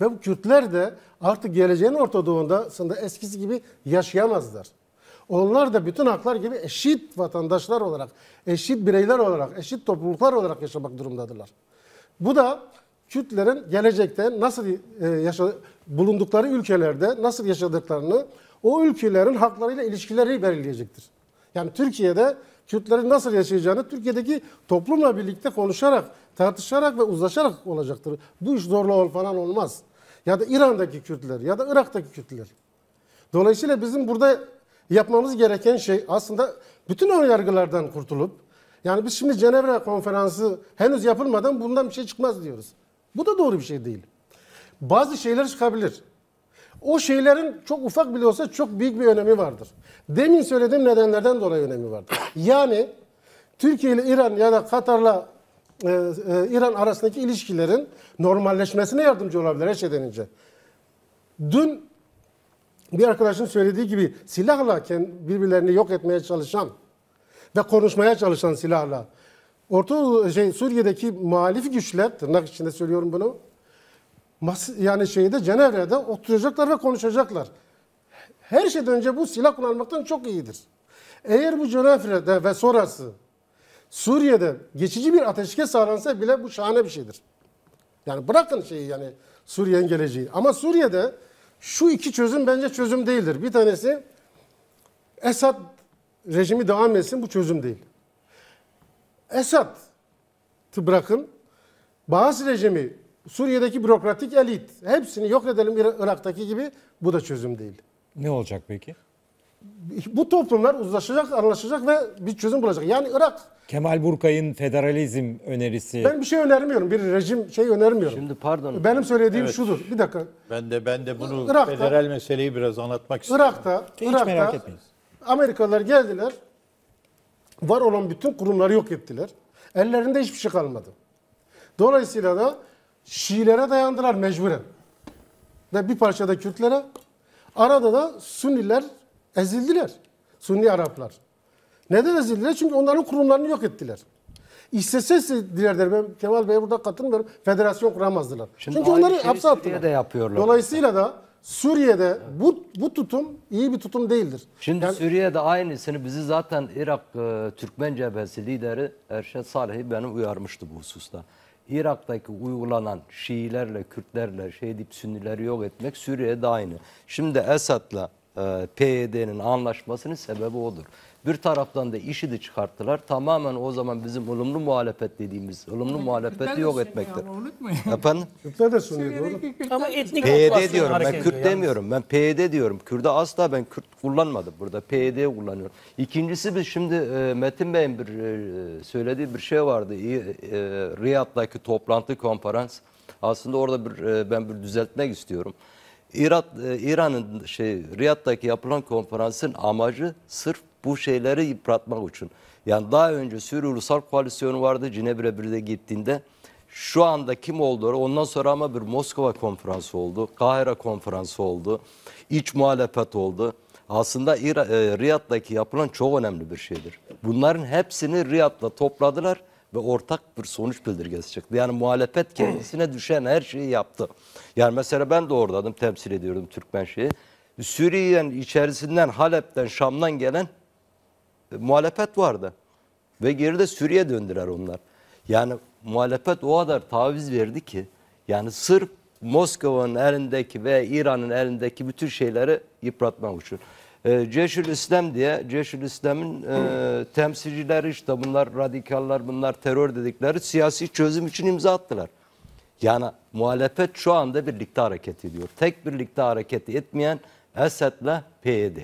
Ve bu Kürtler de artık geleceğin Orta Doğu'nda eskisi gibi yaşayamazlar. Onlar da bütün haklar gibi eşit vatandaşlar olarak, eşit bireyler olarak, eşit topluluklar olarak yaşamak durumdadırlar. Bu da Kürtlerin gelecekte nasıl e, yaşa, bulundukları ülkelerde nasıl yaşadıklarını o ülkelerin haklarıyla ilişkileri belirleyecektir. Yani Türkiye'de Kürtlerin nasıl yaşayacağını Türkiye'deki toplumla birlikte konuşarak tartışarak ve uzlaşarak olacaktır. Bu iş zorla ol falan olmaz. Ya da İran'daki Kürtler ya da Irak'taki Kürtler. Dolayısıyla bizim burada yapmamız gereken şey aslında bütün o yargılardan kurtulup yani biz şimdi Cenevre konferansı henüz yapılmadan bundan bir şey çıkmaz diyoruz. Bu da doğru bir şey değil. Bazı şeyler çıkabilir. O şeylerin çok ufak bile olsa çok büyük bir önemi vardır. Demin söylediğim nedenlerden dolayı önemi vardır. Yani Türkiye ile İran ya da Katar'la e, e, İran arasındaki ilişkilerin normalleşmesine yardımcı olabilir her şeyden önce. Dün bir arkadaşın söylediği gibi silahla birbirlerini yok etmeye çalışan ve konuşmaya çalışan silahla Orta şey Suriye'deki muhalif güçler tırnak içinde söylüyorum bunu. Mas, yani şeyde Cenevre'de oturacaklar ve konuşacaklar. Her şeyden önce bu silah kullanmaktan çok iyidir. Eğer bu Cenevre'de ve sonrası Suriye'de geçici bir ateşkes sağlansa bile bu şahane bir şeydir. Yani bırakın şeyi yani Suriye'nin geleceği. Ama Suriye'de şu iki çözüm bence çözüm değildir. Bir tanesi Esad rejimi devam etsin bu çözüm değil. Esad'ı bırakın. Bağız rejimi, Suriye'deki bürokratik elit hepsini yok edelim Irak'taki gibi bu da çözüm değil. Ne olacak peki? bu toplumlar uzlaşacak, anlaşacak ve bir çözüm bulacak. Yani Irak Kemal Burkay'ın federalizm önerisi. Ben bir şey önermiyorum. Bir rejim şey önermiyorum. Şimdi pardon. Benim söylediğim Evet. şudur. Bir dakika. Ben de ben de bunu Irak'ta- federal meseleyi biraz anlatmak istiyorum. Irak'ta, Hiç Irak'ta merak etmeyin. Amerikalılar geldiler. Var olan bütün kurumları yok ettiler. Ellerinde hiçbir şey kalmadı. Dolayısıyla da Şiilere dayandılar mecburen. Ve bir parça da Kürtlere. Arada da Sünniler Ezildiler. Sunni Araplar. Neden ezildiler? Çünkü onların kurumlarını yok ettiler. İsteseydilerler ben Kemal Bey'e burada katılmıyorum. Federasyon kuramazdılar. Şimdi Çünkü onları hapse attılar. De yapıyorlar. Dolayısıyla da Suriye'de bu bu tutum iyi bir tutum değildir. Şimdi yani, Suriye'de aynısını bizi zaten Irak e, Türkmen Cephesi lideri Erşet Salih benim uyarmıştı bu hususta. Irak'taki uygulanan Şiilerle, Kürtlerle, şey deyip Sünnileri yok etmek Suriye'de aynı. Şimdi Esad'la e, PYD'nin e anlaşmasının sebebi odur. Bir taraftan da işi de çıkarttılar. Tamamen o zaman bizim ılımlı muhalefet dediğimiz ılımlı muhalefeti yok etmektir. Efendim? Kürtler de sunuyor. Ama etnik PYD e diyorum ben Kürt yalnız. demiyorum. Ben PYD e diyorum. Kürt'e asla ben Kürt kullanmadım burada. PYD kullanıyorum. İkincisi biz şimdi e, Metin Bey'in bir e, söylediği bir şey vardı. E, e, Riyad'daki toplantı konferans. Aslında orada bir, e, ben bir düzeltmek istiyorum. İran, e, İran'ın şey Riyad'daki yapılan konferansın amacı sırf bu şeyleri yıpratmak için. Yani daha önce Suriye Ulusal Koalisyonu vardı Cenevre 1'de gittiğinde. Şu anda kim oldu? Ondan sonra ama bir Moskova konferansı oldu. Kahire konferansı oldu. İç muhalefet oldu. Aslında İra, e, Riyad'daki yapılan çok önemli bir şeydir. Bunların hepsini Riyad'da topladılar ve ortak bir sonuç bildirgesi çıktı. Yani muhalefet kendisine düşen her şeyi yaptı. Yani mesela ben de oradaydım, temsil ediyordum Türkmen şeyi. Suriye'nin içerisinden, Halep'ten, Şam'dan gelen e, muhalefet vardı. Ve geride Suriye döndüler onlar. Yani muhalefet o kadar taviz verdi ki, yani sırf Moskova'nın elindeki ve İran'ın elindeki bütün şeyleri yıpratmak için. E, Ceşül İslam diye Ceşül İslam'ın e, temsilcileri işte bunlar radikaller, bunlar terör dedikleri siyasi çözüm için imza attılar. Yani muhalefet şu anda birlikte hareket ediyor. Tek birlikte hareket etmeyen Esed'le PYD.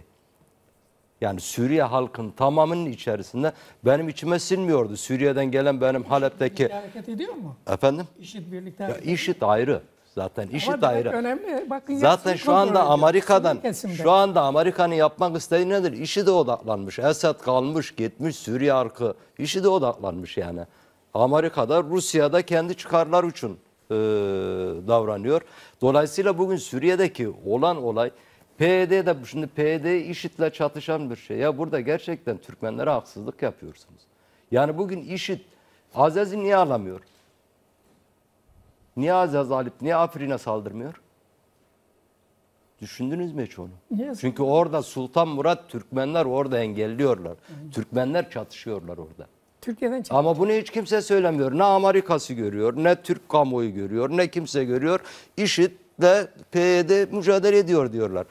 Yani Suriye halkın tamamının içerisinde benim içime sinmiyordu. Suriye'den gelen benim İşit Halep'teki... hareket ediyor mu? Efendim? İşit birlikte hareket ya, İşit ayrı. Zaten işi Ama ayrı. Önemli. Bakın Zaten şu anda Amerika'dan şu anda Amerika'nın yapmak isteği nedir? İşi de odaklanmış. Esad kalmış, gitmiş Suriye arkı. İşi de odaklanmış yani. Amerika'da Rusya'da kendi çıkarlar için e, davranıyor. Dolayısıyla bugün Suriye'deki olan olay PYD'de şimdi PYD IŞİD'le çatışan bir şey. Ya burada gerçekten Türkmenlere haksızlık yapıyorsunuz. Yani bugün IŞİD Azaz'i niye alamıyor? Niye Azaz Azalip niye Afrin'e saldırmıyor? Düşündünüz mü hiç onu? Niye? Çünkü orada Sultan Murat Türkmenler orada engelliyorlar. Hı. Türkmenler çatışıyorlar orada. Türkiye'den çatışıyor. Ama bunu hiç kimse söylemiyor. Ne Amerikası görüyor, ne Türk kamuoyu görüyor, ne kimse görüyor. IŞİD'le PYD mücadele ediyor diyorlar.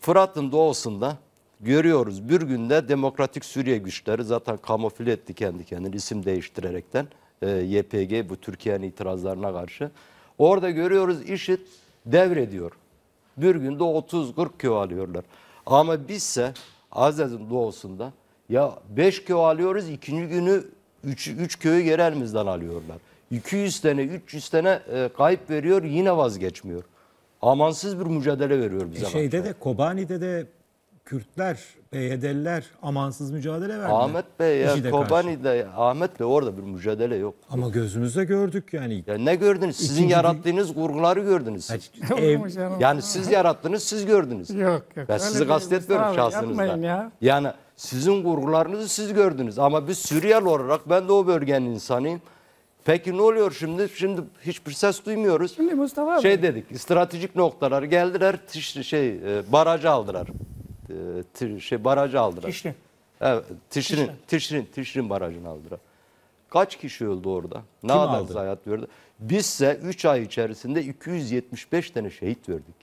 Fırat'ın doğusunda görüyoruz bir günde demokratik Suriye güçleri zaten kamufle etti kendi kendini isim değiştirerekten. E, YPG bu Türkiye'nin itirazlarına karşı. Orada görüyoruz IŞİD devrediyor. Bir günde 30-40 köy alıyorlar. Ama bizse Azaz'ın doğusunda ya 5 köy alıyoruz ikinci günü 3, köyü geri elimizden alıyorlar. 200 tane 300 tane e, kayıp veriyor yine vazgeçmiyor. Amansız bir mücadele veriyor bize. E şeyde karşı. de Kobani'de de Kürtler, PYD'liler amansız mücadele verdi. Ahmet Bey ya Kobani'de Ahmet Bey orada bir mücadele yok. Ama gözümüzde gördük yani. Ya ne gördünüz? Sizin İkinci... yarattığınız kurguları gördünüz. Siz. <laughs> Ev... yani siz yarattınız, siz gördünüz. Yok yok. Ben sizi kastetmiyorum şahsınızda. Ya. Yani sizin kurgularınızı siz gördünüz ama biz Suriyel olarak ben de o bölgenin insanıyım. Peki ne oluyor şimdi? Şimdi hiçbir ses duymuyoruz. Şimdi Mustafa abi. Şey dedik, stratejik noktalar geldiler, şey e, barajı aldılar. E, Tir şey barajı aldılar. Tişrin. Evet, Tişrin, Tişrin, Tişrin, barajını aldılar. Kaç kişi öldü orada? Ne Kim adam hayat verdi? Bizse 3 ay içerisinde 275 tane şehit verdik.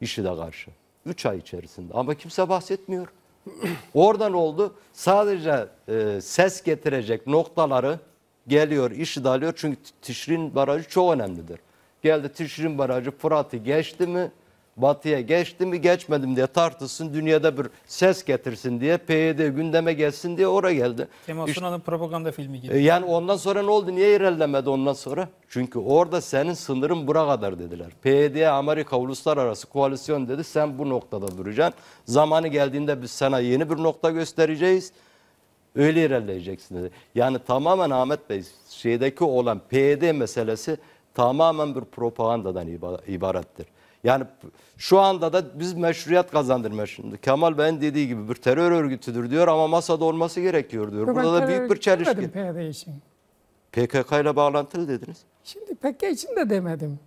İşi de karşı. 3 ay içerisinde ama kimse bahsetmiyor. <clears throat> Oradan oldu. Sadece e, ses getirecek noktaları geliyor, işi de alıyor. Çünkü Tişrin Barajı çok önemlidir. Geldi Tişrin Barajı Fırat'ı geçti mi batıya geçti mi geçmedim diye tartışsın dünyada bir ses getirsin diye PYD gündeme gelsin diye oraya geldi. Kemal işte, Sunal'ın propaganda filmi gibi. E, yani ondan sonra ne oldu? Niye ilerlemedi ondan sonra? Çünkü orada senin sınırın bura kadar dediler. PYD Amerika Uluslararası Koalisyon dedi sen bu noktada duracaksın. Zamanı geldiğinde biz sana yeni bir nokta göstereceğiz. Öyle dedi. Yani tamamen Ahmet Bey şeydeki olan PYD meselesi tamamen bir propagandadan ibarettir. Yani şu anda da biz meşruiyet kazandırma şimdi. Kemal Bey'in dediği gibi bir terör örgütüdür diyor ama masada olması gerekiyor diyor. Burada da büyük bir çelişki. PYD için. PKK ile bağlantılı dediniz. Şimdi PKK için de demedim.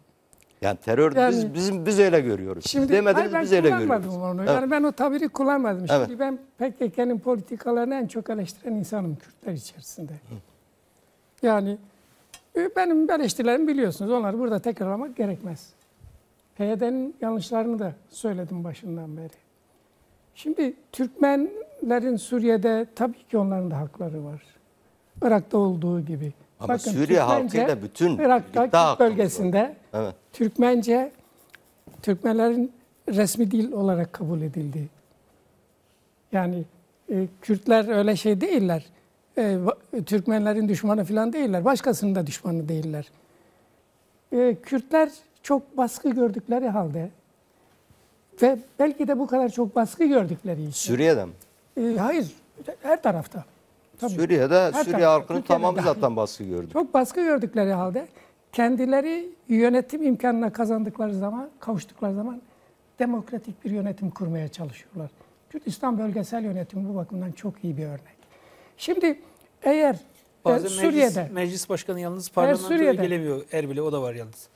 Yani terör yani, biz, bizim biz öyle görüyoruz. Şimdi, Demediniz hayır, biz öyle görüyoruz. Onu. Evet. Yani ben o tabiri kullanmadım. Evet. ben PKK'nın politikalarını en çok eleştiren insanım Kürtler içerisinde. Hı. Yani e, benim eleştirilerimi biliyorsunuz. Onları burada tekrarlamak gerekmez. PYD'nin yanlışlarını da söyledim başından beri. Şimdi Türkmenlerin Suriye'de tabii ki onların da hakları var. Irak'ta olduğu gibi. Ama Bakın, Suriye Türkmence, halkı bütün Irak'ta bölgesinde evet. Türkmence Türkmenlerin resmi dil olarak kabul edildi. Yani e, Kürtler öyle şey değiller. E, e Türkmenlerin düşmanı falan değiller. Başkasının da düşmanı değiller. E, Kürtler çok baskı gördükleri halde ve belki de bu kadar çok baskı gördükleri için. Suriye'de mi? E, hayır, her tarafta. Tabii. Suriye'de her Suriye tarafta. halkının tamamı zaten baskı gördü. Çok baskı gördükleri halde kendileri yönetim imkanına kazandıkları zaman, kavuştukları zaman demokratik bir yönetim kurmaya çalışıyorlar. Kürdistan bölgesel yönetimi bu bakımdan çok iyi bir örnek. Şimdi eğer Bazen e, Suriye'de meclis, meclis başkanı yalnız parlamentoya Suriye'de, gelemiyor Erbil'e o da var yalnız.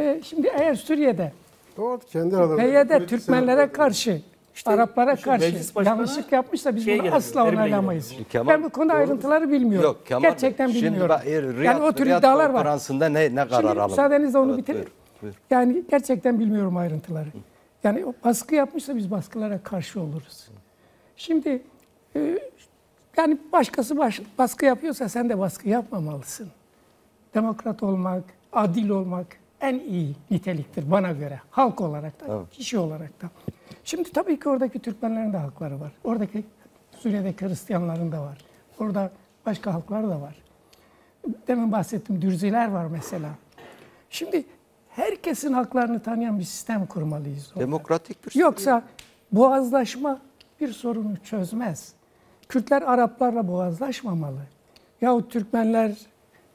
E, şimdi eğer Suriye'de Doğru, kendi PYD Türkmenlere karşı işte Araplara şey karşı yanlışlık yapmışsa biz bunu asla onaylamayız. Kemal, ben bu konuda doğru. ayrıntıları bilmiyorum. Yok, Kemal, Gerçekten şimdi bilmiyorum. Bak, e, Riyad, yani o tür Riyad iddialar var. ne, ne karar şimdi, alalım? Müsaadenizle onu evet, bitirir. Yani gerçekten bilmiyorum ayrıntıları. Yani o baskı yapmışsa biz baskılara karşı oluruz. Şimdi e, yani başkası baş, baskı yapıyorsa sen de baskı yapmamalısın. Demokrat olmak, adil olmak, en iyi niteliktir bana göre. Halk olarak da, evet. kişi olarak da. Şimdi tabii ki oradaki Türkmenlerin de hakları var. Oradaki Suriye'deki Hristiyanların da var. Orada başka halklar da var. Demin bahsettim Dürziler var mesela. Şimdi herkesin haklarını tanıyan bir sistem kurmalıyız. Orada. Demokratik bir şey. Yoksa boğazlaşma bir sorunu çözmez. Kürtler Araplarla boğazlaşmamalı. Yahut Türkmenler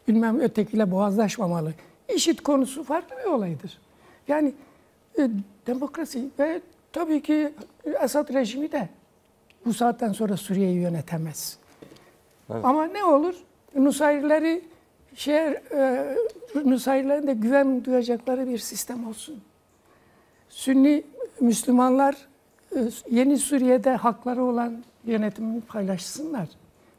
bilmem ötekiyle boğazlaşmamalı. İşit konusu farklı bir olaydır. Yani e, demokrasi ve tabii ki Esad rejimi de bu saatten sonra Suriye'yi yönetemez. Evet. Ama ne olur? Nusayrileri şehir e, Nusayrilerin de güven duyacakları bir sistem olsun. Sünni Müslümanlar e, yeni Suriye'de hakları olan yönetimini paylaşsınlar.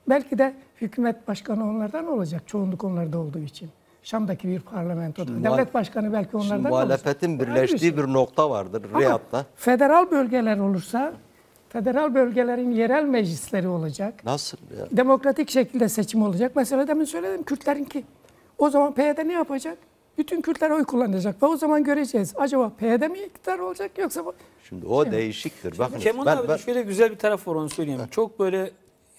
Belki de hükümet başkanı onlardan olacak çoğunluk onlarda olduğu için. Şam'daki bir parlamentoda. Şimdi Devlet başkanı belki onlardan şimdi muhalefetin birleştiği şey. bir nokta vardır Riyad'da. Ama federal bölgeler olursa federal bölgelerin yerel meclisleri olacak. Nasıl ya? Demokratik şekilde seçim olacak. Mesela demin söyledim Kürtlerin ki. O zaman PYD ne yapacak? Bütün Kürtler oy kullanacak ve o zaman göreceğiz. Acaba PYD mi iktidar olacak yoksa... Şimdi o şey değişiktir. Bakın, Kemal ben, abi ben... şöyle güzel bir taraf var onu söyleyeyim. Ben. Çok böyle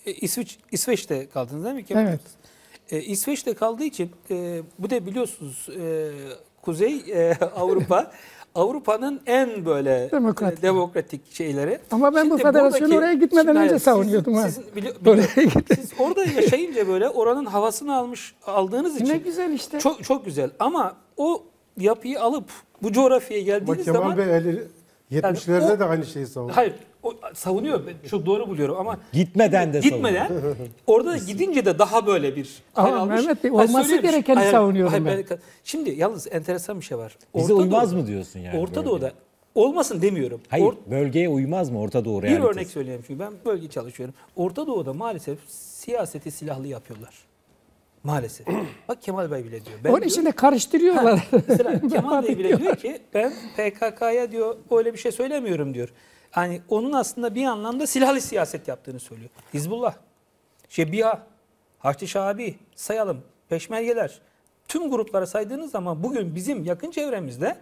e, İsviç, İsveç'te kaldınız değil mi? Kemal? Evet. E, İsveç'te kaldığı için e, bu da biliyorsunuz e, Kuzey e, <laughs> Avrupa Avrupa'nın en böyle e, demokratik, e, demokratik şeyleri. Ama ben şimdi bu federasyonu oraya gitmeden şimdi, önce savunuyordum. Siz, ha. Bili, bili, siz orada yaşayınca böyle oranın havasını almış aldığınız için. Ne güzel işte. Çok çok güzel ama o yapıyı alıp bu coğrafyaya geldiğiniz Bak, Kemal zaman Bey, 70'lerde yani de aynı şeyi savunuyor. Hayır o, savunuyor. Ben çok doğru buluyorum ama gitmeden de gitmeden savunuyor. orada gidince de daha böyle bir Ama Mehmet Bey olması gerekeni savunuyorum ben. Şimdi yalnız enteresan bir şey var. Orta Bize uymaz mı diyorsun yani? Orta Doğu'da olmasın demiyorum. Hayır Or- bölgeye uymaz mı Orta Doğu realitesi? Bir örnek söyleyeyim çünkü ben bölge çalışıyorum. Orta Doğu'da maalesef siyaseti silahlı yapıyorlar. Maalesef. <clears throat> Bak Kemal Bey bile diyor. Ben Onun diyor, içinde karıştırıyorlar. Ha, <laughs> Kemal Bey bile diyor ki ben PKK'ya diyor öyle bir şey söylemiyorum diyor. Yani onun aslında bir anlamda silahlı siyaset yaptığını söylüyor. Hizbullah, Şebiha, Haçlı Şabi sayalım, Peşmergeler. Tüm gruplara saydığınız zaman bugün bizim yakın çevremizde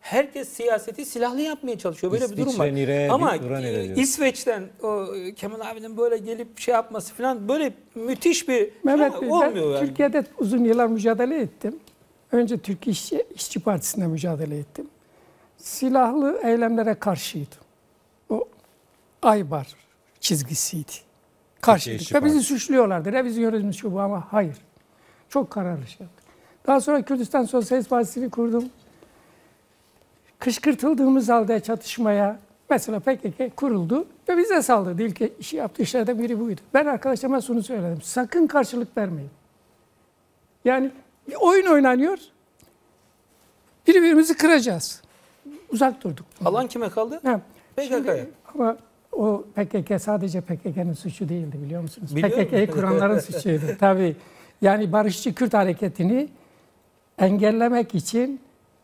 herkes siyaseti silahlı yapmaya çalışıyor. Böyle İsviçre, bir durum var. Nire, Ama nire İsveç'ten o, Kemal abinin böyle gelip şey yapması falan böyle müthiş bir Mehmet şey Bey, olmuyor. Ben yani. Türkiye'de uzun yıllar mücadele ettim. Önce Türk İşçi, İşçi Partisi'nde mücadele ettim. Silahlı eylemlere karşıydım. Aybar çizgisiydi. Karşılıklı. Ve bizi suçluyorlardı. Revizyonizm şu bu ama hayır. Çok kararlı şey yaptık. Daha sonra Kürdistan Sosyalist Partisi'ni kurdum. Kışkırtıldığımız halde çatışmaya mesela PKK kuruldu ve bize saldırdı. İlk işi yaptığı işlerden biri buydu. Ben arkadaşlarıma şunu söyledim. Sakın karşılık vermeyin. Yani bir oyun oynanıyor. Birbirimizi kıracağız. Uzak durduk. Alan kime kaldı? Ha. PKK'ya. Ama o PKK sadece PKK'nın suçu değildi biliyor musunuz? PKK'yı kuranların suçuydu <laughs> tabii. Yani barışçı Kürt hareketini engellemek için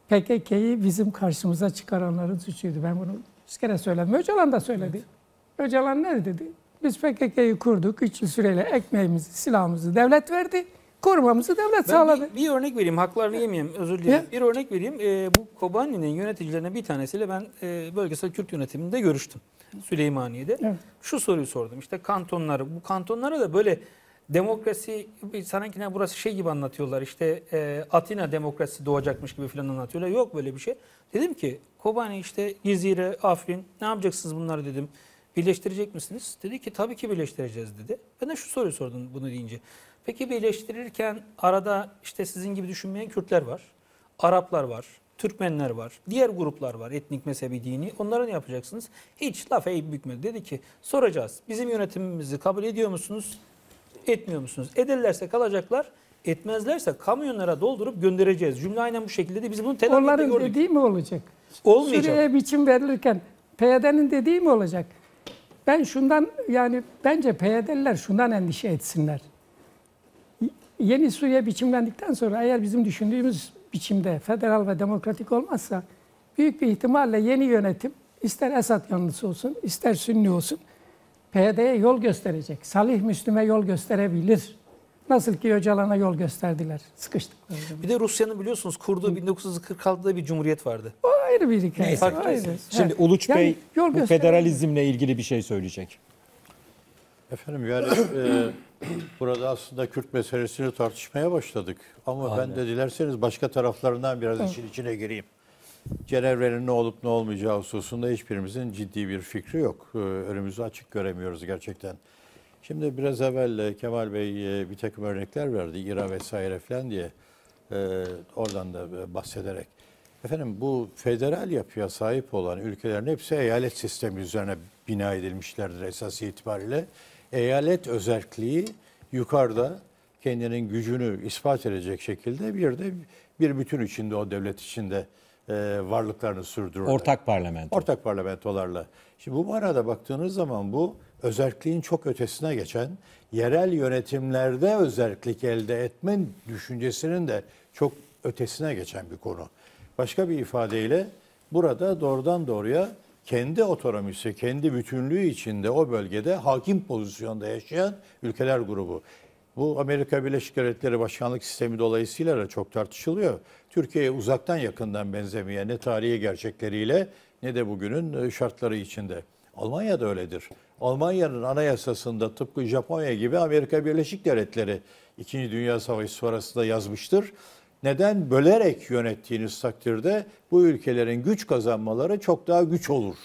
PKK'yı bizim karşımıza çıkaranların suçuydu. Ben bunu bir kere söyledim. Öcalan da söyledi. Evet. Öcalan ne dedi? Biz PKK'yı kurduk. Üç yıl süreyle ekmeğimizi, silahımızı devlet verdi. Korumamızı devlet ben sağladı. Bir, bir örnek vereyim. Haklarını yemeyeyim. Özür dilerim. Bir örnek vereyim. E, bu Kobani'nin yöneticilerine bir tanesiyle ben e, bölgesel Kürt yönetiminde görüştüm. Süleymaniye'de. Evet. Şu soruyu sordum. İşte kantonları, bu kantonlara da böyle demokrasi sanki ne burası şey gibi anlatıyorlar. İşte e, Atina demokrasi doğacakmış gibi falan anlatıyorlar. Yok böyle bir şey. Dedim ki Kobani işte Cizire, Afrin ne yapacaksınız bunları dedim. Birleştirecek misiniz? Dedi ki tabii ki birleştireceğiz dedi. Ben de şu soruyu sordum bunu deyince. Peki birleştirirken arada işte sizin gibi düşünmeyen Kürtler var. Araplar var. Türkmenler var. Diğer gruplar var etnik, mezhebi, dini. Onlara ne yapacaksınız? Hiç laf eğip bükmedi. Dedi ki soracağız. Bizim yönetimimizi kabul ediyor musunuz? Etmiyor musunuz? Ederlerse kalacaklar. Etmezlerse kamyonlara doldurup göndereceğiz. Cümle aynen bu şekilde de biz bunu Tel gördük. Onların dediği mi olacak? Olmayacak. Suriye biçim verilirken PYD'nin dediği mi olacak? Ben şundan yani bence PYD'liler şundan endişe etsinler. Yeni Suriye biçimlendikten sonra eğer bizim düşündüğümüz biçimde federal ve demokratik olmazsa büyük bir ihtimalle yeni yönetim ister Esad yanlısı olsun ister Sünni olsun PYD'ye yol gösterecek. Salih Müslüme yol gösterebilir. Nasıl ki Öcalan'a yol gösterdiler. sıkıştık Bir de Rusya'nın biliyorsunuz kurduğu 1946'da bir cumhuriyet vardı. O ayrı bir hikaye. Neyse, ayrı. Şimdi Uluç yani, Bey bu federalizmle ilgili bir şey söyleyecek. Efendim yani e, <clears throat> Burada aslında Kürt meselesini tartışmaya başladık. Ama Aynen. ben de dilerseniz başka taraflarından biraz için içine gireyim. Cenevre'nin ne olup ne olmayacağı hususunda hiçbirimizin ciddi bir fikri yok. Ee, önümüzü açık göremiyoruz gerçekten. Şimdi biraz evvel Kemal Bey e, bir takım örnekler verdi. İra vesaire falan diye ee, oradan da e, bahsederek. Efendim bu federal yapıya sahip olan ülkelerin hepsi eyalet sistemi üzerine bina edilmişlerdir esas itibariyle eyalet özelliği yukarıda kendinin gücünü ispat edecek şekilde bir de bir bütün içinde o devlet içinde e, varlıklarını sürdürüyor. Ortak parlamento. Ortak parlamentolarla. Şimdi bu arada baktığınız zaman bu özelliğin çok ötesine geçen yerel yönetimlerde özellik elde etme düşüncesinin de çok ötesine geçen bir konu. Başka bir ifadeyle burada doğrudan doğruya kendi otonomisi, kendi bütünlüğü içinde o bölgede hakim pozisyonda yaşayan ülkeler grubu. Bu Amerika Birleşik Devletleri başkanlık sistemi dolayısıyla da çok tartışılıyor. Türkiye'ye uzaktan yakından benzemeyen ne tarihi gerçekleriyle ne de bugünün e, şartları içinde. Almanya da öyledir. Almanya'nın anayasasında tıpkı Japonya gibi Amerika Birleşik Devletleri 2. Dünya Savaşı sonrasında yazmıştır. Neden bölerek yönettiğiniz takdirde bu ülkelerin güç kazanmaları çok daha güç olur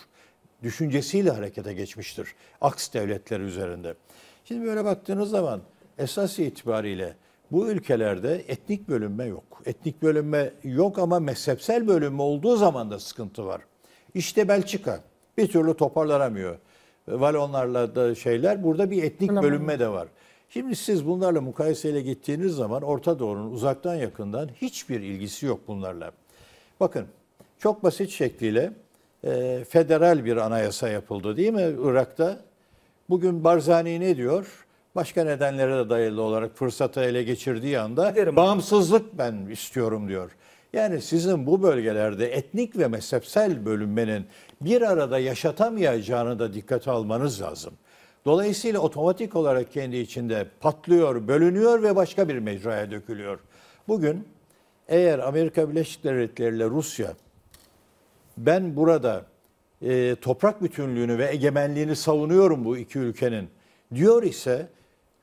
düşüncesiyle harekete geçmiştir aks devletleri üzerinde. Şimdi böyle baktığınız zaman esas itibariyle bu ülkelerde etnik bölünme yok. Etnik bölünme yok ama mezhepsel bölünme olduğu zaman da sıkıntı var. İşte Belçika bir türlü toparlanamıyor. Valonlarla da şeyler burada bir etnik bölünme de var. Şimdi siz bunlarla mukayeseyle gittiğiniz zaman Orta Doğu'nun uzaktan yakından hiçbir ilgisi yok bunlarla. Bakın çok basit şekliyle e, federal bir anayasa yapıldı değil mi Irak'ta? Bugün Barzani ne diyor? Başka nedenlere de dayalı olarak fırsatı ele geçirdiği anda Giderim. bağımsızlık ben istiyorum diyor. Yani sizin bu bölgelerde etnik ve mezhepsel bölünmenin bir arada yaşatamayacağını da dikkate almanız lazım. Dolayısıyla otomatik olarak kendi içinde patlıyor, bölünüyor ve başka bir mecraya dökülüyor. Bugün eğer Amerika Birleşik Devletleri ile Rusya ben burada e, toprak bütünlüğünü ve egemenliğini savunuyorum bu iki ülkenin diyor ise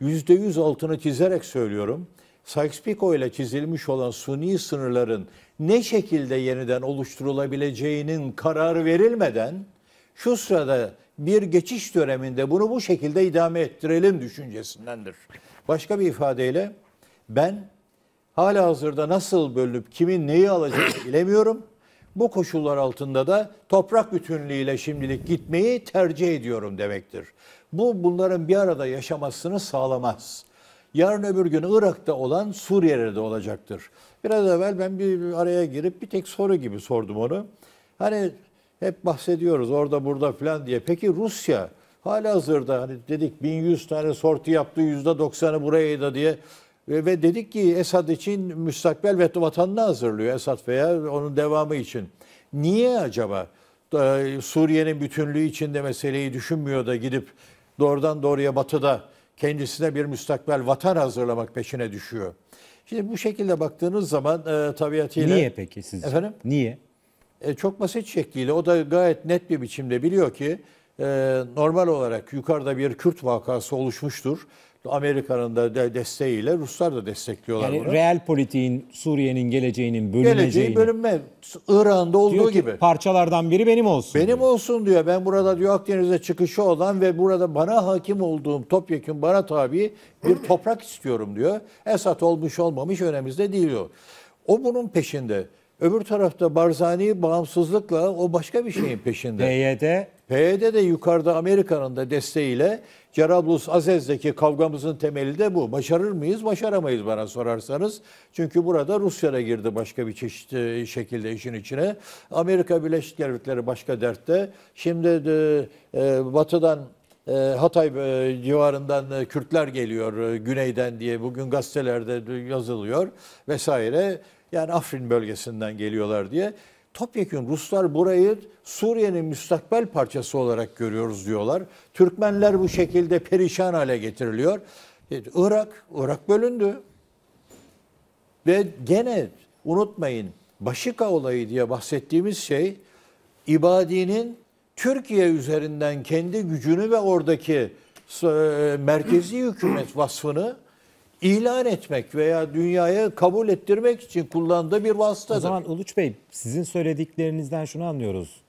yüzde yüz altını çizerek söylüyorum. Sykes-Picot ile çizilmiş olan suni sınırların ne şekilde yeniden oluşturulabileceğinin kararı verilmeden şu sırada bir geçiş döneminde bunu bu şekilde idame ettirelim düşüncesindendir. Başka bir ifadeyle ben hala hazırda nasıl bölünüp kimin neyi alacağını <coughs> bilemiyorum. Bu koşullar altında da toprak bütünlüğüyle şimdilik gitmeyi tercih ediyorum demektir. Bu bunların bir arada yaşamasını sağlamaz. Yarın öbür gün Irak'ta olan Suriye'de de olacaktır. Biraz evvel ben bir araya girip bir tek soru gibi sordum onu. Hani hep bahsediyoruz orada burada falan diye. Peki Rusya hala hazırda hani dedik 1100 tane sorti yaptı %90'ı buraya da diye ve dedik ki Esad için müstakbel ve vatanını hazırlıyor Esad veya onun devamı için. Niye acaba Suriye'nin bütünlüğü içinde meseleyi düşünmüyor da gidip doğrudan doğruya batıda kendisine bir müstakbel vatan hazırlamak peşine düşüyor. Şimdi bu şekilde baktığınız zaman e, tabiatıyla... Niye peki siz? Efendim? Niye? E, çok basit şekliyle o da gayet net bir biçimde biliyor ki e, normal olarak yukarıda bir Kürt vakası oluşmuştur. Amerika'nın da desteğiyle Ruslar da destekliyorlar yani bunu. real politiğin Suriye'nin geleceğinin bölüneceğini. Geleceği bölünme. Irak'ın olduğu diyor ki, gibi. parçalardan biri benim olsun. Benim diyor. olsun diyor. Ben burada diyor Akdeniz'e çıkışı olan ve burada bana hakim olduğum topyekun bana tabi bir toprak istiyorum diyor. Esat olmuş olmamış önemizde değil o. O bunun peşinde. Öbür tarafta Barzani bağımsızlıkla o başka bir şeyin peşinde. PYD? PYD de yukarıda Amerika'nın da desteğiyle Cerablus Azez'deki kavgamızın temeli de bu. Başarır mıyız, başaramayız bana sorarsanız. Çünkü burada Rusya'da girdi başka bir çeşit e, şekilde işin içine. Amerika Birleşik Devletleri başka dertte. Şimdi de, e, batıdan e, Hatay e, civarından Kürtler geliyor güneyden diye bugün gazetelerde yazılıyor vesaire yani Afrin bölgesinden geliyorlar diye. Topyekun Ruslar burayı Suriye'nin müstakbel parçası olarak görüyoruz diyorlar. Türkmenler bu şekilde perişan hale getiriliyor. E, Irak, Irak bölündü. Ve gene unutmayın Başika olayı diye bahsettiğimiz şey İbadi'nin Türkiye üzerinden kendi gücünü ve oradaki e, merkezi hükümet vasfını ilan etmek veya dünyaya kabul ettirmek için kullandığı bir vasıtadır. O zaman Uluç Bey sizin söylediklerinizden şunu anlıyoruz.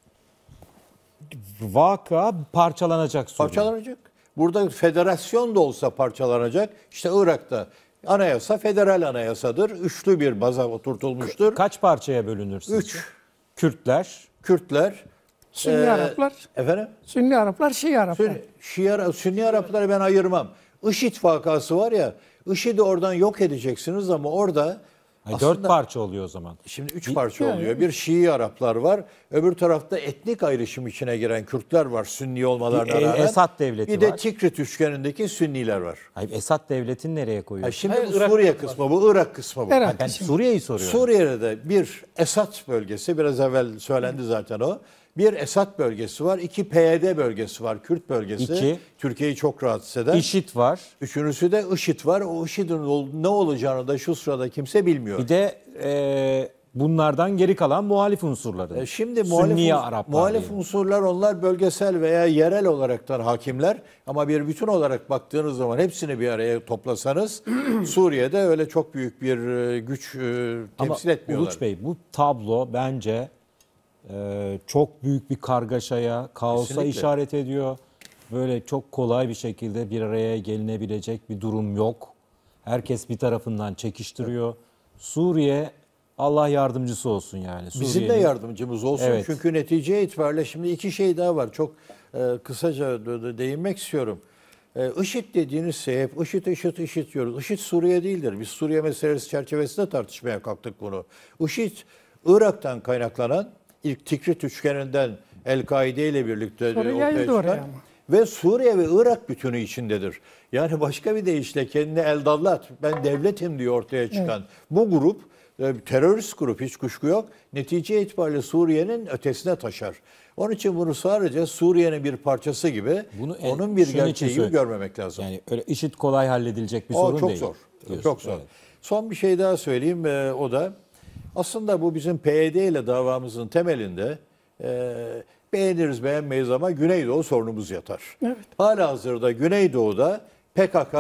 Vaka parçalanacak Suriye. Parçalanacak. Burada federasyon da olsa parçalanacak. İşte Irak'ta anayasa federal anayasadır. Üçlü bir baza oturtulmuştur. Kaç parçaya bölünür sizce? Üç. Kürtler. Kürtler. Sünni ee, Araplar. Efendim? Sünni Araplar, Şii Araplar. Sünni, Şii, Sünni Arapları ben ayırmam. IŞİD vakası var ya IŞİD'i oradan yok edeceksiniz ama orada yani dört parça oluyor o zaman. Şimdi üç parça yani. oluyor. Bir Şii Araplar var. Öbür tarafta etnik ayrışım içine giren Kürtler var Sünni olmalarına e, rağmen. Esad devleti var. Bir de var. Tikrit üçgenindeki Sünniler var. Hayır Esad devletini nereye koyuyor? şimdi Hayır, bu Irak Suriye var. kısmı bu, Irak kısmı bu. Irak, yani Suriye'yi soruyorum. Suriye'de bir Esad bölgesi biraz evvel söylendi zaten o. Bir Esad bölgesi var, iki PYD e bölgesi var, Kürt bölgesi. İki. Türkiye'yi çok rahatsız eden. IŞİD var. Üçüncüsü de IŞİD var. O IŞİD'in ne olacağını da şu sırada kimse bilmiyor. Bir de e, bunlardan geri kalan muhalif unsurları. E şimdi muhalif, Araplar muhalif diye. unsurlar onlar bölgesel veya yerel olaraktan hakimler. Ama bir bütün olarak baktığınız zaman hepsini bir araya toplasanız <clears throat> Suriye'de öyle çok büyük bir e, güç e, temsil Ama etmiyorlar. Uluç Bey bu tablo bence ee, çok büyük bir kargaşaya, kaosa Kesinlikle. işaret ediyor. Böyle çok kolay bir şekilde bir araya gelinebilecek bir durum yok. Herkes bir tarafından çekiştiriyor. Suriye Allah yardımcısı olsun yani. Bizim de Suriye'nin- yardımcımız olsun. Evet. Çünkü netice itibariyle şimdi iki şey daha var. Çok e, kısaca değinmek istiyorum. E, IŞİD dediğiniz şey hep IŞİD, IŞİD, IŞİD diyoruz. IŞİD Suriye değildir. Biz Suriye meselesi çerçevesinde tartışmaya kalktık bunu. IŞİD, Irak'tan kaynaklanan ilk Tikrit üçgeninden El-Kaide ile birlikte e, ortaya çıkan ve Suriye ve Irak bütünü içindedir. Yani başka bir deyişle kendini eldallat, ben devletim diye ortaya çıkan evet. bu grup e, terörist grup hiç kuşku yok. Netice itibariyle Suriye'nin ötesine taşar. Onun için bunu sadece Suriye'nin bir parçası gibi, bunu en, onun bir gerçeği gibi görmemek lazım. Yani öyle işit kolay halledilecek bir o, sorun çok değil. Zor, diyorsun. çok zor. Çok evet. zor. Son bir şey daha söyleyeyim. E, o da aslında bu bizim PYD ile davamızın temelinde e, beğeniriz beğenmeyiz ama Güneydoğu sorunumuz yatar. Evet. Hala hazırda Güneydoğu'da PKK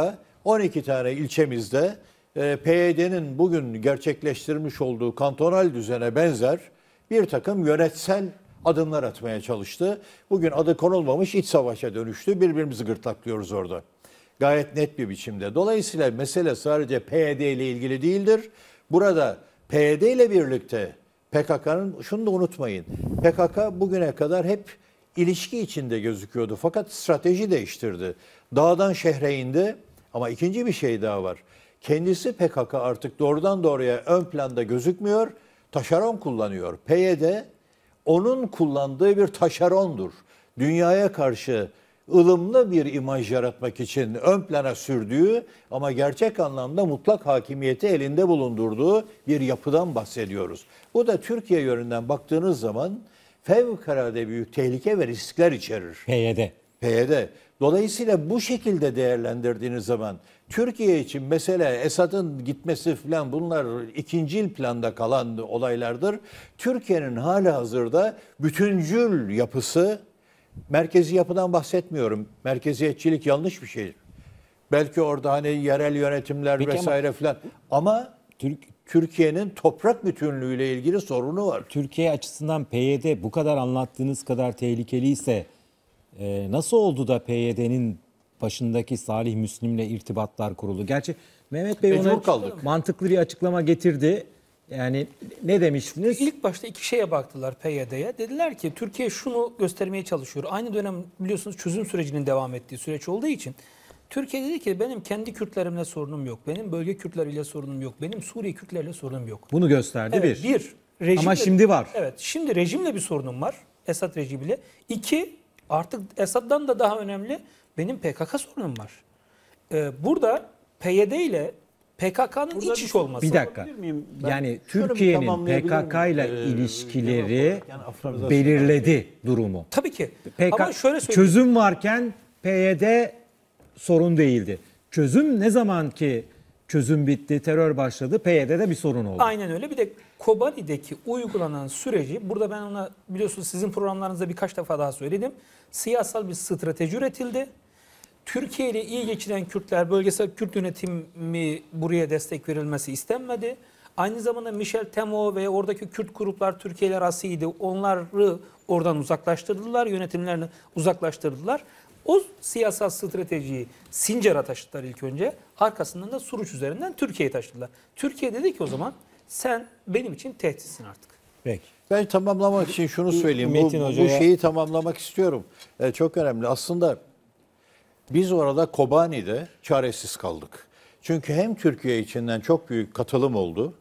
12 tane ilçemizde e, PYD'nin bugün gerçekleştirmiş olduğu kantonal düzene benzer bir takım yönetsel adımlar atmaya çalıştı. Bugün adı konulmamış iç savaşa dönüştü. Birbirimizi gırtlaklıyoruz orada. Gayet net bir biçimde. Dolayısıyla mesele sadece PYD ile ilgili değildir. Burada PYD ile birlikte PKK'nın şunu da unutmayın. PKK bugüne kadar hep ilişki içinde gözüküyordu fakat strateji değiştirdi. Dağdan şehre indi ama ikinci bir şey daha var. Kendisi PKK artık doğrudan doğruya ön planda gözükmüyor. Taşeron kullanıyor. PYD onun kullandığı bir taşerondur. Dünyaya karşı ılımlı bir imaj yaratmak için ön plana sürdüğü ama gerçek anlamda mutlak hakimiyeti elinde bulundurduğu bir yapıdan bahsediyoruz. Bu da Türkiye yönünden baktığınız zaman fevkalade büyük tehlike ve riskler içerir. PYD. PYD. Dolayısıyla bu şekilde değerlendirdiğiniz zaman Türkiye için mesela Esad'ın gitmesi falan bunlar ikincil planda kalan olaylardır. Türkiye'nin hala hazırda bütüncül yapısı merkezi yapıdan bahsetmiyorum. Merkeziyetçilik yanlış bir şey. Belki orada hani yerel yönetimler Peki vesaire ama, filan. Ama Türk Türkiye'nin toprak bütünlüğüyle ilgili sorunu var. Türkiye açısından PYD bu kadar anlattığınız kadar tehlikeliyse e, nasıl oldu da PYD'nin başındaki Salih Müslim'le irtibatlar kuruldu? Gerçi Mehmet Bey ona kaldık. mantıklı bir açıklama getirdi. Yani ne demiştiniz? İlk başta iki şeye baktılar PYD'ye. Dediler ki Türkiye şunu göstermeye çalışıyor. Aynı dönem biliyorsunuz çözüm sürecinin devam ettiği süreç olduğu için Türkiye dedi ki benim kendi Kürtlerimle sorunum yok. Benim bölge Kürtleriyle sorunum yok. Benim Suriye Kürtlerle sorunum yok. Bunu gösterdi evet, bir. Bir. Rejimle, Ama şimdi var. Evet. Şimdi rejimle bir sorunum var. Esad rejimiyle. İki. Artık Esad'dan da daha önemli benim PKK sorunum var. Ee, burada PYD ile PKK'nın iç iş olması. Bir dakika. Yani Türkiye'nin PKK ile ee, ilişkileri yani belirledi durumu. Tabii ki. PK, Ama şöyle söyleyeyim. Çözüm varken PYD sorun değildi. Çözüm ne zaman ki çözüm bitti, terör başladı, PYD'de bir sorun oldu. Aynen öyle. Bir de Kobani'deki uygulanan süreci, burada ben ona biliyorsunuz sizin programlarınızda birkaç defa daha söyledim. Siyasal bir strateji üretildi Türkiye ile iyi geçinen Kürtler bölgesel Kürt yönetimi buraya destek verilmesi istenmedi. Aynı zamanda Michel Temo ve oradaki Kürt gruplar Türkiye ile arasıydı. Onları oradan uzaklaştırdılar, yönetimlerini uzaklaştırdılar. O siyasal stratejiyi Sincar'a taşıdılar ilk önce. Arkasından da Suruç üzerinden Türkiye'ye taşıdılar. Türkiye dedi ki o zaman sen benim için tehditsin artık. Peki. Ben tamamlamak için şunu söyleyeyim. Metin bu, bu şeyi tamamlamak istiyorum. Ee, çok önemli. Aslında biz orada Kobani'de çaresiz kaldık. Çünkü hem Türkiye içinden çok büyük katılım oldu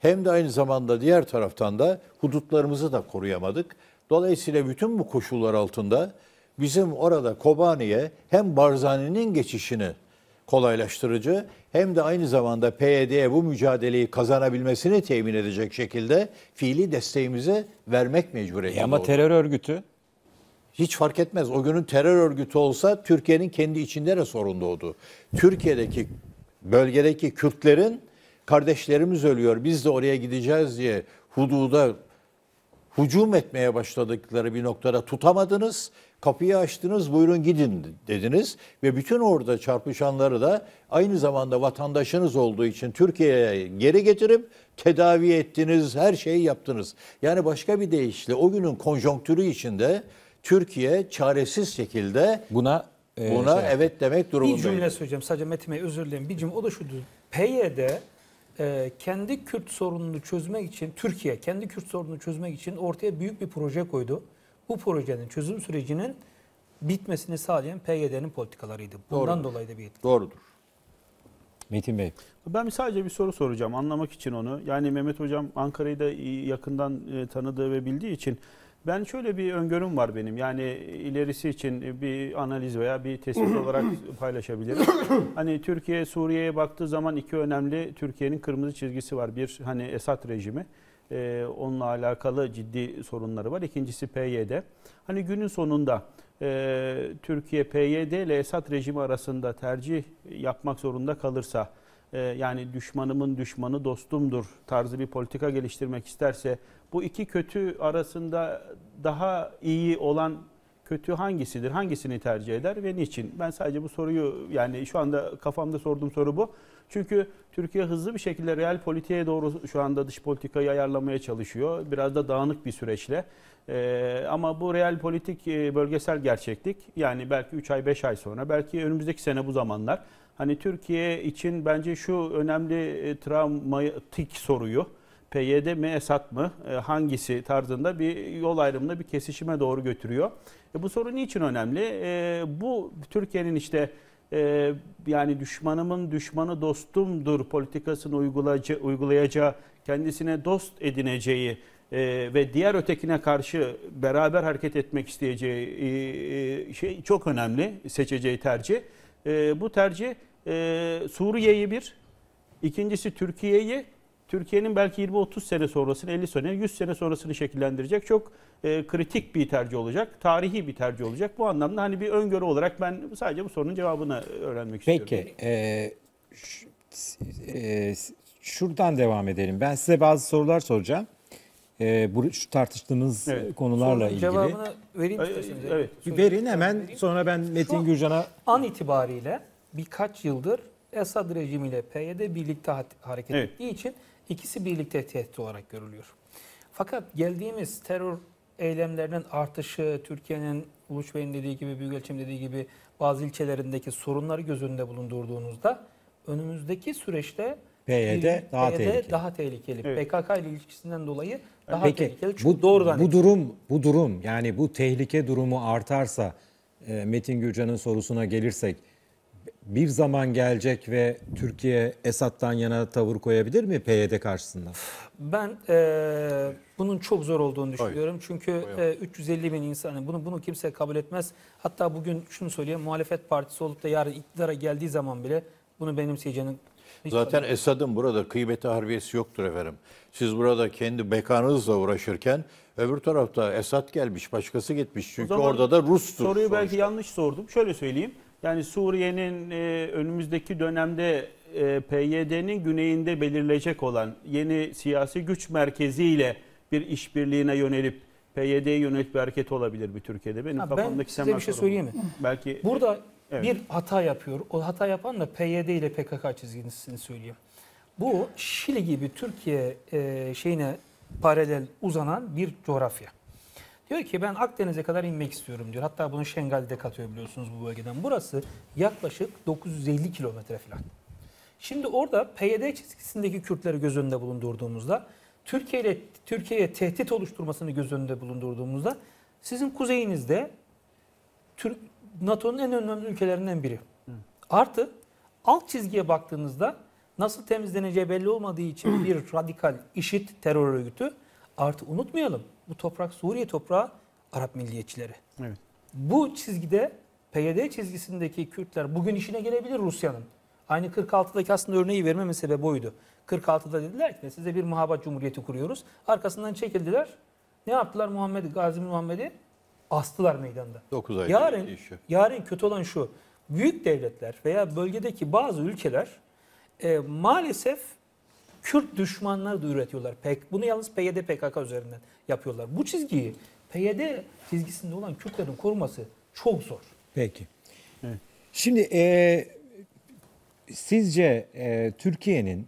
hem de aynı zamanda diğer taraftan da hudutlarımızı da koruyamadık. Dolayısıyla bütün bu koşullar altında bizim orada Kobani'ye hem Barzani'nin geçişini kolaylaştırıcı hem de aynı zamanda PYD'ye bu mücadeleyi kazanabilmesini temin edecek şekilde fiili desteğimizi vermek mecburiyetinde e Ama terör örgütü hiç fark etmez. O günün terör örgütü olsa Türkiye'nin kendi içinde de sorun doğdu. Türkiye'deki bölgedeki Kürtlerin kardeşlerimiz ölüyor biz de oraya gideceğiz diye hududa hucum etmeye başladıkları bir noktada tutamadınız. Kapıyı açtınız buyurun gidin dediniz ve bütün orada çarpışanları da aynı zamanda vatandaşınız olduğu için Türkiye'ye geri getirip tedavi ettiniz, her şeyi yaptınız. Yani başka bir deyişle o günün konjonktürü içinde Türkiye çaresiz şekilde buna e, buna şey evet demek durumundaydı. Bir cümle söyleyeceğim sadece Metin Bey özür dilerim. Bir cümle o da şudur. PYD e, kendi Kürt sorununu çözmek için Türkiye kendi Kürt sorununu çözmek için ortaya büyük bir proje koydu. Bu projenin çözüm sürecinin bitmesini sağlayan PYD'nin politikalarıydı. Bundan Doğrudur. dolayı da bir etki. Doğrudur. Metin Bey. Ben sadece bir soru soracağım anlamak için onu. Yani Mehmet Hocam Ankara'yı da yakından e, tanıdığı ve bildiği için ben şöyle bir öngörüm var benim. Yani ilerisi için bir analiz veya bir tespit olarak <clears throat> paylaşabilirim. Hani Türkiye Suriye'ye baktığı zaman iki önemli Türkiye'nin kırmızı çizgisi var. Bir hani Esad rejimi. Ee, onunla alakalı ciddi sorunları var. İkincisi PYD. Hani günün sonunda e, Türkiye PYD ile Esad rejimi arasında tercih yapmak zorunda kalırsa e, yani düşmanımın düşmanı dostumdur tarzı bir politika geliştirmek isterse bu iki kötü arasında daha iyi olan kötü hangisidir? Hangisini tercih eder ve niçin? Ben sadece bu soruyu yani şu anda kafamda sorduğum soru bu. Çünkü Türkiye hızlı bir şekilde real politiğe doğru şu anda dış politikayı ayarlamaya çalışıyor. Biraz da dağınık bir süreçle. Ee, ama bu real politik e, bölgesel gerçeklik yani belki 3 ay 5 ay sonra belki önümüzdeki sene bu zamanlar Hani Türkiye için bence şu önemli e, travmatik soruyu PYD mi Esat mı e, hangisi tarzında bir yol ayrımında bir kesişime doğru götürüyor. E bu soru niçin önemli? E, bu Türkiye'nin işte e, yani düşmanımın düşmanı dostumdur politikasını uygulayacağı, uygulayacağı kendisine dost edineceği e, ve diğer ötekine karşı beraber hareket etmek isteyeceği e, e şey çok önemli seçeceği tercih. E, bu tercih e, Suriye'yi bir, ikincisi Türkiye'yi, Türkiye'nin belki 20-30 sene sonrasını, 50 sene, 100 sene sonrasını şekillendirecek çok e, kritik bir tercih olacak, tarihi bir tercih olacak. Bu anlamda hani bir öngörü olarak ben sadece bu sorunun cevabını öğrenmek Peki, istiyorum. Peki, e, e, şuradan devam edelim. Ben size bazı sorular soracağım. E, bu şu tartıştığımız evet. konularla Sorun ilgili. Cevabını vereyim istiyorsanız. Evet. verin hemen vereyim. sonra ben Metin Gürcan'a... an itibariyle birkaç yıldır Esad rejimiyle PYD birlikte hareket evet. ettiği için ikisi birlikte tehdit olarak görülüyor. Fakat geldiğimiz terör eylemlerinin artışı, Türkiye'nin Uluç Bey'in dediği gibi, Büyükelçim dediği gibi bazı ilçelerindeki sorunları göz önünde bulundurduğunuzda önümüzdeki süreçte PYD, daha PYD tehlikeli. Daha tehlikeli. Evet. PKK ile ilişkisinden dolayı daha Peki, tehlikeli. Çünkü bu doğrudan bu durum bu durum yani bu tehlike durumu artarsa e, Metin Gürcan'ın sorusuna gelirsek bir zaman gelecek ve Türkiye Esad'dan yana tavır koyabilir mi PYD karşısında? Ben e, bunun çok zor olduğunu düşünüyorum. Hayır. Çünkü e, 350 bin insanın bunu bunu kimse kabul etmez. Hatta bugün şunu söyleyeyim muhalefet partisi olup da yarın iktidara geldiği zaman bile bunu benimseyeceğini hiç Zaten Esad'ın burada kıymeti harbiyesi yoktur efendim. Siz burada kendi bekanınızla uğraşırken öbür tarafta Esad gelmiş, başkası gitmiş. Çünkü orada da Rus'tur. Soruyu sonuçta. belki yanlış sordum. Şöyle söyleyeyim. Yani Suriye'nin e, önümüzdeki dönemde e, PYD'nin güneyinde belirleyecek olan yeni siyasi güç merkeziyle bir işbirliğine yönelip PYD'ye yönelik bir hareket olabilir bir Türkiye'de. Benim ha, ben size bir şey söyleyeyim mi? Belki Burada evet. bir hata yapıyor. O hata yapan da PYD ile PKK çizgisini söyleyeyim. Bu Şili gibi Türkiye e, şeyine paralel uzanan bir coğrafya. Diyor ki ben Akdeniz'e kadar inmek istiyorum diyor. Hatta bunu Şengal'de katıyor biliyorsunuz bu bölgeden. Burası yaklaşık 950 kilometre falan. Şimdi orada PYD çizgisindeki Kürtleri göz önünde bulundurduğumuzda, Türkiye ile Türkiye'ye tehdit oluşturmasını göz önünde bulundurduğumuzda sizin kuzeyinizde Türk NATO'nun en önemli ülkelerinden biri. Artı alt çizgiye baktığınızda nasıl temizleneceği belli olmadığı için bir <clears throat> radikal işit terör örgütü artı unutmayalım bu toprak Suriye toprağı Arap milliyetçileri. Evet. Bu çizgide PYD çizgisindeki Kürtler bugün işine gelebilir Rusya'nın. Aynı 46'daki aslında örneği vermemin sebebi oydu. 46'da dediler ki size bir muhabat cumhuriyeti kuruyoruz. Arkasından çekildiler. Ne yaptılar Muhammed Gazi Muhammed'i? Astılar meydanda. 9 ay yarın, işi. yarın kötü olan şu. Büyük devletler veya bölgedeki bazı ülkeler e, maalesef Kürt düşmanları da üretiyorlar. Pek, bunu yalnız PYD PKK üzerinden yapıyorlar. Bu çizgiyi PYD çizgisinde olan Kürtlerin koruması çok zor. Peki. Evet. Şimdi e, sizce e, Türkiye'nin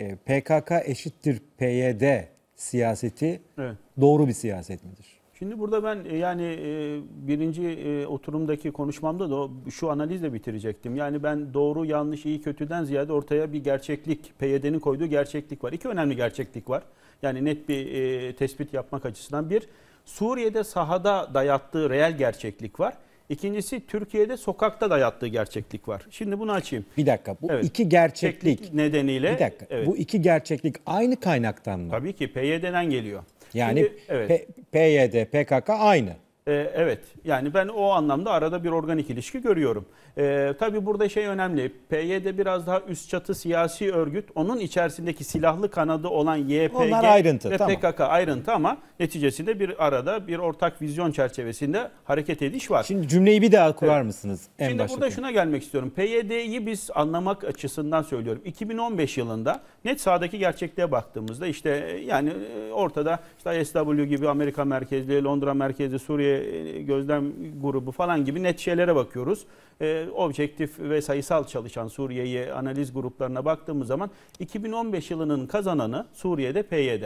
e, PKK eşittir PYD siyaseti evet. doğru bir siyaset midir? Şimdi burada ben e, yani e, birinci e, oturumdaki konuşmamda da şu analizle bitirecektim. Yani ben doğru, yanlış, iyi, kötüden ziyade ortaya bir gerçeklik, PYD'nin koyduğu gerçeklik var. İki önemli gerçeklik var. Yani net bir e, tespit yapmak açısından bir. Suriye'de sahada dayattığı reel gerçeklik var. İkincisi Türkiye'de sokakta dayattığı gerçeklik var. Şimdi bunu açayım. Bir dakika bu evet. iki gerçeklik Teknik nedeniyle. Bir dakika evet. bu iki gerçeklik aynı kaynaktan mı? Tabii ki PYD'den geliyor. Yani Şimdi, evet. P- PYD, PKK aynı. Ee, evet yani ben o anlamda arada bir organik ilişki görüyorum. E, tabii burada şey önemli PYD biraz daha üst çatı siyasi örgüt onun içerisindeki silahlı kanadı olan YPG Onlar ayrıntı, ve tamam. PKK ayrıntı ama neticesinde bir arada bir ortak vizyon çerçevesinde hareket ediş var. Şimdi cümleyi bir daha kurar evet. mısınız? En Şimdi burada şuna gelmek istiyorum PYD'yi biz anlamak açısından söylüyorum. 2015 yılında net sağdaki gerçekliğe baktığımızda işte e, yani e, ortada işte ISW gibi Amerika merkezli Londra merkezli Suriye e, gözlem grubu falan gibi net şeylere bakıyoruz. E, objektif ve sayısal çalışan Suriye'yi analiz gruplarına baktığımız zaman 2015 yılının kazananı Suriye'de PYD.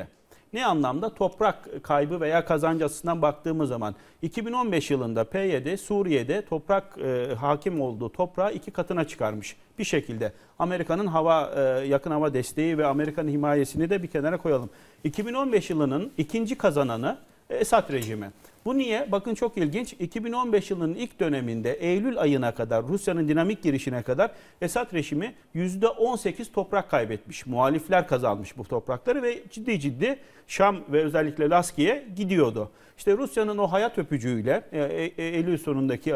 Ne anlamda? Toprak kaybı veya kazanç açısından baktığımız zaman 2015 yılında PYD Suriye'de toprak e, hakim olduğu toprağı iki katına çıkarmış bir şekilde. Amerika'nın hava e, yakın hava desteği ve Amerika'nın himayesini de bir kenara koyalım. 2015 yılının ikinci kazananı Esad rejimi. Bu niye? Bakın çok ilginç. 2015 yılının ilk döneminde Eylül ayına kadar Rusya'nın dinamik girişine kadar Esad rejimi %18 toprak kaybetmiş. Muhalifler kazanmış bu toprakları ve ciddi ciddi Şam ve özellikle Laski'ye gidiyordu. İşte Rusya'nın o hayat öpücüğüyle e, e, e, Eylül sonundaki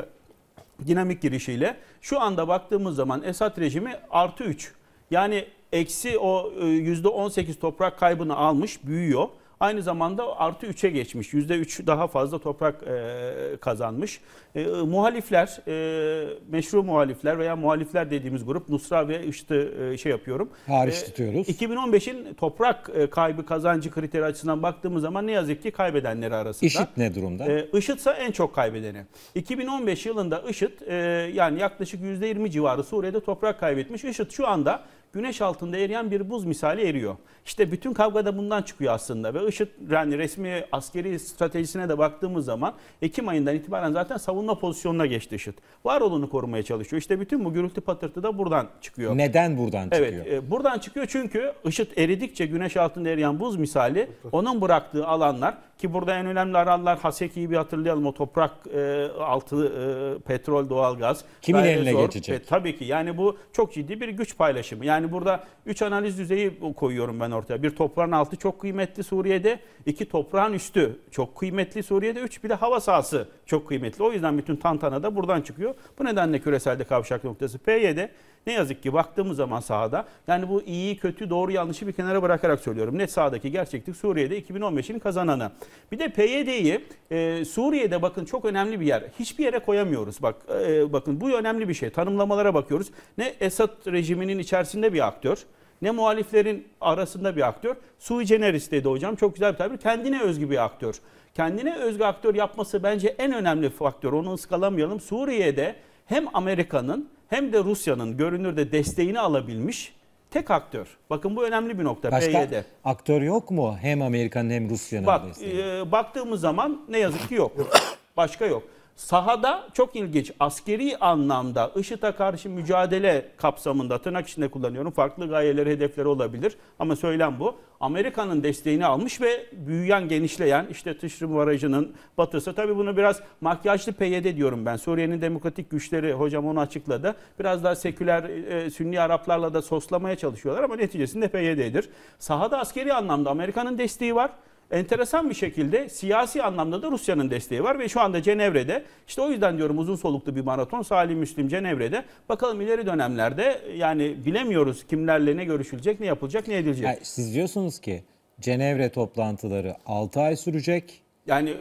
dinamik girişiyle şu anda baktığımız zaman Esad rejimi artı 3. Yani eksi o %18 toprak kaybını almış büyüyor. Aynı zamanda artı 3'e geçmiş. yüzde %3 daha fazla toprak e, kazanmış. E, muhalifler, e, meşru muhalifler veya muhalifler dediğimiz grup Nusra ve IŞİD'i e, şey yapıyorum. Hariç e, tutuyoruz. 2015'in toprak e, kaybı kazancı kriteri açısından baktığımız zaman ne yazık ki kaybedenleri arasında. IŞİD ne durumda? E, IŞİD ise en çok kaybedeni. 2015 yılında IŞİD e, yani yaklaşık %20 civarı Suriye'de toprak kaybetmiş. IŞİD şu anda güneş altında eriyen bir buz misali eriyor. İşte bütün kavga da bundan çıkıyor aslında ve IŞİD yani resmi askeri stratejisine de baktığımız zaman Ekim ayından itibaren zaten savunma pozisyonuna geçti IŞİD. Var olunu korumaya çalışıyor. İşte bütün bu gürültü patırtı da buradan çıkıyor. Neden buradan çıkıyor? Evet e, buradan çıkıyor çünkü IŞİD eridikçe güneş altında eriyen buz misali onun bıraktığı alanlar ki burada en önemli aralar Haseki'yi bir hatırlayalım. O toprak e, altı e, petrol, doğalgaz. Kimin Gayri eline zor. geçecek? E, tabii ki. Yani bu çok ciddi bir güç paylaşımı. Yani burada üç analiz düzeyi koyuyorum ben ortaya. Bir toprağın altı çok kıymetli Suriye'de. iki toprağın üstü çok kıymetli Suriye'de. Üç bir de hava sahası çok kıymetli. O yüzden bütün tantana da buradan çıkıyor. Bu nedenle küreselde kavşak noktası. PY'de ne yazık ki baktığımız zaman sahada yani bu iyi kötü doğru yanlışı bir kenara bırakarak söylüyorum. Ne sahadaki gerçeklik Suriye'de 2015'in kazananı. Bir de PYD'yi e, Suriye'de bakın çok önemli bir yer. Hiçbir yere koyamıyoruz. Bak e, bakın bu önemli bir şey. Tanımlamalara bakıyoruz. Ne Esad rejiminin içerisinde bir aktör ne muhaliflerin arasında bir aktör. Sui generis dedi hocam çok güzel bir tabir. Kendine özgü bir aktör. Kendine özgü aktör yapması bence en önemli faktör. Onu ıskalamayalım. Suriye'de hem Amerika'nın hem de Rusya'nın görünürde desteğini alabilmiş tek aktör. Bakın bu önemli bir nokta. Başka PYD. aktör yok mu? Hem Amerika'nın hem Rusya'nın Bak, desteği. E, baktığımız zaman ne yazık ki yok. <coughs> Başka yok. Sahada çok ilginç askeri anlamda IŞİD'e karşı mücadele kapsamında tırnak içinde kullanıyorum. Farklı gayeleri, hedefleri olabilir ama söylem bu. Amerika'nın desteğini almış ve büyüyen, genişleyen işte Tışrım Barajı'nın batısı. Tabii bunu biraz makyajlı PYD diyorum ben. Suriye'nin demokratik güçleri hocam onu açıkladı. Biraz daha seküler e, e Sünni Araplarla da soslamaya çalışıyorlar ama neticesinde PYD'dir. Sahada askeri anlamda Amerika'nın desteği var enteresan bir şekilde siyasi anlamda da Rusya'nın desteği var ve şu anda Cenevre'de işte o yüzden diyorum uzun soluklu bir maraton Salim Müslim Cenevre'de bakalım ileri dönemlerde yani bilemiyoruz kimlerle ne görüşülecek ne yapılacak ne edilecek. Yani siz diyorsunuz ki Cenevre toplantıları 6 ay sürecek. Yani e,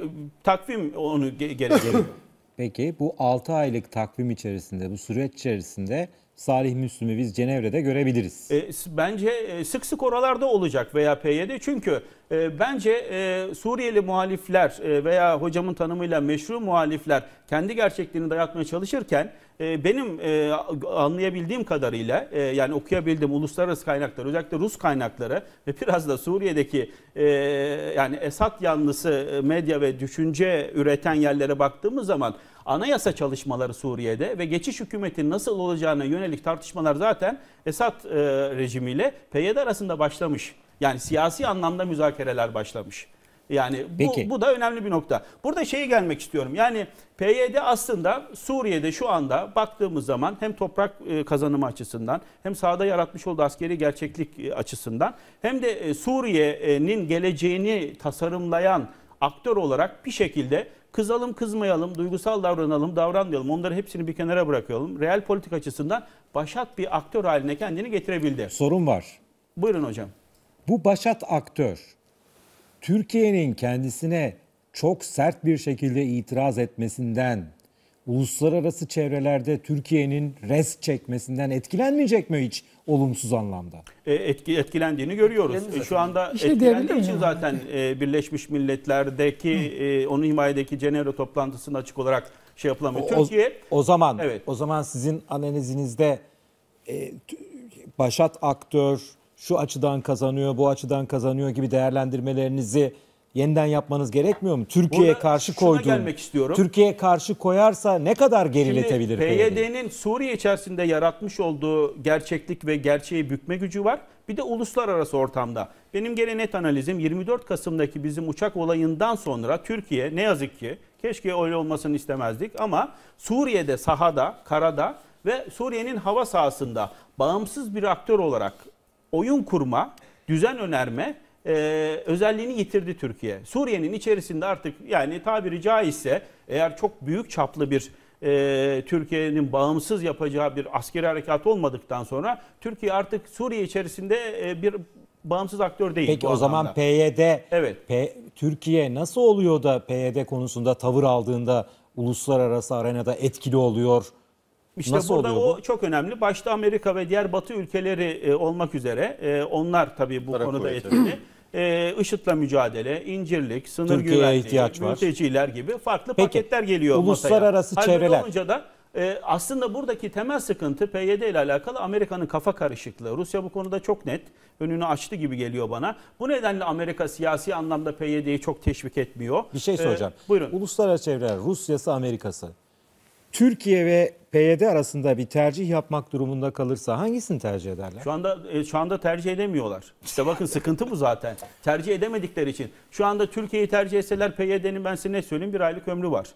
takvim onu gerektirir. Peki bu 6 aylık takvim içerisinde bu süreç içerisinde Salih Müslüm'ü biz Cenevre'de görebiliriz. E, bence e, sık sık oralarda olacak veya PYD. Çünkü e, bence e, Suriyeli muhalifler e, veya hocamın tanımıyla meşru muhalifler kendi gerçekliğini dayatmaya çalışırken e, benim e, anlayabildiğim kadarıyla e, yani okuyabildiğim uluslararası kaynaklar özellikle Rus kaynakları ve biraz da Suriye'deki e, yani Esad yanlısı e, medya ve düşünce üreten yerlere baktığımız zaman anayasa çalışmaları Suriye'de ve geçiş hükümetinin nasıl olacağına yönelik tartışmalar zaten Esad e, rejimiyle PYD arasında başlamış. Yani siyasi anlamda müzakereler başlamış. Yani bu, Peki. bu da önemli bir nokta. Burada şeye gelmek istiyorum. Yani PYD aslında Suriye'de şu anda baktığımız zaman hem toprak e, kazanımı açısından hem sahada yaratmış olduğu askeri gerçeklik e, açısından hem de e, Suriye'nin geleceğini tasarımlayan aktör olarak bir şekilde Kızalım kızmayalım, duygusal davranalım, davranmayalım onları hepsini bir kenara bırakalım. Real politik açısından başat bir aktör haline kendini getirebildi. Sorun var. Buyurun hocam. Bu başat aktör Türkiye'nin kendisine çok sert bir şekilde itiraz etmesinden, uluslararası çevrelerde Türkiye'nin rest çekmesinden etkilenmeyecek mi hiç? olumsuz anlamda. E, etki etkilendiğini görüyoruz. E, şu anda işte etkilendiği için yani. zaten e, Birleşmiş Milletler'deki Hı. e, onun himayedeki Cenevre toplantısında açık olarak şey yapılamıyor. Türkiye o zaman evet. o zaman sizin analizinizde e, başat aktör şu açıdan kazanıyor, bu açıdan kazanıyor gibi değerlendirmelerinizi yeniden yapmanız gerekmiyor mu? Türkiye'ye karşı koyduğun. gelmek istiyorum. Türkiye'ye karşı koyarsa ne kadar geriletebilir? PYD'nin Suriye içerisinde yaratmış olduğu gerçeklik ve gerçeği bükme gücü var. Bir de uluslararası ortamda. Benim gene net analizim 24 Kasım'daki bizim uçak olayından sonra Türkiye ne yazık ki keşke öyle olmasını istemezdik ama Suriye'de sahada, karada ve Suriye'nin hava sahasında bağımsız bir aktör olarak oyun kurma, düzen önerme e, özelliğini yitirdi Türkiye. Suriye'nin içerisinde artık yani tabiri caizse eğer çok büyük çaplı bir e, Türkiye'nin bağımsız yapacağı bir askeri harekat olmadıktan sonra Türkiye artık Suriye içerisinde e, bir bağımsız aktör değil. Peki o zaman PYD, evet. P, Türkiye nasıl oluyor da PYD konusunda tavır aldığında uluslararası arenada etkili oluyor? İşte Nasıl burada o bu? çok önemli. Başta Amerika ve diğer Batı ülkeleri e, olmak üzere onlar tabii bu Para konuda kuvveti. etkili. <laughs> e, ee, IŞİD'le mücadele, incirlik, sınır Türkiye'ye güvenliği, ihtiyaç var. mülteciler gibi farklı Peki, paketler geliyor uluslararası masaya. çevreler. Halbuki e, aslında buradaki temel sıkıntı PYD ile alakalı Amerika'nın kafa karışıklığı. Rusya bu konuda çok net önünü açtı gibi geliyor bana. Bu nedenle Amerika siyasi anlamda PYD'yi çok teşvik etmiyor. Bir şey soracağım. Ee, buyurun. Uluslararası çevreler, Rusya'sı, Amerika'sı. Türkiye ve PYD arasında bir tercih yapmak durumunda kalırsa hangisini tercih ederler? Şu anda e, şu anda tercih edemiyorlar. İşte bakın sıkıntı bu zaten. Tercih edemedikleri için. Şu anda Türkiye'yi tercih etseler PYD'nin ben size ne söyleyeyim bir aylık ömrü var.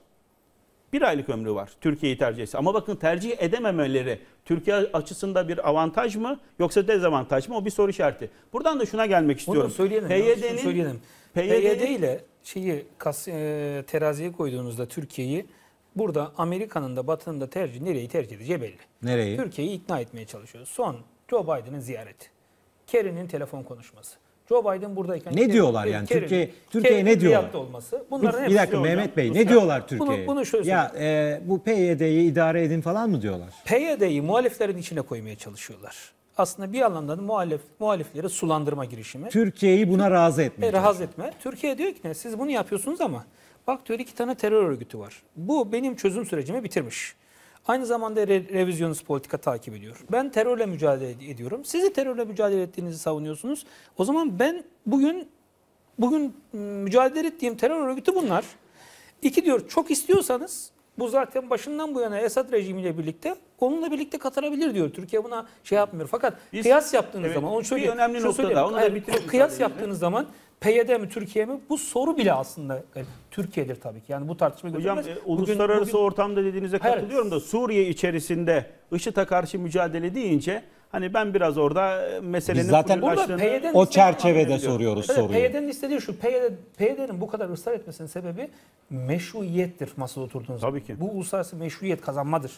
Bir aylık ömrü var Türkiye'yi tercih etse. Ama bakın tercih edememeleri Türkiye açısında bir avantaj mı yoksa dezavantaj mı o bir soru işareti. Buradan da şuna gelmek istiyorum. Onu söyleyelim. PYD'nin PYD, PYD ile şeyi kas, e, teraziye koyduğunuzda Türkiye'yi Burada Amerika'nın da Batı'nın da tercih nereyi tercih edeceği belli. Nereyi? Türkiye'yi ikna etmeye çalışıyor. Son Joe Biden'ın ziyareti. Kerry'nin telefon konuşması. Joe Biden buradayken ne Kerry, diyorlar yani Türkiye Türkiye ne diyorlar? Olması. Bunların bir, bir dakika Mehmet Bey Ruslar. ne diyorlar Türkiye'ye? Bunu, bunu şöyle ya e, bu PYD'yi idare edin falan mı diyorlar? PYD'yi muhaliflerin içine koymaya çalışıyorlar. Aslında bir anlamda da muhalif, muhalifleri sulandırma girişimi. Türkiye'yi buna razı etme. E, razı etme. Türkiye diyor ki ne siz bunu yapıyorsunuz ama Bak diyor iki tane terör örgütü var. Bu benim çözüm sürecimi bitirmiş. Aynı zamanda re revizyonist politika takip ediyor. Ben terörle mücadele ediyorum. Sizi terörle mücadele ettiğinizi savunuyorsunuz. O zaman ben bugün bugün ıı, mücadele ettiğim terör örgütü bunlar. İki diyor çok istiyorsanız bu zaten başından bu yana Esad rejimiyle birlikte onunla birlikte katarabilir diyor. Türkiye buna şey yapmıyor. Fakat Biz, kıyas yaptığınız evet, zaman onu şöyle bir önemli nokta da onu da bitirip kıyas yaptığınız zaman PYD mi Türkiye mi? Bu soru bile aslında e, Türkiye'dir tabii ki. Yani bu tartışma Hocam e, uluslararası bugün- ortamda dediğinize Hayır. katılıyorum da Suriye içerisinde IŞİD'e karşı mücadele deyince hani ben biraz orada e, meselenin Biz zaten- Burada O istediği- çerçevede anlayabiliyorum. soruyoruz Evet, soruyu. PYD'nin istediği şu. PYD, PYD'nin bu kadar ısrar etmesinin sebebi meşruiyettir masada oturduğunuz. Tabii ki. Bu uluslararası meşruiyet kazanmadır.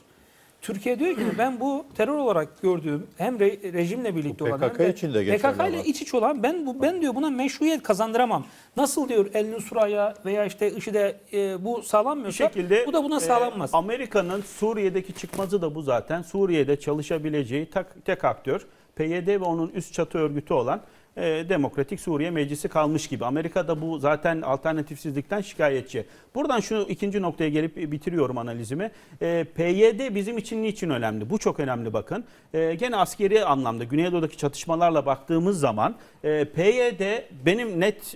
Türkiye diyor ki ben bu terör olarak gördüğüm hem re, rejimle birlikte olan PKK hem içinde de PKK ile iç iç olan ben bu ben diyor buna meşruiyet kazandıramam. Nasıl diyor El Nusra'ya veya işte IŞİD'e e, bu sağlanmıyorsa şekilde, bu da buna e, sağlanmaz. E, Amerika'nın Suriye'deki çıkması da bu zaten. Suriye'de çalışabileceği tek, tek aktör PYD ve onun üst çatı örgütü olan e, Demokratik Suriye Meclisi kalmış gibi. Amerika da bu zaten alternatifsizlikten şikayetçi. Buradan şu ikinci noktaya gelip bitiriyorum analizimi. E, PYD bizim için niçin önemli? Bu çok önemli bakın. E, gene askeri anlamda Güneydoğu'daki çatışmalarla baktığımız zaman PYD benim net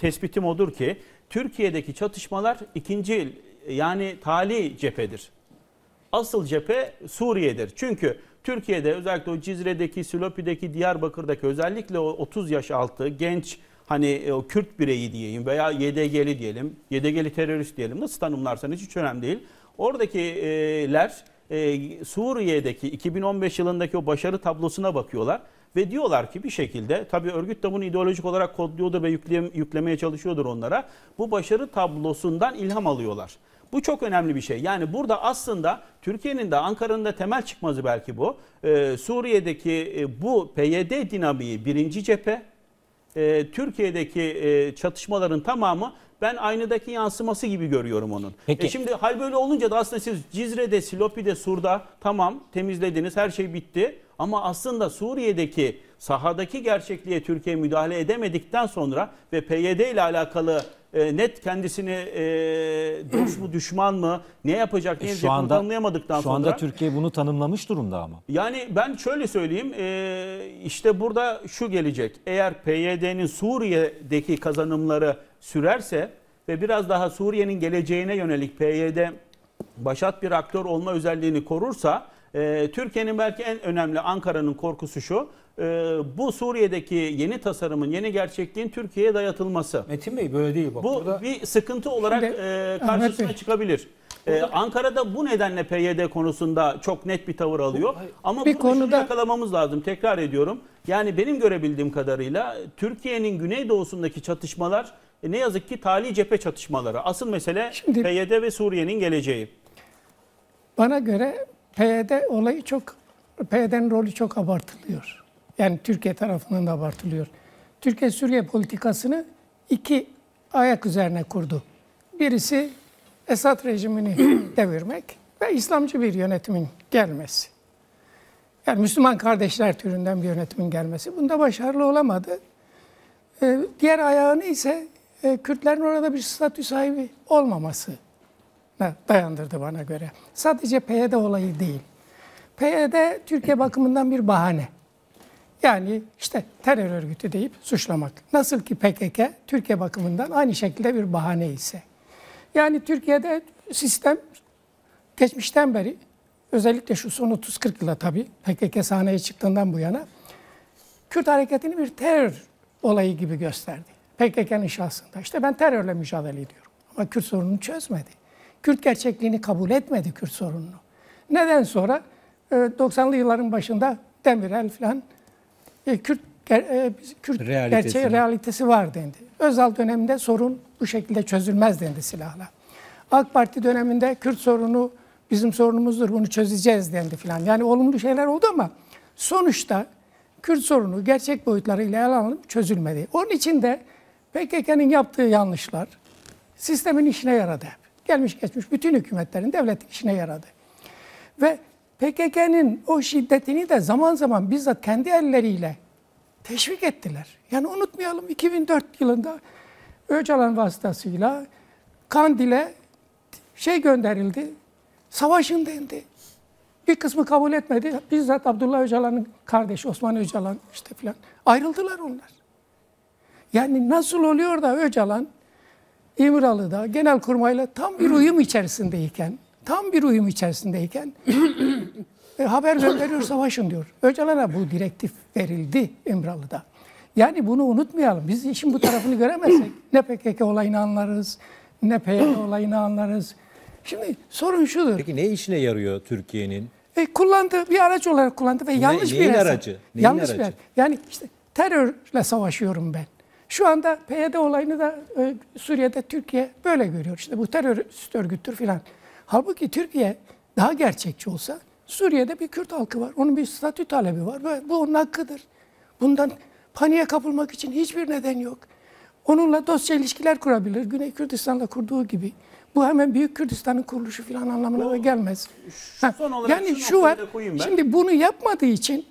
tespitim odur ki Türkiye'deki çatışmalar ikinci yani tali cephedir. Asıl cephe Suriye'dir. Çünkü Türkiye'de özellikle o Cizre'deki, Silopi'deki, Diyarbakır'daki özellikle o 30 yaş altı genç hani e, o Kürt bireyi diyeyim veya YDG'li diyelim, YDG'li terörist diyelim nasıl tanımlarsan hiç önemli değil. Oradakiler e, e, Suriye'deki 2015 yılındaki o başarı tablosuna bakıyorlar ve diyorlar ki bir şekilde tabii örgüt de bunu ideolojik olarak kodluyordur ve yüklemeye çalışıyordur onlara. Bu başarı tablosundan ilham alıyorlar. Bu çok önemli bir şey. Yani burada aslında Türkiye'nin de Ankara'nın da temel çıkmazı belki bu. Ee, Suriye'deki e, bu PYD dinamiği birinci cephe, ee, e, Türkiye'deki çatışmaların tamamı ben aynadaki yansıması gibi görüyorum onun. E, Peki. E şimdi hal böyle olunca da aslında siz Cizre'de, Silopi'de, Sur'da tamam temizlediniz her şey bitti. Ama aslında Suriye'deki sahadaki gerçekliğe Türkiye müdahale edemedikten sonra ve PYD ile alakalı e, net kendisini e, dost mu düşman mı ne yapacak ne e, edecek bunu tanımlayamadıktan şu sonra. Şu anda Türkiye bunu tanımlamış durumda ama. Yani ben şöyle söyleyeyim e, işte burada şu gelecek eğer PYD'nin Suriye'deki kazanımları sürerse ve biraz daha Suriye'nin geleceğine yönelik PYD başat bir aktör olma özelliğini korursa... E, Türkiye'nin belki en önemli Ankara'nın korkusu şu e, bu Suriye'deki yeni tasarımın, yeni gerçekliğin Türkiye'ye dayatılması. Metin Bey böyle değil. Bak, bu burada... bir sıkıntı olarak Şimdi, e, karşısına çıkabilir. Ee, Ankara'da bu nedenle PYD konusunda çok net bir tavır alıyor. Ama bir bunu konuda yakalamamız lazım. Tekrar ediyorum. Yani benim görebildiğim kadarıyla Türkiye'nin güneydoğusundaki çatışmalar e, ne yazık ki tali cephe çatışmaları. Asıl mesele Şimdi, PYD ve Suriye'nin geleceği. Bana göre PYD olayı çok PYD'nin rolü çok abartılıyor. Yani Türkiye tarafından da abartılıyor. Türkiye Suriye politikasını iki ayak üzerine kurdu. Birisi Esad rejimini <clears throat> devirmek ve İslamcı bir yönetimin gelmesi. Yani Müslüman kardeşler türünden bir yönetimin gelmesi. Bunda başarılı olamadı. Ee, diğer ayağını ise e, Kürtlerin orada bir statü sahibi olmaması dayandırdı bana göre. Sadece PYD olayı değil. PYD Türkiye bakımından bir bahane. Yani işte terör örgütü deyip suçlamak. Nasıl ki PKK Türkiye bakımından aynı şekilde bir bahane ise. Yani Türkiye'de sistem geçmişten beri özellikle şu son 30-40 yıla tabii PKK sahneye çıktığından bu yana Kürt hareketini bir terör olayı gibi gösterdi. PKK'nın şahsında. İşte ben terörle mücadele ediyorum. Ama Kürt sorununu çözmedi. Kürt gerçekliğini kabul etmedi Kürt sorununu. Neden sonra 90'lı ee, yılların başında Demirel falan e, Kürt, e, Kürt realitesi. gerçeği realitesi var dendi. Özal döneminde sorun bu şekilde çözülmez dendi silahla. AK Parti döneminde Kürt sorunu bizim sorunumuzdur bunu çözeceğiz dendi filan. Yani olumlu şeyler oldu ama sonuçta Kürt sorunu gerçek boyutlarıyla ele alınıp çözülmedi. Onun için de PKK'nın yaptığı yanlışlar sistemin işine yaradı. Gelmiş geçmiş bütün hükümetlerin devletin işine yaradı. Ve PKK'nın o şiddetini de zaman zaman bizzat kendi elleriyle teşvik ettiler. Yani unutmayalım 2004 yılında Öcalan vasıtasıyla Kandil'e şey gönderildi, savaşın dendi. Bir kısmı kabul etmedi. Bizzat Abdullah Öcalan'ın kardeşi Osman Öcalan işte filan. Ayrıldılar onlar. Yani nasıl oluyor da Öcalan İmralı'da genel kurmayla tam bir uyum içerisindeyken Tam bir uyum içerisindeyken <clears throat> e, haber gönderiyor <laughs> savaşın diyor. Öcalan'a bu direktif verildi İmralı'da. Yani bunu unutmayalım. Biz işin bu tarafını göremezsek <clears throat> ne PKK olayını anlarız, ne PYD <clears throat> olayını anlarız. Şimdi sorun şudur. Peki ne işine yarıyor Türkiye'nin? E, kullandı, bir araç olarak kullandı ve ne, yanlış neyin bir hesap. aracı? Neyin yanlış aracı? bir Yani işte terörle savaşıyorum ben. Şu anda PYD olayını da e, Suriye'de Türkiye böyle görüyor. İşte bu terörist örgüttür filan. Halbuki Türkiye daha gerçekçi olsa Suriye'de bir Kürt halkı var. Onun bir statü talebi var ve bu onun hakkıdır. Bundan paniğe kapılmak için hiçbir neden yok. Onunla dostça ilişkiler kurabilir. Güney Kürdistan'la kurduğu gibi. Bu hemen Büyük Kürdistan'ın kuruluşu falan anlamına da gelmez. Ha, yani şu var, şimdi bunu yapmadığı için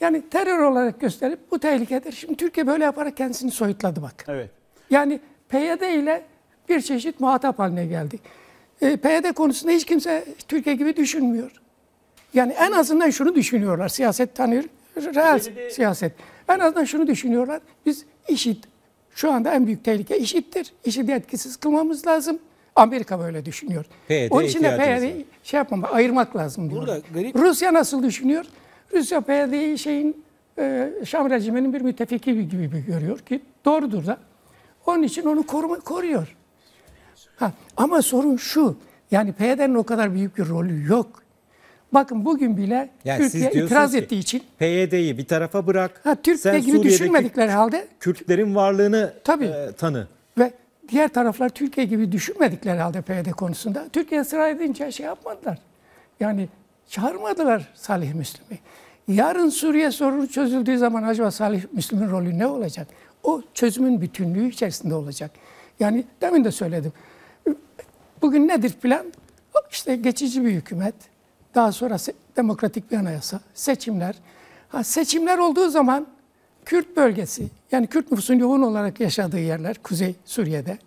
yani terör olarak gösterip bu tehlikedir. Şimdi Türkiye böyle yaparak kendisini soyutladı bak. Evet. Yani PYD ile bir çeşit muhatap haline geldik e, PYD konusunda hiç kimse Türkiye gibi düşünmüyor. Yani en azından şunu düşünüyorlar. Siyaset tanır, hani real siyaset. En azından şunu düşünüyorlar. Biz işit şu anda en büyük tehlike işittir. İşidi etkisiz kılmamız lazım. Amerika böyle düşünüyor. PYD Onun için de PYD'yi şey yapmamak, ayırmak lazım diyor. garip... Rusya nasıl düşünüyor? Rusya PYD'yi şeyin e, Şam rejiminin bir müttefiki gibi görüyor ki doğrudur da. Onun için onu koruma, koruyor. Ha, ama sorun şu. Yani PYD'nin o kadar büyük bir rolü yok. Bakın bugün bile yani Türkiye itiraz ettiği için PYD'yi bir tarafa bırak. Ha, Türkiye gibi düşünmedikler halde Kürtlerin varlığını tabii, e, tanı. Ve diğer taraflar Türkiye gibi düşünmedikler halde PYD konusunda Türkiye ısrar edince şey yapmadılar. Yani çağırmadılar Salih Müslüm'ü. Yarın Suriye sorunu çözüldüğü zaman acaba Salih Müslüm'ün rolü ne olacak? O çözümün bütünlüğü içerisinde olacak. Yani demin de söyledim. Bugün nedir plan? İşte geçici bir hükümet, daha sonra demokratik bir anayasa, seçimler. Ha, seçimler olduğu zaman Kürt bölgesi, yani Kürt nüfusun yoğun olarak yaşadığı yerler, Kuzey Suriye'de,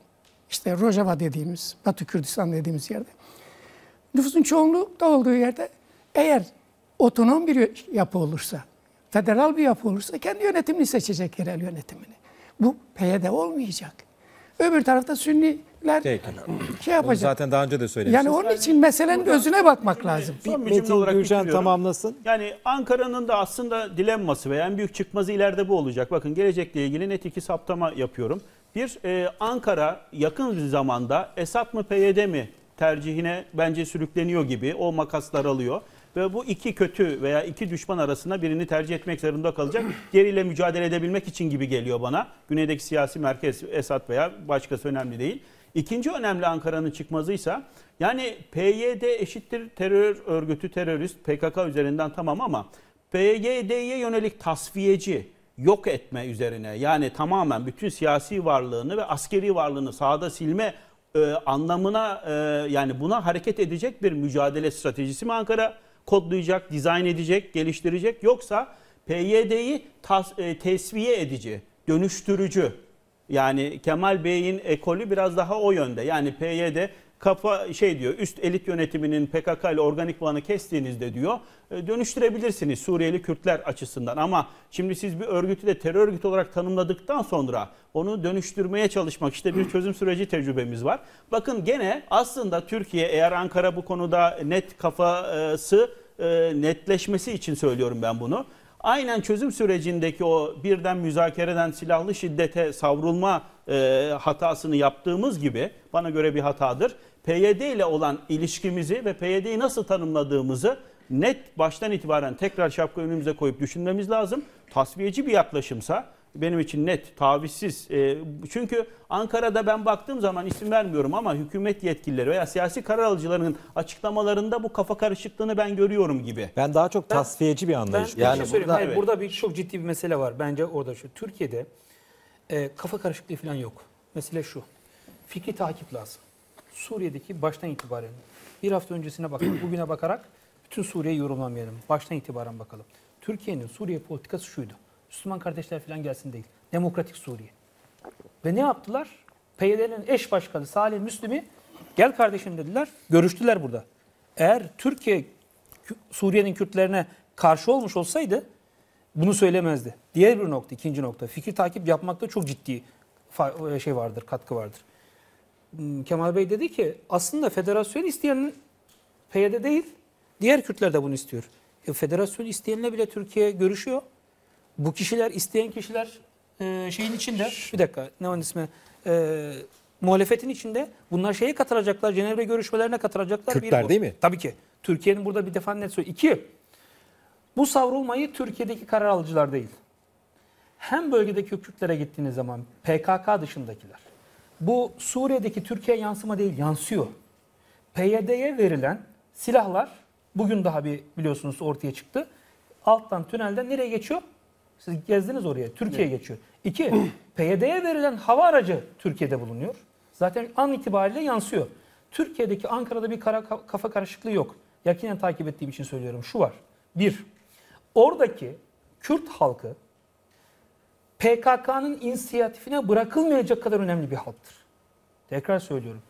işte Rojava dediğimiz, Batı Kürdistan dediğimiz yerde, nüfusun çoğunluğu da olduğu yerde eğer otonom bir yapı olursa, federal bir yapı olursa kendi yönetimini seçecek yerel yönetimini. Bu PYD olmayacak. Öbür tarafta Sünni edecekler. Peki. <clears throat> Şey yapacak. zaten daha önce de söyledim. Yani onun için meselenin gözüne bakmak lazım. Son bir cümle olarak Gürcan tamamlasın. Yani Ankara'nın da aslında dilemması veya en büyük çıkmazı ileride bu olacak. Bakın gelecekle ilgili net iki saptama yapıyorum. Bir, e, Ankara yakın bir zamanda Esat mı PYD mi tercihine bence sürükleniyor gibi o makaslar alıyor. Ve bu iki kötü veya iki düşman arasında birini tercih etmek zorunda kalacak. <clears throat> Geriyle mücadele edebilmek için gibi geliyor bana. Güneydeki siyasi merkez Esat veya başkası önemli değil. İkinci önemli Ankara'nın çıkmazıysa yani PYD eşittir terör örgütü terörist PKK üzerinden tamam ama PYD'ye yönelik tasfiyeci yok etme üzerine yani tamamen bütün siyasi varlığını ve askeri varlığını sahada silme e, anlamına e, yani buna hareket edecek bir mücadele stratejisi mi Ankara kodlayacak, dizayn edecek, geliştirecek yoksa PYD'yi tas, e, tesviye edici, dönüştürücü yani Kemal Bey'in ekolü biraz daha o yönde. Yani PYD kafa şey diyor üst elit yönetiminin PKK ile organik bağını kestiğinizde diyor e, dönüştürebilirsiniz Suriyeli Kürtler açısından ama şimdi siz bir örgütü de terör örgütü olarak tanımladıktan sonra onu dönüştürmeye çalışmak işte bir çözüm süreci tecrübemiz var. Bakın gene aslında Türkiye eğer Ankara bu konuda net kafası e, netleşmesi için söylüyorum ben bunu aynen çözüm sürecindeki o birden müzakereden silahlı şiddete savrulma e, hatasını yaptığımız gibi bana göre bir hatadır. PYD ile olan ilişkimizi ve PYD'yi nasıl tanımladığımızı net baştan itibaren tekrar şapka önümüze koyup düşünmemiz lazım. Tasfiyeci bir yaklaşımsa benim için net, tavizsiz. Ee, çünkü Ankara'da ben baktığım zaman isim vermiyorum ama hükümet yetkilileri veya siyasi karar alıcılarının açıklamalarında bu kafa karışıklığını ben görüyorum gibi. Ben daha çok ben, tasfiyeci bir anlayış. Ben, yani bir şey burada, evet. burada bir çok ciddi bir mesele var bence orada şu. Türkiye'de e, kafa karışıklığı falan yok. Mesele şu. Fikri takip lazım. Suriye'deki baştan itibaren bir hafta öncesine bakarak, bugüne bakarak bütün Suriye'yi yorumlamayalım. Baştan itibaren bakalım. Türkiye'nin Suriye politikası şuydu. Müslüman kardeşler falan gelsin değil. Demokratik Suriye. Ve ne yaptılar? PYD'nin eş başkanı Salih Müslim'i gel kardeşim dediler. Görüştüler burada. Eğer Türkiye Suriye'nin Kürtlerine karşı olmuş olsaydı bunu söylemezdi. Diğer bir nokta, ikinci nokta. Fikir takip yapmakta çok ciddi e, şey vardır, katkı vardır. Hmm, Kemal Bey dedi ki aslında federasyon isteyenin PYD değil, diğer Kürtler de bunu istiyor. E, federasyon isteyenle bile Türkiye görüşüyor. Bu kişiler isteyen kişiler e, şeyin içinde bir dakika ne onun ismi e, muhalefetin içinde bunlar şeye katılacaklar Cenevre görüşmelerine katılacaklar. Kürtler bir değil mi? Tabii ki. Türkiye'nin burada bir defa net söylüyor. İki, bu savrulmayı Türkiye'deki karar alıcılar değil. Hem bölgedeki Kürtlere gittiğiniz zaman PKK dışındakiler. Bu Suriye'deki Türkiye yansıma değil yansıyor. PYD'ye verilen silahlar bugün daha bir biliyorsunuz ortaya çıktı. Alttan tünelden nereye geçiyor? Siz gezdiniz oraya. Türkiye evet. geçiyor. İki, <clears throat> PYD'ye verilen hava aracı Türkiye'de bulunuyor. Zaten an itibariyle yansıyor. Türkiye'deki Ankara'da bir kara, kafa karışıklığı yok. Yakinen takip ettiğim için söylüyorum. Şu var. Bir, oradaki Kürt halkı PKK'nın inisiyatifine bırakılmayacak kadar önemli bir halktır. Tekrar söylüyorum.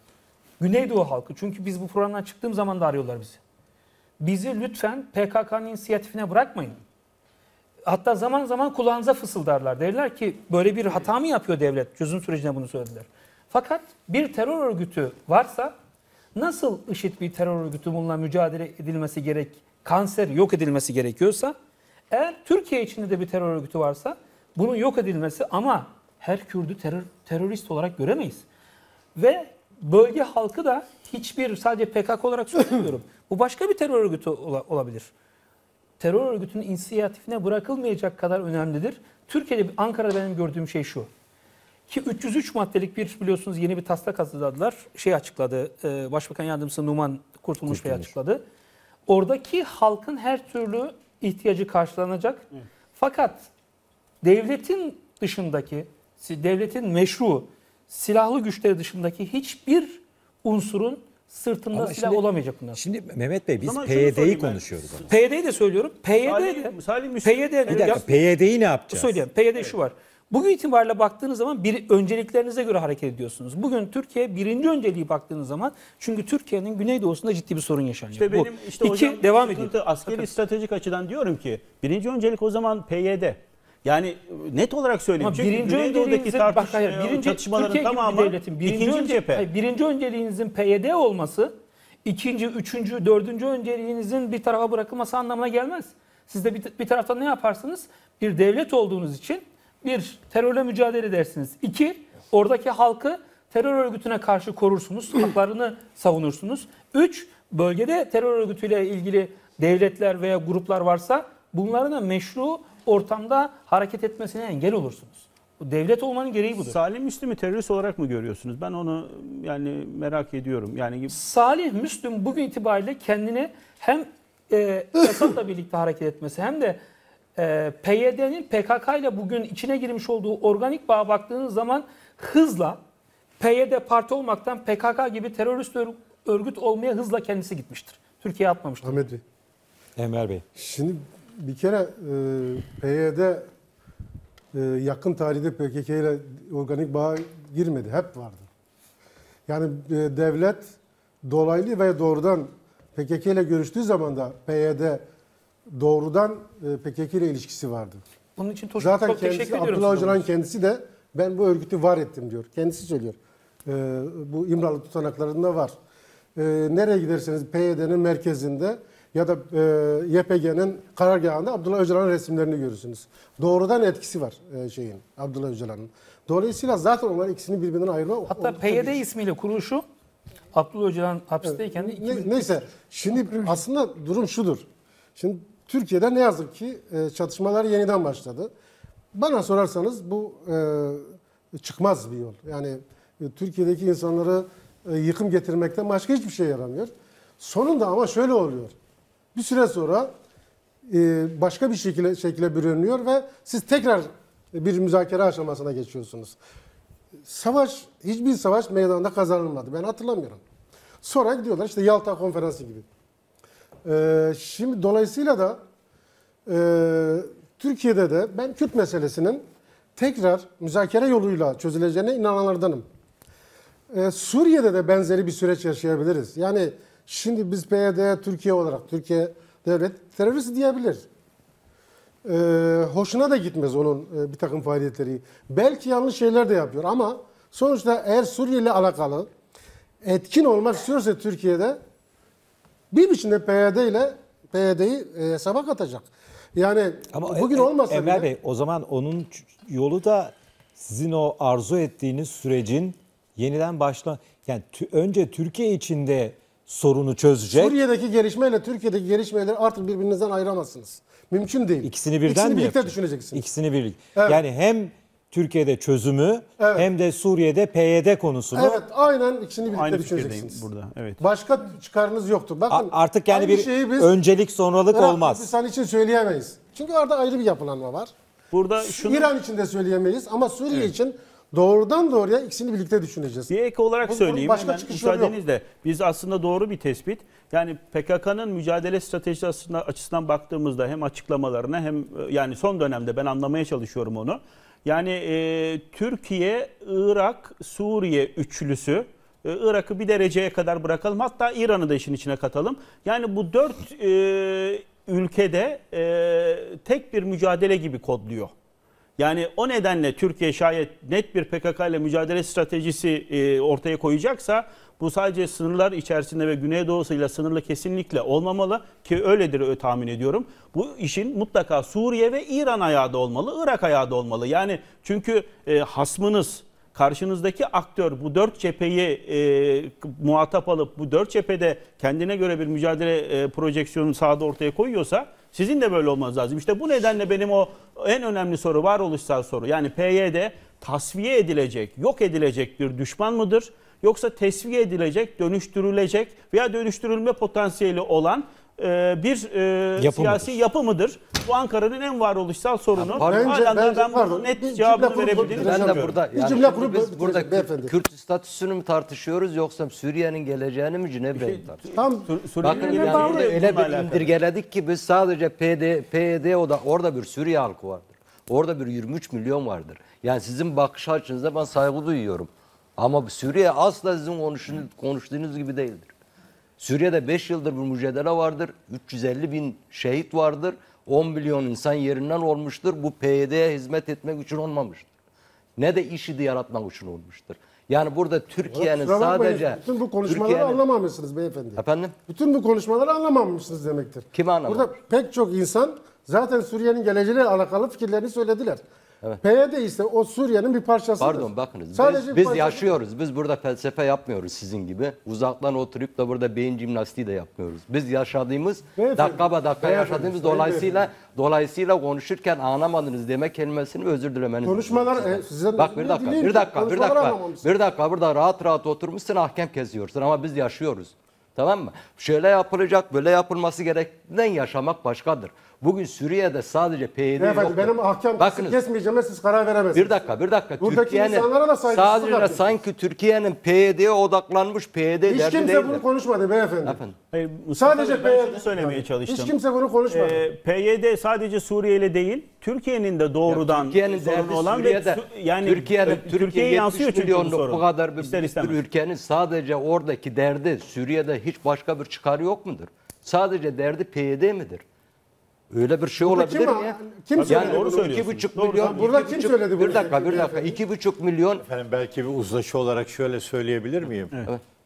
Güneydoğu halkı çünkü biz bu programdan çıktığım zaman da arıyorlar bizi. Bizi lütfen PKK'nın inisiyatifine bırakmayın hatta zaman zaman kulağınıza fısıldarlar. Derler ki böyle bir hata mı yapıyor devlet? Çözüm sürecine bunu söylediler. Fakat bir terör örgütü varsa nasıl IŞİD bir terör örgütü bununla mücadele edilmesi gerek, kanser yok edilmesi gerekiyorsa eğer Türkiye içinde de bir terör örgütü varsa bunun yok edilmesi ama her Kürdü terör, terörist olarak göremeyiz. Ve bölge halkı da hiçbir sadece PKK olarak söylemiyorum. Bu başka bir terör örgütü olabilir terör örgütünün inisiyatifine bırakılmayacak kadar önemlidir. Türkiye'de, Ankara'da benim gördüğüm şey şu. Ki 303 maddelik bir biliyorsunuz yeni bir taslak hazırladılar. Şey açıkladı, e, Başbakan Yardımcısı Numan Kurtulmuş, Kurtulmuş Bey açıkladı. Oradaki halkın her türlü ihtiyacı karşılanacak. Hı. Fakat devletin dışındaki, devletin meşru, silahlı güçleri dışındaki hiçbir unsurun sırtında Ama silah şimdi- olamayacak bundan. Şimdi Mehmet Bey biz PYD'yi konuşuyoruz. ama. PYD'yi de söylüyorum. PYD de Salih- Salih PYD Bir dakika PYD'yi ne yapacağız? söyleyeyim. PYD şu var. Bugün itibariyle baktığınız zaman bir önceliklerinize göre hareket ediyorsunuz. Bugün Türkiye birinci önceliği baktığınız zaman çünkü Türkiye'nin güneydoğusunda ciddi bir sorun yaşanıyor. İşte Bu. benim işte İki, hocam devam ediyor. sıkıntı askeri stratejik açıdan diyorum ki birinci öncelik o zaman PYD. Yani net olarak söyleyeyim. Ama Çünkü birinci önceliğinizin bak hayır, birinci Türkiye tamamı, gibi bir devletin birinci, önce, cephe. Hayır, birinci önceliğinizin PYD olması ikinci, üçüncü, dördüncü önceliğinizin bir tarafa bırakılması anlamına gelmez. Siz de bir, bir taraftan ne yaparsınız? Bir devlet olduğunuz için bir terörle mücadele edersiniz. İki oradaki halkı terör örgütüne karşı korursunuz, <clears throat> haklarını savunursunuz. Üç bölgede terör örgütüyle ilgili devletler veya gruplar varsa bunlara da meşru ortamda hareket etmesine engel olursunuz. Bu devlet olmanın gereği budur. Salih Müslüm'ü terörist olarak mı görüyorsunuz? Ben onu yani merak ediyorum. Yani Salih Müslüm bugün itibariyle kendini hem e, <coughs> Esad'la birlikte hareket etmesi hem de e, PYD'nin PKK ile bugün içine girmiş olduğu organik bağ baktığınız zaman hızla PYD parti olmaktan PKK gibi terörist örgüt olmaya hızla kendisi gitmiştir. Türkiye atmamıştır. Ahmet Bey. Emre Bey. Şimdi bir kere e, PYD e, yakın tarihte PKK ile organik bağ girmedi. Hep vardı. Yani e, devlet dolaylı ve doğrudan PKK ile görüştüğü zaman da PYD doğrudan e, PKK ile ilişkisi vardı. Bunun için Toşkun Zaten çok kendisi, teşekkür Abdullah Öcalan kendisi de ben bu örgütü var ettim diyor. Kendisi söylüyor. E, bu İmralı tutanaklarında var. E, nereye giderseniz PYD'nin merkezinde ya da e, YPG'nin karargahında Abdullah Öcalan'ın resimlerini görürsünüz. Doğrudan etkisi var e, şeyin Abdullah Öcalan'ın. Dolayısıyla zaten onlar ikisini birbirinden ayırma. Hatta PYD ismiyle kuruluşu Abdullah Öcalan hapisteyken evet. Ne, neyse şimdi aslında durum şudur. Şimdi Türkiye'de ne yazık ki e, çatışmalar yeniden başladı. Bana sorarsanız bu e, çıkmaz bir yol. Yani e, Türkiye'deki insanları e, yıkım getirmekten başka hiçbir şey yaramıyor. Sonunda ama şöyle oluyor bir süre sonra e, başka bir şekilde şekle bürünüyor ve siz tekrar bir müzakere aşamasına geçiyorsunuz. Savaş, hiçbir savaş meydanda kazanılmadı. Ben hatırlamıyorum. Sonra gidiyorlar işte Yalta Konferansı gibi. Ee, şimdi dolayısıyla da e, Türkiye'de de ben Kürt meselesinin tekrar müzakere yoluyla çözüleceğine inananlardanım. Ee, Suriye'de de benzeri bir süreç yaşayabiliriz. Yani Şimdi biz PYD Türkiye olarak, Türkiye devlet terörist diyebilir. Ee, hoşuna da gitmez onun e, bir takım faaliyetleri. Belki yanlış şeyler de yapıyor ama sonuçta eğer Suriye ile alakalı etkin olmak istiyorsa Türkiye'de bir biçimde PYD ile PYD'yi e, hesaba katacak. Yani Ama e, bugün e, olmasa Emre bile... Bey o zaman onun yolu da sizin o arzu ettiğiniz sürecin yeniden başla yani önce Türkiye içinde sorunu çözecek. Suriye'deki gelişmeyle Türkiye'deki gelişmeleri artık birbirinizden ayıramazsınız. Mümkün değil. İkisini birden İkisini mi birlikte yapacak? düşüneceksiniz. İkisini birlikte. Evet. Yani hem Türkiye'de çözümü evet. hem de Suriye'de PYD konusunu. Evet, aynen ikisini birlikte aynı düşüneceksiniz burada. Evet. Başka çıkarınız yoktu. Bakın A- artık yani bir şeyi biz, öncelik sonralık Irak, olmaz. Kürdistan için söyleyemeyiz. Çünkü orada ayrı bir yapılanma var. Burada şunu... İran için de söyleyemeyiz ama Suriye evet. için doğrudan doğruya ikisini birlikte düşüneceğiz. Bir ek olarak bunun, söyleyeyim başka hemen müsaadenizle. Yok. Biz aslında doğru bir tespit. Yani PKK'nın mücadele stratejisi açısından baktığımızda hem açıklamalarına hem yani son dönemde ben anlamaya çalışıyorum onu. Yani e, Türkiye, Irak, Suriye üçlüsü e, Irak'ı bir dereceye kadar bırakalım. Hatta İran'ı da işin içine katalım. Yani bu dört e, ülkede e, tek bir mücadele gibi kodluyor. Yani o nedenle Türkiye şayet net bir PKK ile mücadele stratejisi e, ortaya koyacaksa bu sadece sınırlar içerisinde ve Güneydoğu'suyla sınırlı kesinlikle olmamalı ki öyledir tahmin ediyorum. Bu işin mutlaka Suriye ve İran ayağı da olmalı, Irak ayağı da olmalı. Yani çünkü e, hasmınız, karşınızdaki aktör bu dört cepheyi e, muhatap alıp bu dört cephede kendine göre bir mücadele e, projeksiyonu sahada ortaya koyuyorsa sizin de böyle olmanız lazım. İşte bu nedenle benim o en önemli soru varoluşsal soru. Yani PYD tasfiye edilecek, yok edilecek bir düşman mıdır? Yoksa tesviye edilecek, dönüştürülecek veya dönüştürülme potansiyeli olan e, bir e, yapı siyasi mıdır? yapı mıdır? Bu Ankara'nın en varoluşsal sorunu. Ya, bence, Hala bence, ben pardon, net bir cevabını verebildiğini Ben de burada, yani bir cümle kurup biz burada beyefendi. Kürt statüsünü mü tartışıyoruz yoksa Suriye'nin geleceğini mi Cüneyt şey, Tam, Bakın yani öyle bir indirgeledik ki biz sadece PD, PYD e o da orada bir Suriye halkı vardır. Orada bir 23 milyon vardır. Yani sizin bakış açınızda ben saygı duyuyorum. Ama Suriye asla sizin konuştuğunuz gibi değildir. Suriye'de 5 yıldır bir mücadele vardır. 350 bin şehit vardır. 10 milyon insan yerinden olmuştur. Bu PYD'ye hizmet etmek için olmamıştır. Ne de iş idi yaratmak için olmuştur. Yani burada Türkiye'nin sadece... Bütün bu konuşmaları anlamamışsınız beyefendi. Efendim? Bütün bu konuşmaları anlamamışsınız demektir. Kim anlamamış? Burada pek çok insan zaten Suriye'nin geleceğiyle alakalı fikirlerini söylediler. Evet. PYD ise o Suriye'nin bir parçası. Pardon bakınız Sadece biz, biz yaşıyoruz. Biz burada felsefe yapmıyoruz sizin gibi. Uzaktan oturup da burada beyin jimnastiği de yapmıyoruz. Biz yaşadığımız beyefendi, dakika ba dakika beyefendi, yaşadığımız beyefendi, dolayısıyla beyefendi. dolayısıyla konuşurken anlamadınız demek kelimesini özür dilemeniz. Konuşmalar e, size Bak bir dakika, bir dakika, bir dakika. Bir dakika burada rahat rahat oturmuşsun ahkem keziyorsun ama biz yaşıyoruz. Tamam mı? Şöyle yapılacak, böyle yapılması gerektiğinden yaşamak başkadır. Bugün Suriye'de sadece PYD yok. Efendim, benim ahkam Bakınız, kesmeyeceğime siz karar veremezsiniz. Bir dakika bir dakika. Buradaki Türkiye'nin, insanlara da saygısızlık Sadece yapıyorsunuz. sanki Türkiye'nin PYD'ye odaklanmış PYD derdi Hiç kimse değildir. bunu konuşmadı beyefendi. Efendim. Hayır, Mustafa Sadece Bey, ben PYD. şunu söylemeye çalıştım. Hiç kimse bunu konuşmadı. Ee, PYD sadece Suriye ile değil, Türkiye'nin de doğrudan Türkiye'nin sorunu derdi olan Suriye'de. ve yani Türkiye'nin e, Türkiye, Türkiye'ye yansıyor çünkü bu milyonluk bu kadar bir, İster bir istemez. ülkenin sadece oradaki derdi Suriye'de hiç başka bir çıkar yok mudur? Sadece derdi PYD midir? Öyle bir şey Burada olabilir kim- mi? kim söyledi? Doğru söylüyorsunuz. iki buçuk Doğru, milyon. tamam. Burada iki kim buçuk- söyledi bunu? Bir dakika, bir dakika. İki buçuk milyon. Efendim belki bir uzlaşı olarak şöyle söyleyebilir miyim?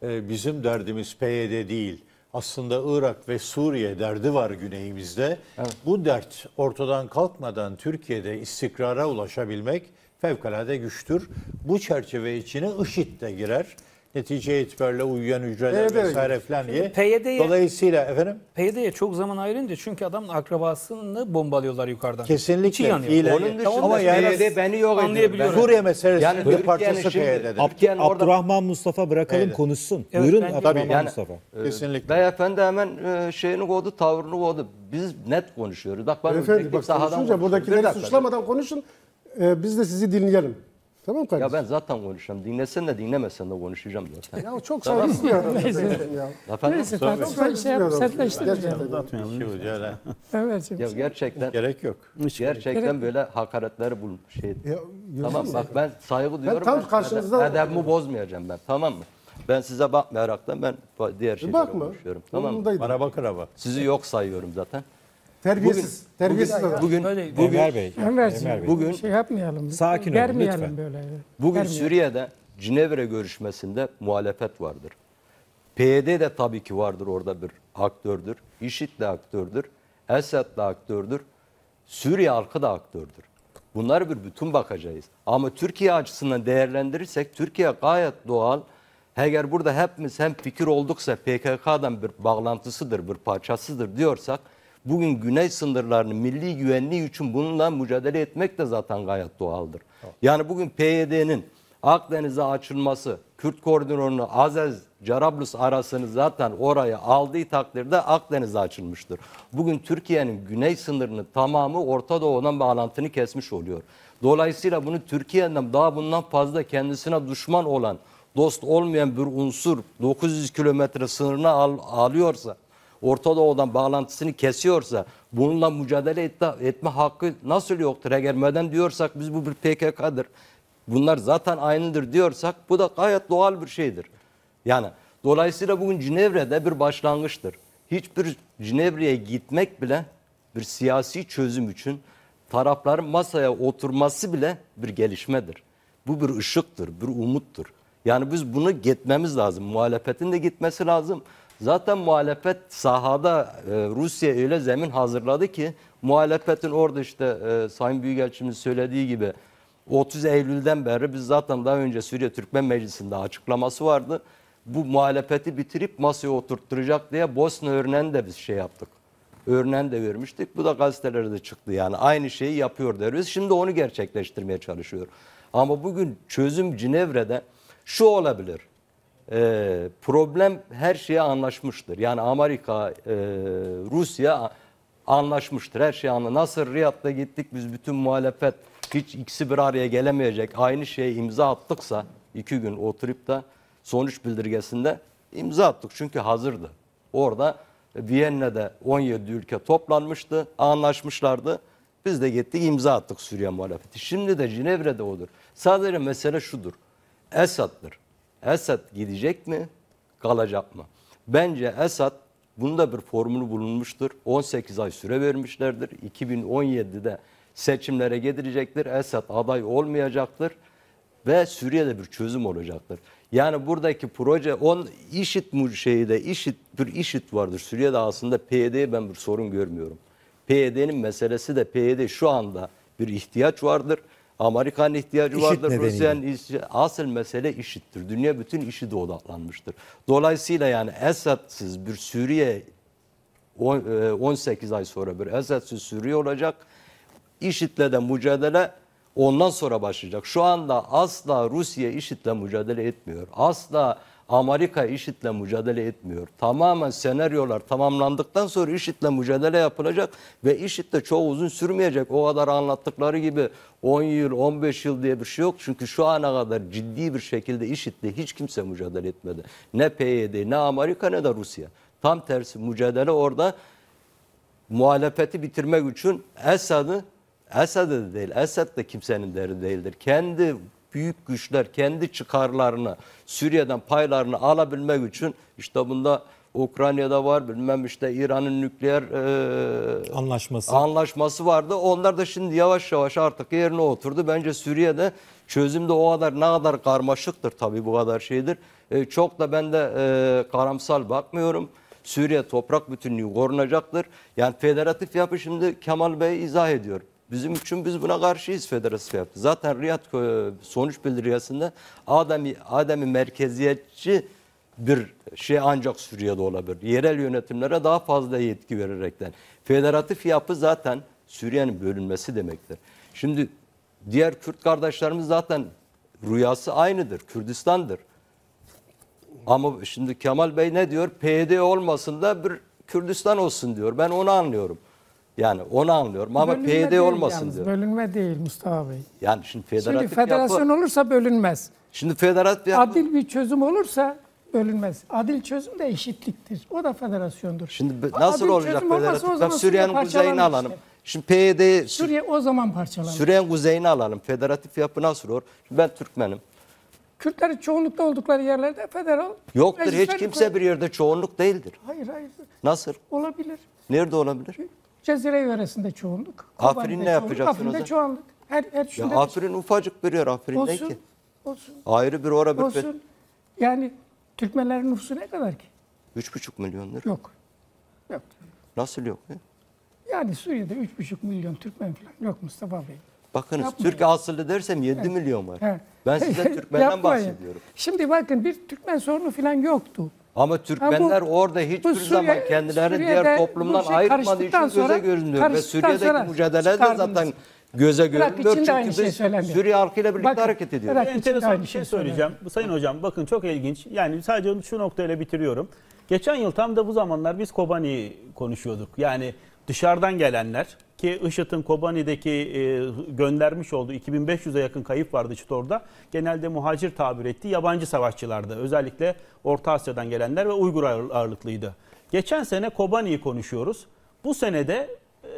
Ee, bizim derdimiz PYD değil. Aslında Irak ve Suriye derdi var güneyimizde. Bu dert ortadan kalkmadan Türkiye'de istikrara ulaşabilmek fevkalade güçtür. Bu çerçeve içine IŞİD de girer netice itibariyle uyuyan ücretler evet, vesaire falan diye. PYD'ye, Dolayısıyla efendim? PYD'ye çok zaman ayırınca çünkü adam akrabasını bombalıyorlar yukarıdan. Kesinlikle. İçi Onun dışında ama yani PYD beni yok ediyor. Suriye meselesi yani bir parçası PYD'dir. Ab yani Abdurrahman orada... Mustafa bırakalım evet. konuşsun. Evet, Buyurun ben, Abdurrahman yani, Mustafa. E, Kesinlikle. Beyefendi hemen e, şeyini koydu, tavrını koydu. Biz net konuşuyoruz. Bak ben Beyefendi, bak, sahadan konuşunca buradakileri suçlamadan konuşun. E, biz de sizi dinleyelim. Tamam kardeşim. Ya ben zaten konuşacağım. Dinlesen de dinlemesen de konuşacağım zaten. Ya çok saygısız bir adam. Neyse. Efendim? Neyse tartışma şey yap, sertleştirmeyeceğim. Uzatmayalım. <laughs> Evet. Ya gerçekten. Gerek yok. gerçekten gerek. böyle hakaretleri bulun. Şey. Ya, tamam bak ben saygı duyuyorum. Ben tam karşınızda. Edebimi bozmayacağım ben. Tamam mı? Ben size bakmayaraktan ben diğer e, şeylere konuşuyorum. Tamam mı? Bana bakır ama. Sizi yok sayıyorum zaten. Terbiyesiz. Bugün, terbiyesiz bugün, Bugün, bugün, Ömer Bey. Ömerciğim, Ömer Bey. Bugün şey yapmayalım. Sakin olun lütfen. Böyle. Bugün Vermeyelim. Suriye'de Cinevre görüşmesinde muhalefet vardır. PYD de tabii ki vardır orada bir aktördür. İŞİD de aktördür. Esed de aktördür. Suriye halkı da aktördür. Bunları bir bütün bakacağız. Ama Türkiye açısından değerlendirirsek Türkiye gayet doğal. Eğer burada hepimiz hem fikir olduksa PKK'dan bir bağlantısıdır, bir parçasıdır diyorsak Bugün güney sınırlarını milli güvenliği için bununla mücadele etmek de zaten gayet doğaldır. Yani bugün PYD'nin Akdeniz'e açılması, Kürt koridorunu Azez, Carablus arasını zaten oraya aldığı takdirde Akdeniz'e açılmıştır. Bugün Türkiye'nin güney sınırını tamamı Orta Doğu'dan bağlantını kesmiş oluyor. Dolayısıyla bunu Türkiye'den daha bundan fazla kendisine düşman olan, dost olmayan bir unsur 900 kilometre sınırına al, alıyorsa Orta Doğu'dan bağlantısını kesiyorsa bununla mücadele etme, etme hakkı nasıl yoktur? Eğer madem diyorsak biz bu bir PKK'dır. Bunlar zaten aynıdır diyorsak bu da gayet doğal bir şeydir. Yani dolayısıyla bugün Cinevre'de bir başlangıçtır. Hiçbir Cinevre'ye gitmek bile bir siyasi çözüm için tarafların masaya oturması bile bir gelişmedir. Bu bir ışıktır, bir umuttur. Yani biz bunu gitmemiz lazım. Muhalefetin de gitmesi lazım. Zaten muhalefet sahada e, Rusya öyle zemin hazırladı ki muhalefetin orada işte e, Sayın Büyükelçimiz söylediği gibi 30 Eylül'den beri biz zaten daha önce Suriye Türkmen Meclisi'nde açıklaması vardı. Bu muhalefeti bitirip masaya oturtturacak diye Bosna örneğini de biz şey yaptık. Örneğini de vermiştik. Bu da gazetelerde çıktı yani. Aynı şeyi yapıyor deriz. Şimdi onu gerçekleştirmeye çalışıyor. Ama bugün çözüm Cinevre'de şu olabilir e, problem her şeye anlaşmıştır. Yani Amerika, e, Rusya anlaşmıştır. Her şey anla. Nasıl Riyad'da gittik biz bütün muhalefet hiç ikisi bir araya gelemeyecek. Aynı şeye imza attıksa iki gün o tripte sonuç bildirgesinde imza attık. Çünkü hazırdı. Orada Viyenne'de 17 ülke toplanmıştı. Anlaşmışlardı. Biz de gittik imza attık Suriye muhalefeti. Şimdi de Cinevre'de odur. Sadece mesele şudur. Esad'dır. Esad gidecek mi, kalacak mı? Bence Esad bunda bir formülü bulunmuştur. 18 ay süre vermişlerdir. 2017'de seçimlere getirecektir. Esad aday olmayacaktır ve Suriye'de bir çözüm olacaktır. Yani buradaki proje on işit şeyde işit bir işit vardır. Suriye'de aslında PYD'ye ben bir sorun görmüyorum. PYD'nin meselesi de PYD şu anda bir ihtiyaç vardır. Amerika'nın ihtiyacı IŞİD vardır. Rusya'nın asıl mesele işittir. Dünya bütün işi de odaklanmıştır. Dolayısıyla yani Esad'sız bir Suriye 18 e, ay sonra bir Esad'sız Suriye olacak. IŞİD'le de mücadele ondan sonra başlayacak. Şu anda asla Rusya IŞİD'le mücadele etmiyor. Asla Amerika IŞİD'le mücadele etmiyor. Tamamen senaryolar tamamlandıktan sonra IŞİD'le mücadele yapılacak ve IŞİD de çok uzun sürmeyecek. O kadar anlattıkları gibi 10 yıl, 15 yıl diye bir şey yok. Çünkü şu ana kadar ciddi bir şekilde IŞİD'le hiç kimse mücadele etmedi. Ne PYD, ne Amerika ne de Rusya. Tam tersi mücadele orada muhalefeti bitirmek için Esad'ı esadı değil, Esad da kimsenin derdi değildir. Kendi büyük güçler kendi çıkarlarını Suriye'den paylarını alabilmek için işte bunda Ukrayna'da var bilmem işte İran'ın nükleer e, anlaşması anlaşması vardı. Onlar da şimdi yavaş yavaş artık yerine oturdu. Bence Suriye'de çözüm de o kadar ne kadar karmaşıktır tabii bu kadar şeydir. E, çok da ben de e, karamsal bakmıyorum. Suriye toprak bütünlüğü korunacaktır. Yani federatif yapı şimdi Kemal Bey izah ediyor. Bizim için biz buna karşıyız federasyon yaptı. Zaten Riyad e, sonuç bildirgesinde Adem'i Adem'i merkeziyetçi bir şey ancak Suriye'de olabilir. Yerel yönetimlere daha fazla yetki vererekten. Federatif yapı zaten Suriye'nin bölünmesi demektir. Şimdi diğer Kürt kardeşlerimiz zaten rüyası aynıdır. Kürdistan'dır. Ama şimdi Kemal Bey ne diyor? PYD olmasın da bir Kürdistan olsun diyor. Ben onu anlıyorum. Yani onu anlıyorum ama bölünme PYD olmasın yalnız, diyor. Bölünme değil Mustafa Bey. Yani şimdi federatif Şimdi federasyon yapı, olursa bölünmez. Şimdi federatif yapı... Adil bir çözüm olursa bölünmez. Adil çözüm de eşitliktir. O da federasyondur. Şimdi nasıl Adil olacak federatif? Bak Suriye'nin kuzeyini alalım. Işte. Şimdi PYD... Suriye o zaman parçalanır. Suriye'nin kuzeyini alalım. Federatif yapı nasıl olur? Şimdi ben Türkmenim. Kürtler çoğunlukta oldukları yerlerde federal... Yoktur. Hiç kimse bir yerde çoğunluk değildir. Hayır hayır. Nasıl? Olabilir. Nerede olabilir? Cezire yöresinde çoğunluk. Afrin Afrin'le çoğunluk, yapacaksınız Afrin'de o çoğunluk. Her, her Ya üçünde bir- Afrin ufacık bir yer Afrin ne ki? olsun, Ayrı bir ora bir olsun. Yani Türkmenlerin nüfusu ne kadar ki? Üç buçuk milyondur. Yok. Yok. Nasıl yok? ya? Yani Suriye'de üç buçuk milyon Türkmen falan yok Mustafa Bey. Bakınız Yapmayın. Türk asıllı dersem 7 milyon var. He. Ben size <laughs> Türkmen'den bahsediyorum. Şimdi bakın bir Türkmen sorunu falan yoktu. Ama Türkmenler ha bu, orada hiçbir Suriye, zaman kendilerini diğer toplumdan şey ayırmadığı için sonra, göze görünüyor. Ve Suriye'deki mücadele de zaten göze görünmüyor. Çünkü aynı biz şey Suriye halkıyla birlikte bakın, hareket ediyoruz. Irak Enteresan bir şey, şey söyleyeceğim. Söylüyor. Sayın Hocam bakın çok ilginç. Yani sadece şu noktayla bitiriyorum. Geçen yıl tam da bu zamanlar biz Kobani konuşuyorduk. Yani dışarıdan gelenler ki IŞİD'in Kobani'deki e, göndermiş olduğu 2500'e yakın kayıp vardı IŞİD orada. Genelde muhacir tabir etti yabancı savaşçılardı. Özellikle Orta Asya'dan gelenler ve Uygur ağırlıklıydı. Geçen sene Kobani'yi konuşuyoruz. Bu senede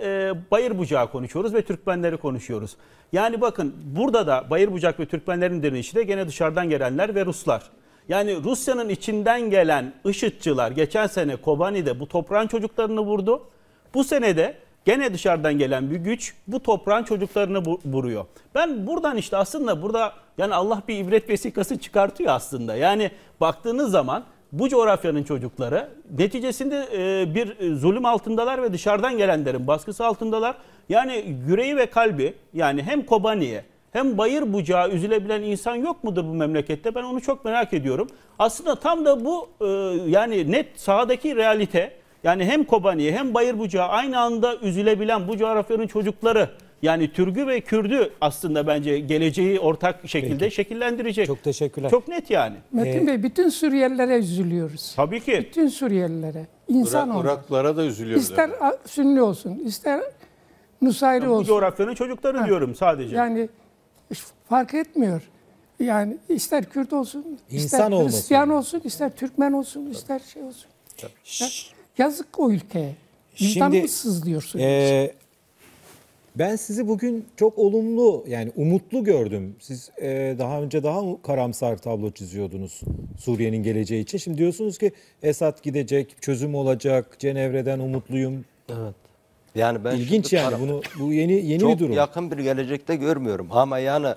e, Bayır Bucağı konuşuyoruz ve Türkmenleri konuşuyoruz. Yani bakın burada da Bayır Bucak ve Türkmenlerin direnişi de gene dışarıdan gelenler ve Ruslar. Yani Rusya'nın içinden gelen IŞİD'çılar geçen sene Kobani'de bu toprağın çocuklarını vurdu. Bu sene de Gene dışarıdan gelen bir güç bu toprağın çocuklarını bu, vuruyor. Ben buradan işte aslında burada yani Allah bir ibret vesikası çıkartıyor aslında. Yani baktığınız zaman bu coğrafyanın çocukları neticesinde e, bir e, zulüm altındalar ve dışarıdan gelenlerin baskısı altındalar. Yani yüreği ve kalbi yani hem Kobani'ye hem bayır bucağı üzülebilen insan yok mudur bu memlekette? Ben onu çok merak ediyorum. Aslında tam da bu e, yani net sahadaki realite yani hem Kobani'ye hem Bayırbucağı aynı anda üzülebilen bu coğrafyanın çocukları yani Türgü ve Kürdü aslında bence geleceği ortak şekilde Peki. şekillendirecek. Çok teşekkürler. Çok net yani. Metin ee, Bey bütün Suriyelilere üzülüyoruz. Tabii ki. Bütün Suriyelilere. İnsan Irak, Iraklara da üzülüyoruz. İster yani. Sünni olsun, ister Nusayri yani olsun. Bu coğrafyanın çocukları ha. diyorum sadece. Yani fark etmiyor. Yani ister Kürt olsun, İnsan ister olmasın. Hristiyan olsun, ister Türkmen olsun, Tabii. ister şey olsun. Tabii. Yani, Yazık o ülkeye. Vicdan Şimdi, mısız diyorsunuz? E, ben sizi bugün çok olumlu yani umutlu gördüm. Siz e, daha önce daha karamsar tablo çiziyordunuz Suriye'nin geleceği için. Şimdi diyorsunuz ki Esad gidecek, çözüm olacak, Cenevre'den umutluyum. Evet. Yani ben ilginç yani karam- bunu bu yeni yeni çok bir durum. Çok yakın bir gelecekte görmüyorum ama yani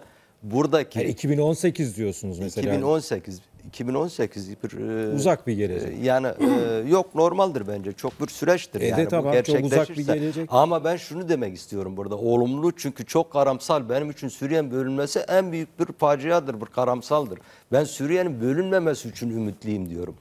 buradaki yani 2018 diyorsunuz mesela. 2018 2018 bir e, uzak bir gelecek. E, yani e, yok normaldir bence. Çok bir süreçtir e yani de, tamam, bu gerçekleşirse. Çok uzak bir gelecek. Ama ben şunu demek istiyorum burada. Olumlu çünkü çok karamsal. Benim için Suriye'nin bölünmesi en büyük bir faciadır, bir karamsaldır. Ben Suriye'nin bölünmemesi için ümitliyim diyorum.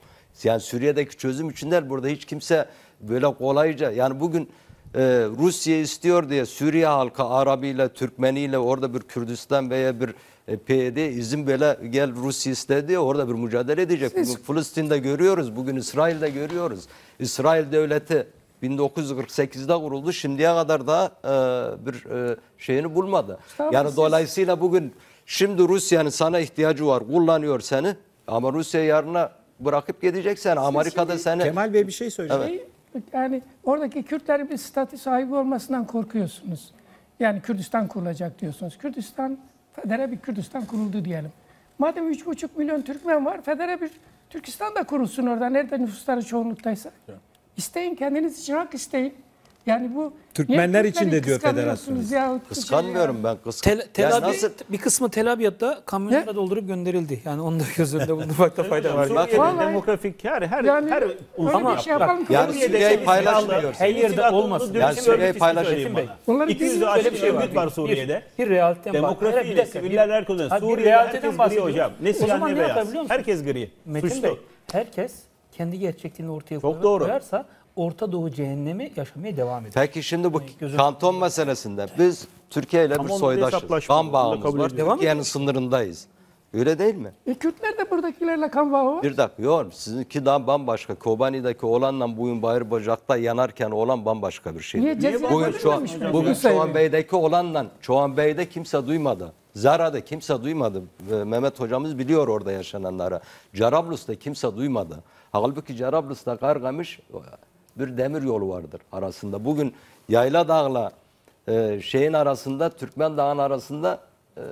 Yani Suriye'deki çözüm için değil burada hiç kimse böyle kolayca yani bugün e, Rusya istiyor diye Suriye halkı Arabiyle, Türkmeniyle orada bir Kürdistan veya bir e, PYD izin bela gel Rusya istedi orada bir mücadele edecek. Siz... Bugün Filistin'de görüyoruz, bugün İsrail'de görüyoruz. İsrail devleti 1948'de kuruldu. Şimdiye kadar da e, bir e, şeyini bulmadı. Tabii yani siz... dolayısıyla bugün şimdi Rusya'nın sana ihtiyacı var. Kullanıyor seni. Ama Rusya yarına bırakıp gideceksen Amerika'da seni... Kemal Bey bir şey söyleyeyim. Evet. Şey, yani oradaki Kürtlerin bir statü sahibi olmasından korkuyorsunuz. Yani Kürdistan kurulacak diyorsunuz. Kürdistan Federe bir Kürdistan kuruldu diyelim. Madem 3,5 milyon Türkmen var, Federe bir Türkistan da kurulsun orada. Nerede nüfusları çoğunluktaysa. Evet. İsteyin kendiniz için hak isteyin. Yani bu Türkmenler için de diyor federasyon. Yahut şey Kıskanmıyorum ben kıskan. Tel, tel yani nasıl bir kısmı Tel Abyad'da kamyonlara doldurup gönderildi. Yani onun da göz önünde bulundurmakta fayda var. Bak, Suriye'de Vallahi- demografik her her yani, her Ama- öyle bir şey yapan yani- Suriye'yi şimdi her yerde olmasın. Yani Suriye'yi şey paylaşayım söyleyeyim Bunların Onları 200'ü bir şey örgüt var Suriye'de. Bir, realite var. Hele bir Demokrasiyle, dakika, bir- siviller her hocam. Ne o siyah zaman ne beyaz. Herkes gri. Metin Suçlu. Bey, herkes kendi gerçekliğini ortaya Çok doğru. koyarsa Orta Doğu cehennemi yaşamaya devam ediyor. Peki şimdi bu hani Gözüm- kanton meselesinde biz Türkiye ile bir Ama onunla bir soydaşız. hesaplaşma Kan bağımız var. Türkiye'nin sınırındayız. Öyle değil mi? E, Kürtler de buradakilerle kan bağı var. Bir dakika yok sizinki daha bambaşka. Kobani'deki olanla bugün Bayır Bacak'ta yanarken olan bambaşka bir şey. Niye Cezayir'de Bugün şu an, bugün Çoğan Bey'deki olanla Çoğan Bey'de kimse duymadı. Zara'da kimse duymadı. Ve Mehmet hocamız biliyor orada yaşananları. Cerablus'ta kimse duymadı. Halbuki Cerablus'ta Kargamış bir demir yolu vardır arasında. Bugün Yayla Dağ'la e, şeyin arasında, Türkmen Dağ'ın arasında e,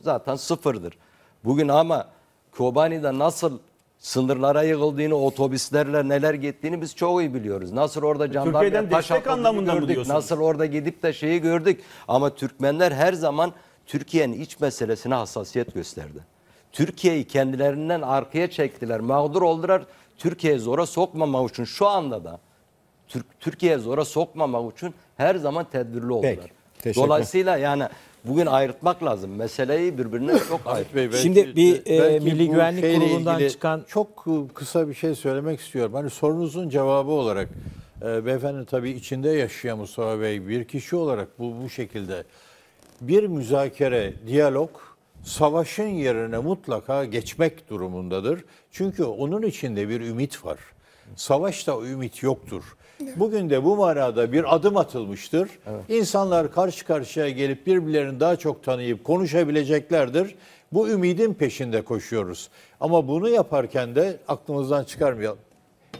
zaten sıfırdır. Bugün ama Kobani'de nasıl sınırlara yığıldığını otobüslerle neler gittiğini biz çok iyi biliyoruz. Nasıl orada e, jandarmaya taş anlamında gördük, mı diyorsunuz? nasıl orada gidip de şeyi gördük. Ama Türkmenler her zaman Türkiye'nin iç meselesine hassasiyet gösterdi. Türkiye'yi kendilerinden arkaya çektiler, mağdur oldular. Türkiye'yi zora sokmamak için şu anda da Türk, Türkiye'ye zora sokmamak için her zaman tedbirli oldular. Peki, Dolayısıyla yani bugün ayırtmak lazım. Meseleyi birbirine çok ayırt. Bey, belki, Şimdi bir e, Milli Güvenlik Kurulu'ndan çıkan... Çok kısa bir şey söylemek istiyorum. Hani sorunuzun cevabı olarak e, beyefendi tabii içinde yaşayan Mustafa Bey bir kişi olarak bu, bu şekilde bir müzakere, diyalog savaşın yerine mutlaka geçmek durumundadır. Çünkü onun içinde bir ümit var. Savaşta ümit yoktur. Bugün de bu manada bir adım atılmıştır. Evet. İnsanlar karşı karşıya gelip birbirlerini daha çok tanıyıp konuşabileceklerdir. Bu ümidin peşinde koşuyoruz. Ama bunu yaparken de aklımızdan çıkarmayalım.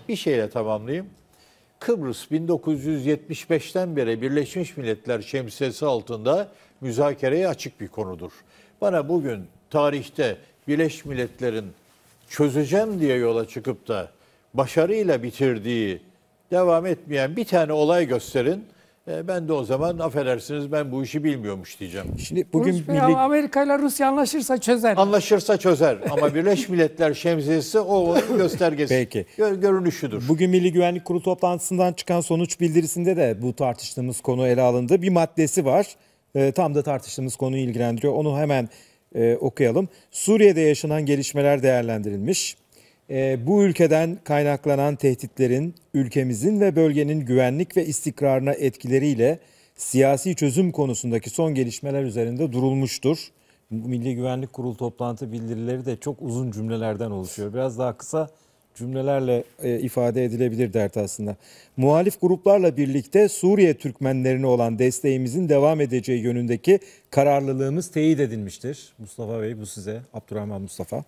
Bir şeyle tamamlayayım. Kıbrıs 1975'ten beri Birleşmiş Milletler şemsiyesi altında müzakereye açık bir konudur. Bana bugün tarihte Birleşmiş Milletler'in çözeceğim diye yola çıkıp da başarıyla bitirdiği devam etmeyen bir tane olay gösterin. E, ben de o zaman affedersiniz ben bu işi bilmiyormuş diyeceğim. Şimdi bugün Rus, milli... Amerika ile Rusya anlaşırsa çözer. Anlaşırsa çözer ama Birleşmiş Milletler şemsiyesi o göstergesi. Peki. görünüşüdür. Bugün Milli Güvenlik Kurulu toplantısından çıkan sonuç bildirisinde de bu tartıştığımız konu ele alındı. Bir maddesi var. E, tam da tartıştığımız konuyu ilgilendiriyor. Onu hemen e, okuyalım. Suriye'de yaşanan gelişmeler değerlendirilmiş. Ee, bu ülkeden kaynaklanan tehditlerin ülkemizin ve bölgenin güvenlik ve istikrarına etkileriyle siyasi çözüm konusundaki son gelişmeler üzerinde durulmuştur. Milli Güvenlik Kurulu toplantı bildirileri de çok uzun cümlelerden oluşuyor. Biraz daha kısa cümlelerle e, ifade edilebilir dert aslında. Muhalif gruplarla birlikte Suriye Türkmenlerine olan desteğimizin devam edeceği yönündeki kararlılığımız teyit edilmiştir. Mustafa Bey bu size. Abdurrahman Mustafa.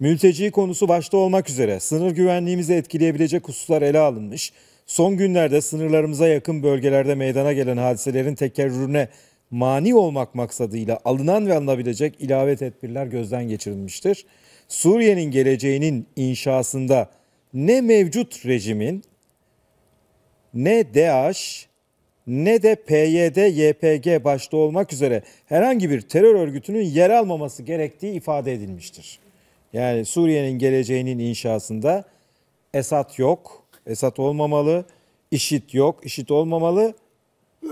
Mülteci konusu başta olmak üzere sınır güvenliğimizi etkileyebilecek hususlar ele alınmış. Son günlerde sınırlarımıza yakın bölgelerde meydana gelen hadiselerin tekerrürüne mani olmak maksadıyla alınan ve alınabilecek ilave tedbirler gözden geçirilmiştir. Suriye'nin geleceğinin inşasında ne mevcut rejimin ne DAEŞ ne de PYD, YPG başta olmak üzere herhangi bir terör örgütünün yer almaması gerektiği ifade edilmiştir. Yani Suriye'nin geleceğinin inşasında Esad yok, Esad olmamalı, İşit yok, İşit olmamalı,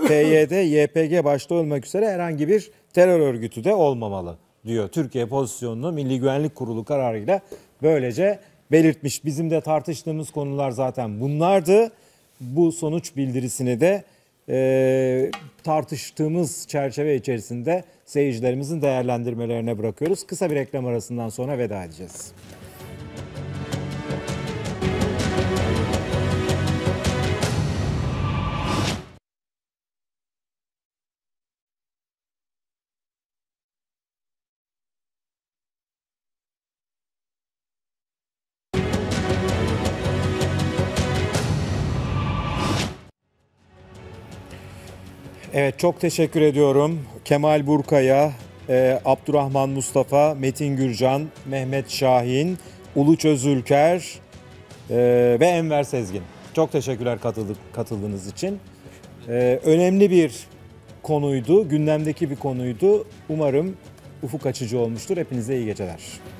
PYD, <laughs> YPG başta olmak üzere herhangi bir terör örgütü de olmamalı diyor. Türkiye pozisyonunu Milli Güvenlik Kurulu kararıyla böylece belirtmiş. Bizim de tartıştığımız konular zaten bunlardı. Bu sonuç bildirisini de e, tartıştığımız çerçeve içerisinde seyircilerimizin değerlendirmelerine bırakıyoruz. Kısa bir reklam arasından sonra veda edeceğiz. Evet çok teşekkür ediyorum. Kemal Burkaya, e, Abdurrahman Mustafa, Metin Gürcan, Mehmet Şahin, Uluç Özülker e, ve Enver Sezgin. Çok teşekkürler katıldık, katıldığınız için. E, önemli bir konuydu, gündemdeki bir konuydu. Umarım ufuk açıcı olmuştur. Hepinize iyi geceler.